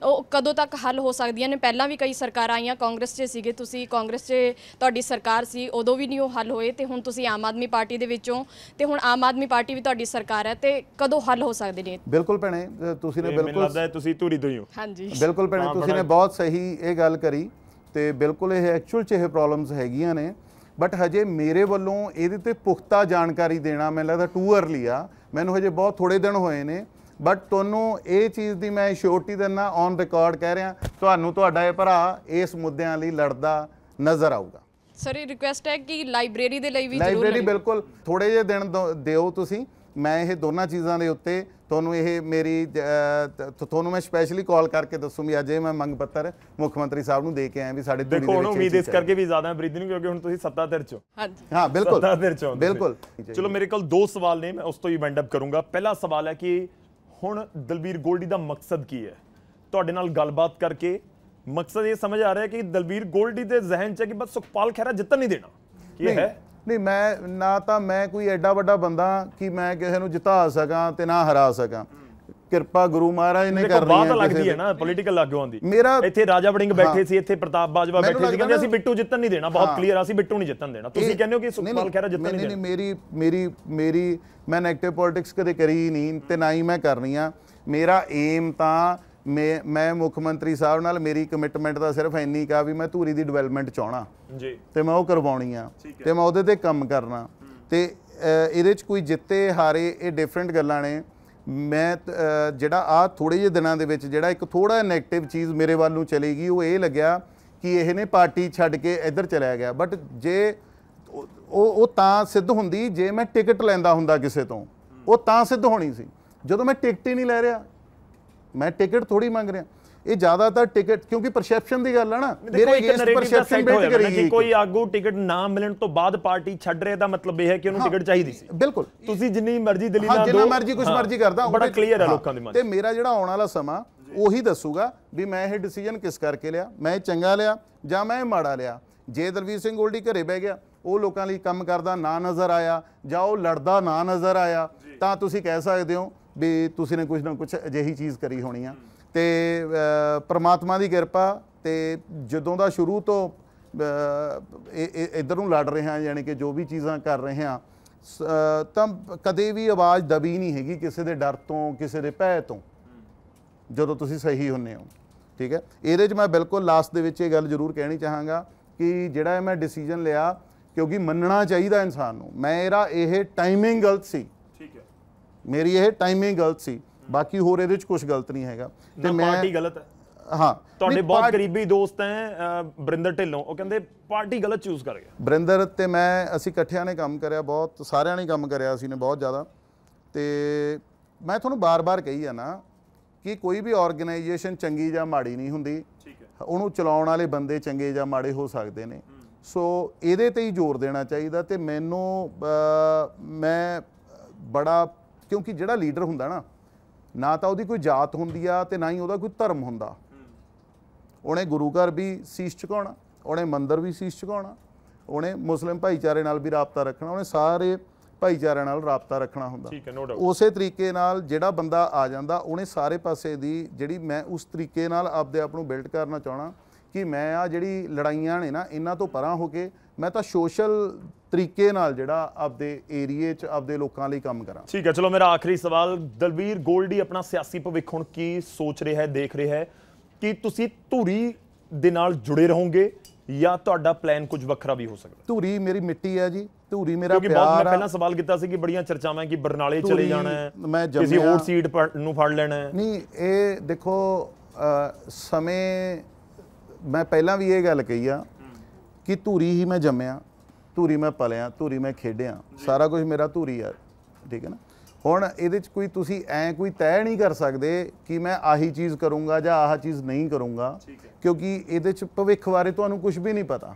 ਉਹ ਕਦੋਂ ਤੱਕ ਹੱਲ ਹੋ ਸਕਦੀਆਂ ਨੇ ਪਹਿਲਾਂ ਵੀ ਕਈ ਸਰਕਾਰਾਂ ਆਈਆਂ ਕਾਂਗਰਸ 'ਚ ਸੀਗੇ ਤੁਸੀਂ ਕਾਂਗਰਸ 'ਚ ਤੁਹਾਡੀ ਸਰਕਾਰ ਸੀ ਉਦੋਂ ਵੀ ਨਹੀਂ ਉਹ ਹੱਲ ਹੋਏ ਤੇ ਹੁਣ ਤੁਸੀਂ ਆਮ ਆਦਮੀ ਪਾਰਟੀ ਦੇ ਵਿੱਚੋਂ ਤੇ ਹੁਣ ਆਮ ਆਦਮੀ ਪਾਰਟੀ ਵੀ ਤੁਹਾਡੀ ਸਰਕਾਰ ਹੈ ਤੇ ਕਦੋਂ ਹੱਲ ਹੋ ਸਕਦੇ ਨੇ ਬਿਲਕੁਲ ਭੈਣੇ ਨੇ ਤੁਸੀਂ ਨੇ ਬਿਲਕੁਲ ਮੈਨੂੰ ਲੱਗਦਾ ਤੁਸੀਂ ਧੂਰੀ ਤੋਂ ਹੀ ਹੋ ਹਾਂਜੀ ਬਿਲਕੁਲ ਭੈਣ ਤੁਸੀਂ ਨੇ ਬਹੁਤ ਸਹੀ ਇਹ ਗੱਲ ਕਰੀ ਤੇ ਬਿਲਕੁਲ ਇਹ ਐਕਚੁਅਲ ਚ ਇਹ ਪ੍ਰੋਬਲਮਸ ਹੈਗੀਆਂ ਨੇ ਬਟ ਹਜੇ ਮੇਰੇ ਵੱਲੋਂ ਇਹਦੇ ਤੇ ਪੁਖਤਾ ਜਾਣਕਾਰੀ ਦੇਣਾ ਮੈਨੂੰ ਲੱਗਦਾ ਟੂ अर्ਲੀ ਆ ਮੈਨੂੰ ਹਜੇ ਬਹੁਤ ਥੋੜੇ ਦਿਨ ਹੋਏ ਨੇ ਬਟ ਤੁਹਾਨੂੰ ਇਹ ਚੀਜ਼ ਦੀ ਮੈਂ ਸ਼ੋਰਟੀ ਦਿੰਨਾ ਔਨ ਰਿਕਾਰਡ ਕਹਿ ਰਿਹਾ ਤੁਹਾਨੂੰ ਤੁਹਾਡਾ ਇਹ ਭਰਾ ਇਸ ਮੁੱਦਿਆਂ ਲਈ ਲੜਦਾ ਨਜ਼ਰ ਆਊਗਾ ਸਰ ਇਹ ਰਿਕੁਐਸਟ ਹੈ ਕਿ ਲਾਇਬ੍ਰੇਰੀ ਦੇ ਲਈ ਵੀ ਜ਼ਰੂਰ ਲਾਇਬ੍ਰੇਰੀ ਬਿਲਕੁਲ ਥੋੜੇ ਜਿਹੇ ਦਿਨ ਦਿਓ ਤੁਸੀਂ ਮੈਂ ਇਹ ਦੋਨਾਂ ਚੀਜ਼ਾਂ ਦੇ ਉੱਤੇ ਤੁਹਾਨੂੰ ਇਹ ਮੇਰੀ ਤੁਹਾਨੂੰ ਮੈਂ ਸਪੈਸ਼ਲੀ ਕਾਲ ਕਰਕੇ ਦੱਸੂ ਵੀ ਅੱਜ ਇਹ ਮੈਂ ਮੰਗ ਪੱਤਰ ਮੁੱਖ ਮੰਤਰੀ ਸਾਹਿਬ ਨੂੰ ਦੇ ਕੇ ਆਇਆ ਵੀ ਸਾਡੇ ਦੇ ਦੇਖੋ ਹੁਣ ਉਮੀਦ ਇਸ ਕਰਕੇ ਵੀ ਜ਼ਿਆਦਾ ਬ੍ਰਿਧ ਨਹੀਂ ਕਿਉਂਕਿ ਹੁਣ ਤੁਸੀਂ ਸੱਤਾ ਧਿਰ ਚੋ ਹਾਂਜੀ ਹਾਂ ਬਿਲਕੁਲ ਸੱਤਾ ਧਿਰ ਚੋ ਬਿਲਕੁਲ ਚਲੋ ਮੇਰੇ ਕੋਲ ਦੋ ਸਵਾਲ ਨੇ ਮੈਂ ਉਸ ਤੋਂ ਹੀ ਵੈਂਡ ਅਪ ਕਰੂੰਗਾ ਪਹਿਲਾ ਸਵਾਲ ਹੈ ਕਿ ਹੁਣ ਦਲਬੀਰ ਗੋਲਡੀ ਦਾ ਮਕਸਦ ਕੀ ਹੈ ਤੁਹਾਡੇ ਨਾਲ ਗੱਲਬਾਤ ਕਰਕੇ ਮਕਸਦ ਇਹ ਸਮਝ ਆ ਰਿਹਾ ਕਿ ਦਲਬੀਰ ਗੋਲਡੀ ਦੇ ਜ਼ਿਹਨ 'ਚ ਹੈ ਕਿ ਬਸ ਸੁਖਪਾਲ ਖਹਿਰਾ ਜਿੱਤਣ ਨਹੀਂ ਦੇਣਾ ਇਹ ਹੈ ਨਹੀਂ ਮੈਂ ਨਾ ਤਾਂ ਮੈਂ ਕੋਈ ਐਡਾ ਵੱਡਾ ਬੰਦਾ ਕਿ ਮੈਂ ਕਿਸੇ ਨੂੰ ਜਿਤਾ ਸਕਾਂ ਤੇ ਨਾ ਹਰਾ ਸਕਾਂ ਕਿਰਪਾ ਗੁਰੂ ਮਹਾਰਾਜ ਨੇ ਕਰ ਰਹੀ ਹੈ ਬਾਤ ਲੱਗਦੀ ਹੈ ਨਾ ਪੋਲੀਟੀਕਲ ਲੱਗੋ ਆਂਦੀ ਮੇਰਾ ਇੱਥੇ ਰਾਜਾ ਵੜਿੰਗ ਬੈਠੇ ਸੀ ਇੱਥੇ ਪ੍ਰਤਾਪ ਬਾਜਵਾ ਬੈਠੇ ਸੀ ਕਹਿੰਦੇ ਅਸੀਂ ਬਿੱਟੂ ਜਿੱਤਣ ਨਹੀਂ ਦੇਣਾ ਬਹੁਤ ਕਲੀਅਰ ਆ ਸੀ ਬਿੱਟੂ ਨਹੀਂ ਜਿੱਤਣ ਦੇਣਾ ਤੁਸੀਂ ਕਹਿੰਦੇ ਹੋ ਕਿ ਸੁਖਪਾਲ ਖਹਿਰਾ ਜਿੱਤਣ ਨਹੀਂ ਦੇਣਾ ਨਹੀਂ ਮੇਰੀ ਮੇਰੀ ਮੇਰੀ ਮੈਂ ਨੈਗੇਟਿਵ ਪੋਲਿਟਿਕਸ ਕਦੇ ਕਰੀ ਨਹੀਂ ਤੇ ਨਾ ਹੀ ਮੈਂ ਕਰਨੀ ਆ ਮੇਰਾ ਏਮ ਤਾਂ ਮੈਂ ਮੈਂ ਮੁੱਖ ਮੰਤਰੀ ਸਾਹਿਬ ਨਾਲ ਮੇਰੀ ਕਮਿਟਮੈਂਟ ਦਾ ਸਿਰਫ ਇੰਨੀ ਕਾ ਵੀ ਮੈਂ ਧੂਰੀ ਦੀ ਡਿਵੈਲਪਮੈਂਟ ਚਾਹਣਾ ਜੀ ਤੇ ਮੈਂ ਉਹ ਕਰਵਾਉਣੀ ਆ ਤੇ ਮੈਂ ਉਹਦੇ ਤੇ ਕੰਮ ਕਰਨਾ ਤੇ ਇਹਦੇ ਚ ਕੋਈ ਜਿੱਤੇ ਹਾਰੇ ਇਹ ਡਿਫਰੈਂਟ ਗੱਲਾਂ ਨੇ ਮੈਂ ਜਿਹੜਾ ਆ ਥੋੜੇ ਜਿਹੇ ਦਿਨਾਂ ਦੇ ਵਿੱਚ ਜਿਹੜਾ ਇੱਕ ਥੋੜਾ ਨੈਗੇਟਿਵ ਚੀਜ਼ ਮੇਰੇ ਵੱਲ ਨੂੰ ਚਲੀ ਗਈ ਉਹ ਇਹ ਲੱਗਿਆ ਕਿ ਇਹ ਨੇ ਪਾਰਟੀ ਛੱਡ ਕੇ ਇੱਧਰ ਚਲਾ ਗਿਆ ਬਟ ਜੇ ਉਹ ਉਹ ਤਾਂ ਸਿੱਧ ਹੁੰਦੀ ਜੇ ਮੈਂ ਟਿਕਟ ਲੈਂਦਾ ਹੁੰਦਾ ਕਿਸੇ ਤੋਂ ਉਹ ਤਾਂ ਸਿੱਧ ਹੋਣੀ ਸੀ ਜਦੋਂ ਮੈਂ ਟਿਕਟ ਹੀ ਨਹੀਂ ਲੈ ਰਿਹਾ ਮੈਂ ਟਿਕਟ ਥੋੜੀ ਮੰਗ ਰਿਹਾ ਇਹ ਜ਼ਿਆਦਾਤਰ ਟਿਕਟ ਕਿਉਂਕਿ ਪਰਸੈਪਸ਼ਨ ਦੀ ਗੱਲ ਹੈ ਨਾ ਮੇਰੇ ਅਗੇਂਸਟ ਪਰਸੈਪਸ਼ਨ ਬਿਲਡ ਕਿ ਕੋਈ ਆਗੂ ਟਿਕਟ ਨਾ ਮਿਲਣ ਤੋਂ ਬਾਅਦ ਪਾਰਟੀ ਛੱਡ ਰਿਹਾ ਦਾ ਮਤਲਬ ਇਹ ਹੈ ਕਿ ਉਹਨੂੰ ਟਿਕਟ ਚਾਹੀਦੀ ਸੀ ਬਿਲਕੁਲ ਤੁਸੀਂ ਜਿੰਨੀ ਮਰਜ਼ੀ ਦਲੀਲਾਂ ਦਿਓ ਜਿੰਨਾ ਮਰਜ਼ੀ ਕੁਝ ਮਰਜ਼ੀ ਕਰਦਾ ਬੜਾ ਕਲੀਅਰ ਹੈ ਲੋਕਾਂ ਦੇ ਮਨ ਤੇ ਮੇਰਾ ਜਿਹੜਾ ਆਉਣ ਵਾਲਾ ਸਮਾਂ ਉਹੀ ਦੱਸੂਗਾ ਵੀ ਮੈਂ ਇਹ ਡਿਸੀਜਨ ਕਿਸ ਕਰਕੇ ਲਿਆ ਮੈਂ ਚੰਗਾ ਲਿਆ ਜਾਂ ਮੈਂ ਮਾੜਾ ਲਿਆ ਜੇ ਦਲਵੀਰ ਸਿੰਘ ਗੋਲਡੀ ਘਰੇ ਬਹਿ ਗਿਆ ਉਹ ਲੋਕਾਂ ਲਈ ਕੰਮ ਕਰਦਾ ਨਾ ਨਜ਼ਰ ਆਇਆ ਜਾਂ ਉਹ ਲੜਦਾ ਨਾ ਨਜ਼ਰ ਆਇਆ ਤਾਂ ਤੁਸੀਂ ਕਹਿ ਸਕਦੇ ਹੋ ਵੀ ਤੁਸੀਂ ਨੇ ਕੁਝ ਨਾ ਕੁਝ ਅਜਿਹੀ ਚੀਜ਼ ਕਰੀ ਹੋਣੀ ਆ ਤੇ ਪ੍ਰਮਾਤਮਾ ਦੀ ਕਿਰਪਾ ਤੇ ਜਦੋਂ ਦਾ ਸ਼ੁਰੂ ਤੋਂ ਇਧਰ ਨੂੰ ਲੜ ਰਹੇ ਹਾਂ ਯਾਨੀ ਕਿ ਜੋ ਵੀ ਚੀਜ਼ਾਂ ਕਰ ਰਹੇ ਹਾਂ ਤਾਂ ਕਦੇ ਵੀ ਆਵਾਜ਼ ਦਬੀ ਨਹੀਂ ਹੈਗੀ ਕਿਸੇ ਦੇ ਡਰ ਤੋਂ ਕਿਸੇ ਦੇ ਭੈ ਤੋਂ ਜਦੋਂ ਤੁਸੀਂ ਸਹੀ ਹੁੰਨੇ ਹੋ ਠੀਕ ਹੈ ਇਹਦੇ 'ਚ ਮੈਂ ਬਿਲਕੁਲ ਲਾਸਟ ਦੇ ਵਿੱਚ ਇਹ ਗੱਲ ਜ਼ਰੂਰ ਕਹਿਣੀ ਚਾਹਾਂਗਾ ਕਿ ਜਿਹੜਾ ਮੈਂ ਡਿਸੀਜਨ ਲਿਆ ਕਿਉਂਕਿ ਮੰਨਣਾ ਚਾਹੀਦਾ ਇਨਸਾਨ ਨੂੰ ਮੇਰਾ ਇਹ ਟਾਈਮਿੰਗ ਗਲਤ ਸੀ ਠੀਕ ਹੈ ਮੇਰੀ ਇਹ ਟਾਈਮਿੰਗ ਗਲਤ ਸੀ ਬਾਕੀ ਹੋਰ ਇਹਦੇ ਵਿੱਚ ਕੁਝ ਗਲਤ ਨਹੀਂ ਹੈਗਾ ਤੇ ਮੈਂ ਪਾਰਟੀ ਗਲਤ ਹੈ ਹਾਂ ਤੁਹਾਡੇ ਬਹੁਤ ਕਰੀਬੀ ਦੋਸਤ ਹੈ ਬਰਿੰਦਰ ਢਿੱਲੋਂ ਉਹ ਕਹਿੰਦੇ ਪਾਰਟੀ ਗਲਤ ਚੂਜ਼ ਕਰ ਗਿਆ ਬਰਿੰਦਰ ਤੇ ਮੈਂ ਅਸੀਂ ਇਕੱਠਿਆਂ ਨੇ ਕੰਮ ਕਰਿਆ ਬਹੁਤ ਸਾਰਿਆਂ ਨੇ ਕੰਮ ਕਰਿਆ ਅਸੀਂ ਨੇ ਬਹੁਤ ਜ਼ਿਆਦਾ ਤੇ ਮੈਂ ਤੁਹਾਨੂੰ ਬਾਰ-ਬਾਰ ਕਹੀ ਆ ਨਾ ਕਿ ਕੋਈ ਵੀ ਆਰਗੇਨਾਈਜੇਸ਼ਨ ਚੰਗੀ ਜਾਂ ਮਾੜੀ ਨਹੀਂ ਹੁੰਦੀ ਠੀਕ ਹੈ ਉਹਨੂੰ ਚਲਾਉਣ ਵਾਲੇ ਬੰਦੇ ਚੰਗੇ ਜਾਂ ਮਾੜੇ ਹੋ ਸਕਦੇ ਨੇ ਸੋ ਇਹਦੇ ਤੇ ਹੀ ਜ਼ੋਰ ਦੇਣਾ ਚਾਹੀਦਾ ਤੇ ਮੈਨੂੰ ਮੈਂ ਬੜਾ ਕਿਉਂਕਿ ਜਿਹੜਾ ਲੀਡਰ ਹੁੰਦਾ ਨਾ ਨਾ ਤਾਂ ਉਹਦੀ ਕੋਈ ਜਾਤ ਹੁੰਦੀ ਆ ਤੇ ਨਾ ਹੀ ਉਹਦਾ ਕੋਈ ਧਰਮ ਹੁੰਦਾ ਉਹਨੇ ਗੁਰੂ ਘਰ ਵੀ ਸੀਸ ਝੁਕਾਉਣਾ ਉਹਨੇ ਮੰਦਰ ਵੀ ਸੀਸ ਝੁਕਾਉਣਾ ਉਹਨੇ ਮੁਸਲਿਮ ਭਾਈਚਾਰੇ ਨਾਲ ਵੀ ਰਾਬਤਾ ਰੱਖਣਾ ਉਹਨੇ ਸਾਰੇ ਭਾਈਚਾਰੇ ਨਾਲ ਰਾਬਤਾ ਰੱਖਣਾ ਹੁੰਦਾ ਠੀਕ ਹੈ ਨੋ ਡਾਊਟ ਉਸੇ ਤਰੀਕੇ ਨਾਲ ਜਿਹੜਾ ਬੰਦਾ ਆ ਜਾਂਦਾ ਉਹਨੇ ਸਾਰੇ ਪਾਸੇ ਦੀ ਜਿਹੜੀ ਮੈਂ ਉਸ ਤਰੀਕੇ ਨਾਲ ਆਪਦੇ ਆਪ ਨੂੰ ਬਿਲਡ ਕਰਨਾ ਚਾਹਣਾ ਕਿ ਮੈਂ ਆ ਜਿਹੜੀ ਲੜਾਈਆਂ ਨੇ ਨਾ ਇਹਨਾਂ ਤੋਂ ਪਰਾਂ ਹੋ ਕੇ ਮੈਂ ਤਾਂ ਸੋਸ਼ਲ ਤਰੀਕੇ ਨਾਲ ਜਿਹੜਾ ਆਪਦੇ ਏਰੀਏ 'ਚ ਆਪਦੇ ਲੋਕਾਂ ਲਈ ਕੰਮ ਕਰਾਂ ਠੀਕ ਹੈ ਚਲੋ ਮੇਰਾ ਆਖਰੀ ਸਵਾਲ ਦਲਵੀਰ ਗੋਲਡੀ ਆਪਣਾ ਸਿਆਸੀ ਭਵਿੱਖ ਹੁਣ ਕੀ ਸੋਚ ਰਿਹਾ ਹੈ ਦੇਖ ਰਿਹਾ ਹੈ ਕਿ ਤੁਸੀਂ ਧੂਰੀ ਦੇ ਨਾਲ ਜੁੜੇ ਰਹੋਗੇ ਜਾਂ ਤੁਹਾਡਾ ਪਲਾਨ ਕੁਝ ਵੱਖਰਾ ਵੀ ਹੋ ਸਕਦਾ ਧੂਰੀ ਮੇਰੀ ਮਿੱਟੀ ਹੈ ਜੀ ਧੂਰੀ ਮੇਰਾ ਪਿਆਰ ਕਿਉਂਕਿ ਬਹੁਤ ਮੈਂ ਪਹਿਲਾਂ ਸਵਾਲ ਕੀਤਾ ਸੀ ਕਿ ਬੜੀਆਂ ਚਰਚਾਵਾਂ ਕਿ ਬਰਨਾਲੇ ਚਲੇ ਜਾਣਾ ਹੈ ਕਿਸੇ ਹੋਰ ਸੀਟ ਨੂੰ ਫੜ ਲੈਣਾ ਹੈ ਨਹੀਂ ਇਹ ਦੇਖੋ ਸਮੇਂ ਮੈਂ ਪਹਿਲਾਂ ਵੀ ਇਹ ਗੱਲ ਕਹੀ ਆ ਕਿ ਧੂਰੀ ਹੀ ਮੈਂ ਜੰਮਿਆ ਧੂਰੀ ਮੈਂ ਪਲਿਆ ਧੂਰੀ ਮੈਂ ਖੇਡਿਆ ਸਾਰਾ ਕੁਝ ਮੇਰਾ ਧੂਰੀ ਆ ਠੀਕ ਹੈ ਨਾ ਹੁਣ ਇਹਦੇ ਚ ਕੋਈ ਤੁਸੀਂ ਐ ਕੋਈ ਤੈਅ ਨਹੀਂ ਕਰ ਸਕਦੇ ਕਿ ਮੈਂ ਆਹੀ ਚੀਜ਼ ਕਰੂੰਗਾ ਜਾਂ ਆਹ ਚੀਜ਼ ਨਹੀਂ ਕਰੂੰਗਾ ਕਿਉਂਕਿ ਇਹਦੇ ਚ ਭਵਿੱਖ ਬਾਰੇ ਤੁਹਾਨੂੰ ਕੁਝ ਵੀ ਨਹੀਂ ਪਤਾ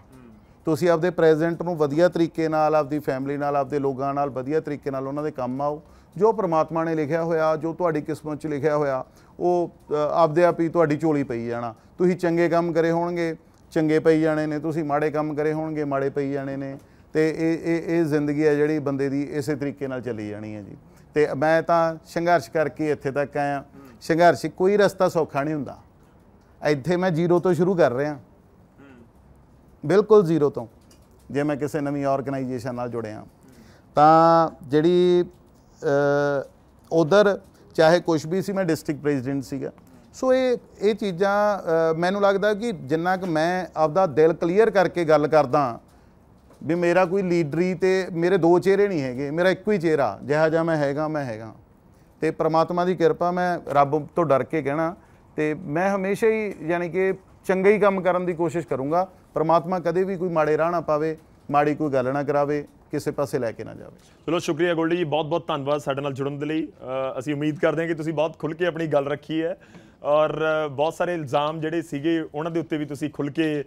ਤੁਸੀਂ ਆਪਦੇ ਪ੍ਰੈਜ਼ੈਂਟ ਨੂੰ ਵਧੀਆ ਤਰੀਕੇ ਨਾਲ ਆਪਦੀ ਫੈਮਿਲੀ ਨਾਲ ਆਪਦੇ ਲੋਕਾਂ ਨਾਲ ਵਧੀਆ ਤਰੀਕੇ ਨਾਲ ਉਹਨਾਂ ਦੇ ਕੰਮ ਆਓ ਜੋ ਪ੍ਰਮਾਤਮਾ ਨੇ ਲਿਖਿਆ ਹੋਇਆ ਜੋ ਤੁਹਾਡੀ ਕਿਸਮਤ 'ਚ ਲਿਖਿਆ ਹੋਇਆ ਉਹ ਆਪਦੇ ਆਪ ਹੀ ਤੁਹਾਡੀ ਝੋਲੀ ਪਈ ਜਾਣਾ ਤੁਸੀਂ ਚੰਗੇ ਕੰਮ ਕਰੇ ਹੋਣਗੇ ਚੰਗੇ ਪਈ ਜਾਣੇ ਨੇ ਤੁਸੀਂ ਮਾੜੇ ਕੰਮ ਕਰੇ ਹੋਣਗੇ ਮਾੜੇ ਪਈ ਜਾਣੇ ਨੇ ਤੇ ਇਹ ਇਹ ਇਹ ਜ਼ਿੰਦਗੀ ਹੈ ਜਿਹੜੀ ਬੰਦੇ ਦੀ ਇਸੇ ਤਰੀਕੇ ਨਾਲ ਚੱਲੀ ਜਾਣੀ ਹੈ ਜੀ ਤੇ ਮੈਂ ਤਾਂ ਸੰਘਰਸ਼ ਕਰਕੇ ਇੱਥੇ ਤੱਕ ਆਇਆ ਸੰਘਰਸ਼ ਕੋਈ ਰਸਤਾ ਸੌਖਾ ਨਹੀਂ ਹੁੰਦਾ ਇੱਥੇ ਮੈਂ ਜ਼ੀਰੋ ਤੋਂ ਸ਼ੁਰੂ ਕਰ ਰਿਹਾ ਬਿਲਕੁਲ ਜ਼ੀਰੋ ਤੋਂ ਜੇ ਮੈਂ ਕਿਸੇ ਨਵੀਂ ਆਰਗੇਨਾਈਜੇਸ਼ਨ ਨਾਲ ਜੁੜਿਆ ਤਾਂ ਜਿਹੜੀ ਉਧਰ ਚਾਹੇ ਕੁਝ ਵੀ ਸੀ ਮੈਂ ਡਿਸਟ੍ਰਿਕਟ ਪ੍ਰੈਜ਼ੀਡੈਂਟ ਸੀਗਾ ਸੋ ਇਹ ਇਹ ਚੀਜ਼ਾਂ ਮੈਨੂੰ ਲੱਗਦਾ ਕਿ ਜਿੰਨਾ ਕਿ ਮੈਂ ਆਪਦਾ ਦਿਲ ਕਲੀਅਰ ਕਰਕੇ ਗੱਲ ਕਰਦਾ ਵੀ ਮੇਰਾ ਕੋਈ ਲੀਡਰੀ ਤੇ ਮੇਰੇ ਦੋ ਚਿਹਰੇ ਨਹੀਂ ਹੈਗੇ ਮੇਰਾ ਇੱਕੋ ਹੀ ਚਿਹਰਾ ਜਿਹਾ ਜਿਹਾ ਮੈਂ ਹੈਗਾ ਮੈਂ ਹੈਗਾ ਤੇ ਪ੍ਰਮਾਤਮਾ ਦੀ ਕਿਰਪਾ ਮੈਂ ਰੱਬ ਤੋਂ ਡਰ ਕੇ ਕਹਿਣਾ ਤੇ ਮੈਂ ਹਮੇਸ਼ਾ ਹੀ ਯਾਨੀ ਕਿ ਚੰਗਾ ਹੀ ਕੰਮ ਕਰਨ ਦੀ ਕੋਸ਼ਿਸ਼ ਕਰੂੰਗਾ ਪ੍ਰਮਾਤਮਾ ਕਦੇ ਵੀ ਕੋਈ ਮਾੜੇ ਰਾਹ ਨਾ ਪਾਵੇ ਮਾੜੀ ਕੋਈ ਗੱਲ ਨਾ ਕਰਾਵੇ ਕਿਸੇ ਪਾਸੇ ਲੈ ਕੇ ਨਾ ਜਾਵੇ ਚਲੋ ਸ਼ੁਕਰੀਆ ਗੋਲਡੀ ਜੀ ਬਹੁਤ ਬਹੁਤ ਧੰਨਵਾਦ ਸਾਡੇ ਨਾਲ ਜੁੜਨ ਦੇ ਲਈ ਅਸੀਂ ਉਮੀਦ ਕਰਦੇ ਹਾਂ ਕਿ ਤੁਸੀਂ ਬਹੁਤ ਖੁੱਲ ਕੇ ਆਪਣੀ ਗੱਲ ਰੱਖੀ ਹੈ ਔਰ ਬਹੁਤ ਸਾਰੇ ਇਲਜ਼ਾਮ ਜਿਹੜੇ ਸੀਗੇ ਉਹਨਾਂ ਦੇ ਉੱਤੇ ਵੀ ਤੁਸੀਂ ਖੁੱਲ ਕੇ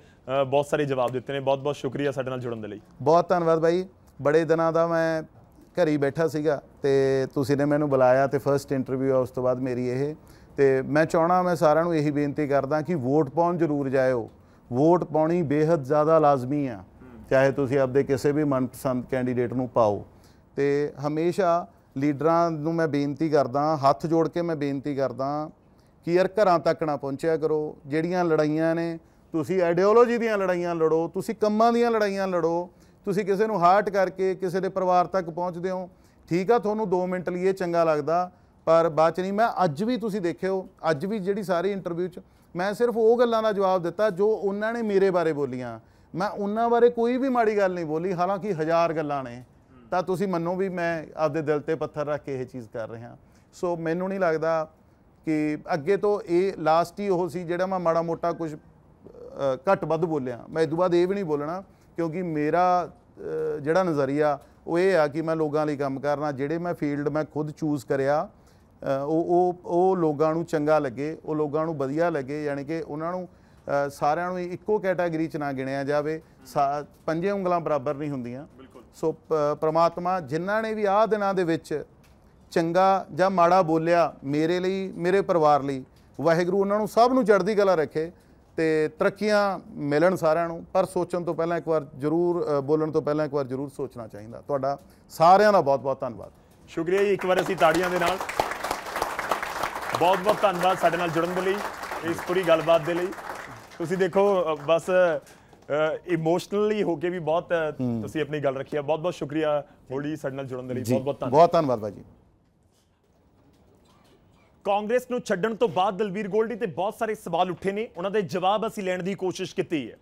ਬਹੁਤ ਸਾਰੇ ਜਵਾਬ ਦਿੱਤੇ ਨੇ ਬਹੁਤ-ਬਹੁਤ ਸ਼ੁਕਰੀਆ ਸਾਡੇ ਨਾਲ ਜੁੜਨ ਦੇ ਲਈ ਬਹੁਤ ਧੰਨਵਾਦ ਭਾਈ ਬੜੇ ਦਿਨਾਂ ਦਾ ਮੈਂ ਘਰੀ ਬੈਠਾ ਸੀਗਾ ਤੇ ਤੁਸੀਂ ਨੇ ਮੈਨੂੰ ਬੁਲਾਇਆ ਤੇ ਫਰਸਟ ਇੰਟਰਵਿਊ ਆ ਉਸ ਤੋਂ ਬਾਅਦ ਮੇਰੀ ਇਹ ਤੇ ਮੈਂ ਚਾਹਣਾ ਮੈਂ ਸਾਰਿਆਂ ਨੂੰ ਇਹੀ ਬੇਨਤੀ ਕਰਦਾ ਕਿ ਵੋਟ ਪਾਉਣ ਜ਼ਰੂਰ ਜਾਇਓ ਵੋਟ ਪਾਉਣੀ ਬੇहद ਜ਼ਿਆਦਾ ਲਾਜ਼ਮੀ ਆ ਚਾਹੇ ਤੁਸੀਂ ਆਪਦੇ ਕਿਸੇ ਵੀ ਮਨਪਸੰਦ ਕੈਂਡੀਡੇਟ ਨੂੰ ਪਾਓ ਤੇ ਹਮੇਸ਼ਾ ਲੀਡਰਾਂ ਨੂੰ ਮੈਂ ਬੇਨਤੀ ਕਰਦਾ ਹੱਥ ਜੋੜ ਕੇ ਮੈਂ ਬੇਨਤੀ ਕਰਦਾ ਕਿ ਯਾਰ ਘਰਾਂ ਤੱਕ ਨਾ ਪਹੁੰਚਿਆ ਕਰੋ ਜਿਹੜੀਆਂ ਲੜਾਈਆਂ ਨੇ ਤੁਸੀਂ ਆਈਡੀਓਲੋਜੀ ਦੀਆਂ ਲੜਾਈਆਂ ਲੜੋ ਤੁਸੀਂ ਕੰਮਾਂ ਦੀਆਂ ਲੜਾਈਆਂ ਲੜੋ ਤੁਸੀਂ ਕਿਸੇ ਨੂੰ ਹਾਰਟ ਕਰਕੇ ਕਿਸੇ ਦੇ ਪਰਿਵਾਰ ਤੱਕ ਪਹੁੰਚਦੇ ਹੋ ਠੀਕ ਆ ਤੁਹਾਨੂੰ 2 ਮਿੰਟ ਲਈ ਇਹ ਚੰਗਾ ਲੱਗਦਾ ਪਰ ਬਾਅਦ ਚ ਨਹੀਂ ਮੈਂ ਅੱਜ ਵੀ ਤੁਸੀਂ ਦੇਖਿਓ ਅੱਜ ਵੀ ਜਿਹੜੀ ਸਾਰੀ ਇੰਟਰਵਿਊ ਚ ਮੈਂ ਸਿਰਫ ਉਹ ਗੱਲਾਂ ਦਾ ਜਵਾਬ ਦਿੱਤਾ ਜੋ ਉਹਨਾਂ ਨੇ ਮੇਰੇ ਬਾਰੇ ਬੋਲੀਆਂ ਮੈਂ ਉਹਨਾਂ ਬਾਰੇ ਕੋਈ ਵੀ ਮਾੜੀ ਗੱਲ ਨਹੀਂ ਬੋਲੀ ਹਾਲਾਂਕਿ ਹਜ਼ਾਰ ਗੱਲਾਂ ਨੇ ਤਾਂ ਤੁਸੀਂ ਮੰਨੋ ਵੀ ਮੈਂ ਆਪਦੇ ਦਿਲ ਤੇ ਪੱਥਰ ਰੱਖ ਕੇ ਇਹ ਚੀਜ਼ ਕਰ ਰਿਹਾ ਸੋ ਮੈਨੂੰ ਨਹੀਂ ਲੱਗਦਾ ਕਿ ਅੱਗੇ ਤੋਂ ਇਹ ਲਾਸਟ ਹੀ ਉਹ ਸੀ ਜਿਹੜਾ ਮੈਂ ਮਾੜਾ ਮੋਟਾ ਕੁਝ ਘੱਟ ਵੱਧ ਬੋਲਿਆ ਮੈਂ ਇਦੋਂ ਬਾਅਦ ਇਹ ਵੀ ਨਹੀਂ ਬੋਲਣਾ ਕਿਉਂਕਿ ਮੇਰਾ ਜਿਹੜਾ ਨਜ਼ਰੀਆ ਉਹ ਇਹ ਆ ਕਿ ਮੈਂ ਲੋਕਾਂ ਲਈ ਕੰਮ ਕਰਨਾ ਜਿਹੜੇ ਮੈਂ ਫੀਲਡ ਮੈਂ ਖੁਦ ਚੂਜ਼ ਕਰਿਆ ਉਹ ਉਹ ਉਹ ਲੋਕਾਂ ਨੂੰ ਚੰਗਾ ਲੱਗੇ ਉਹ ਲੋਕਾਂ ਨੂੰ ਵਧੀਆ ਲੱਗੇ ਯਾਨੀ ਕਿ ਉਹਨਾਂ ਨੂੰ ਸਾਰਿਆਂ ਨੂੰ ਇੱਕੋ ਕੈਟਾਗਰੀ ਚ ਨਾ ਗਿਣਿਆ ਜਾਵੇ ਪੰਜੇ ਉਂਗਲਾਂ ਬਰਾਬਰ ਨਹੀਂ ਹੁੰਦੀਆਂ ਸੋ ਪ੍ਰਮਾਤਮਾ ਜਿਨ੍ਹਾਂ ਨੇ ਵੀ ਆਹ ਦਿਨਾਂ ਦੇ ਵਿੱਚ ਚੰਗਾ ਜਾਂ ਮਾੜਾ ਬੋਲਿਆ ਮੇਰੇ ਲਈ ਮੇਰੇ ਪਰਿਵਾਰ ਲਈ ਵਾਹਿਗੁਰੂ ਉਹਨਾਂ ਨੂੰ ਸਭ ਨੂੰ ਚੜ੍ਹਦੀ ਕਲਾ ਰੱਖੇ ਤੇ ਤਰੱਕੀਆਂ ਮਿਲਣ ਸਾਰਿਆਂ ਨੂੰ ਪਰ ਸੋਚਣ ਤੋਂ ਪਹਿਲਾਂ ਇੱਕ ਵਾਰ ਜ਼ਰੂਰ ਬੋਲਣ ਤੋਂ ਪਹਿਲਾਂ ਇੱਕ ਵਾਰ ਜ਼ਰੂਰ ਸੋਚਣਾ ਚਾਹੀਦਾ ਤੁਹਾਡਾ ਸਾਰਿਆਂ ਦਾ ਬਹੁਤ-ਬਹੁਤ ਧੰਨਵਾਦ ਸ਼ੁਕਰੀਆ ਜੀ ਇੱਕ ਵਾਰ ਅਸੀਂ ਤਾੜੀਆਂ ਦੇ ਨਾਲ ਬਹੁਤ-ਬਹੁਤ ਧੰਨਵਾਦ ਸਾਡੇ ਨਾਲ ਜੁੜਨ ਦੇ ਲਈ ਇਸ ਪੂਰੀ ਗੱਲਬਾਤ ਦੇ ਲਈ ਤੁਸੀਂ ਦੇਖੋ ਬਸ ਇਮੋਸ਼ਨਲੀ ਹੋ ਕੇ ਵੀ ਬਹੁਤ ਤੁਸੀਂ ਆਪਣੀ ਗੱਲ ਰੱਖੀ ਆ ਬਹੁਤ ਬਹੁਤ ਸ਼ੁਕਰੀਆ ਹੋਲੀ ਸਾਡੇ ਨਾਲ ਜੁੜਨ ਦੇ ਲਈ ਬਹੁਤ ਬਹੁਤ ਧੰਨਵਾਦ ਬਹੁਤ ਧੰਨਵਾਦ ਬਾਜੀ ਕਾਂਗਰਸ ਨੂੰ ਛੱਡਣ ਤੋਂ ਬਾਅਦ ਦਲਵੀਰ ਗੋਲਡੀ ਤੇ ਬਹੁਤ ਸਾਰੇ ਸਵਾਲ ਉੱਠੇ ਨੇ ਉਹਨਾਂ ਦੇ ਜਵਾਬ ਅਸੀਂ ਲੈਣ ਦੀ ਕੋਸ਼ਿਸ਼ ਕੀਤੀ ਹੈ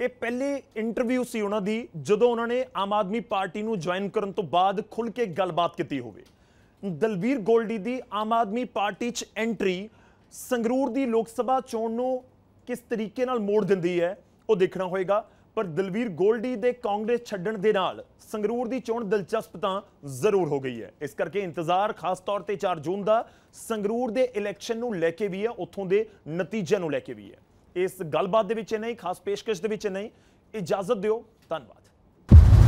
ਇਹ ਪਹਿਲੀ ਇੰਟਰਵਿਊ ਸੀ ਉਹਨਾਂ ਦੀ ਜਦੋਂ ਉਹਨਾਂ ਨੇ ਆਮ ਆਦਮੀ ਪਾਰਟੀ ਨੂੰ ਜੁਆਇਨ ਕਰਨ ਤੋਂ ਬਾਅਦ ਖੁੱਲ ਕੇ ਗੱਲਬਾਤ ਕੀਤੀ ਹੋਵੇ ਦਲਵੀਰ ਗੋਲਡੀ ਦੀ ਆਮ ਆਦਮੀ ਪਾਰਟੀ 'ਚ ਐਂਟਰੀ ਸੰਗਰੂਰ ਦੀ ਲੋਕ ਸਭਾ ਚੋਣ ਨੂੰ ਕਿਸ ਤਰੀਕੇ ਨਾਲ ਮੋੜ ਦਿੰਦੀ ਹੈ ਉਹ ਦੇਖਣਾ ਹੋਏਗਾ ਪਰ ਦਲਵੀਰ ਗੋਲਡੀ ਦੇ ਕਾਂਗਰਸ ਛੱਡਣ ਦੇ ਨਾਲ ਸੰਗਰੂਰ ਦੀ ਚੋਣ ਦਿਲਚਸਪ ਤਾਂ ਜ਼ਰੂਰ ਹੋ ਗਈ ਹੈ ਇਸ ਕਰਕੇ ਇੰਤਜ਼ਾਰ ਖਾਸ ਤੌਰ ਤੇ 4 ਜੂਨ ਦਾ ਸੰਗਰੂਰ ਦੇ ਇਲੈਕਸ਼ਨ ਨੂੰ ਲੈ ਕੇ ਵੀ ਹੈ ਉੱਥੋਂ ਦੇ ਨਤੀਜਿਆਂ ਨੂੰ ਲੈ ਕੇ ਵੀ ਹੈ ਇਸ ਗੱਲਬਾਤ ਦੇ ਵਿੱਚ ਨਹੀਂ ਖਾਸ ਪੇਸ਼ਕਸ਼ ਦੇ ਵਿੱਚ ਨਹੀਂ ਇਜਾਜ਼ਤ ਦਿਓ ਧੰਨਵਾਦ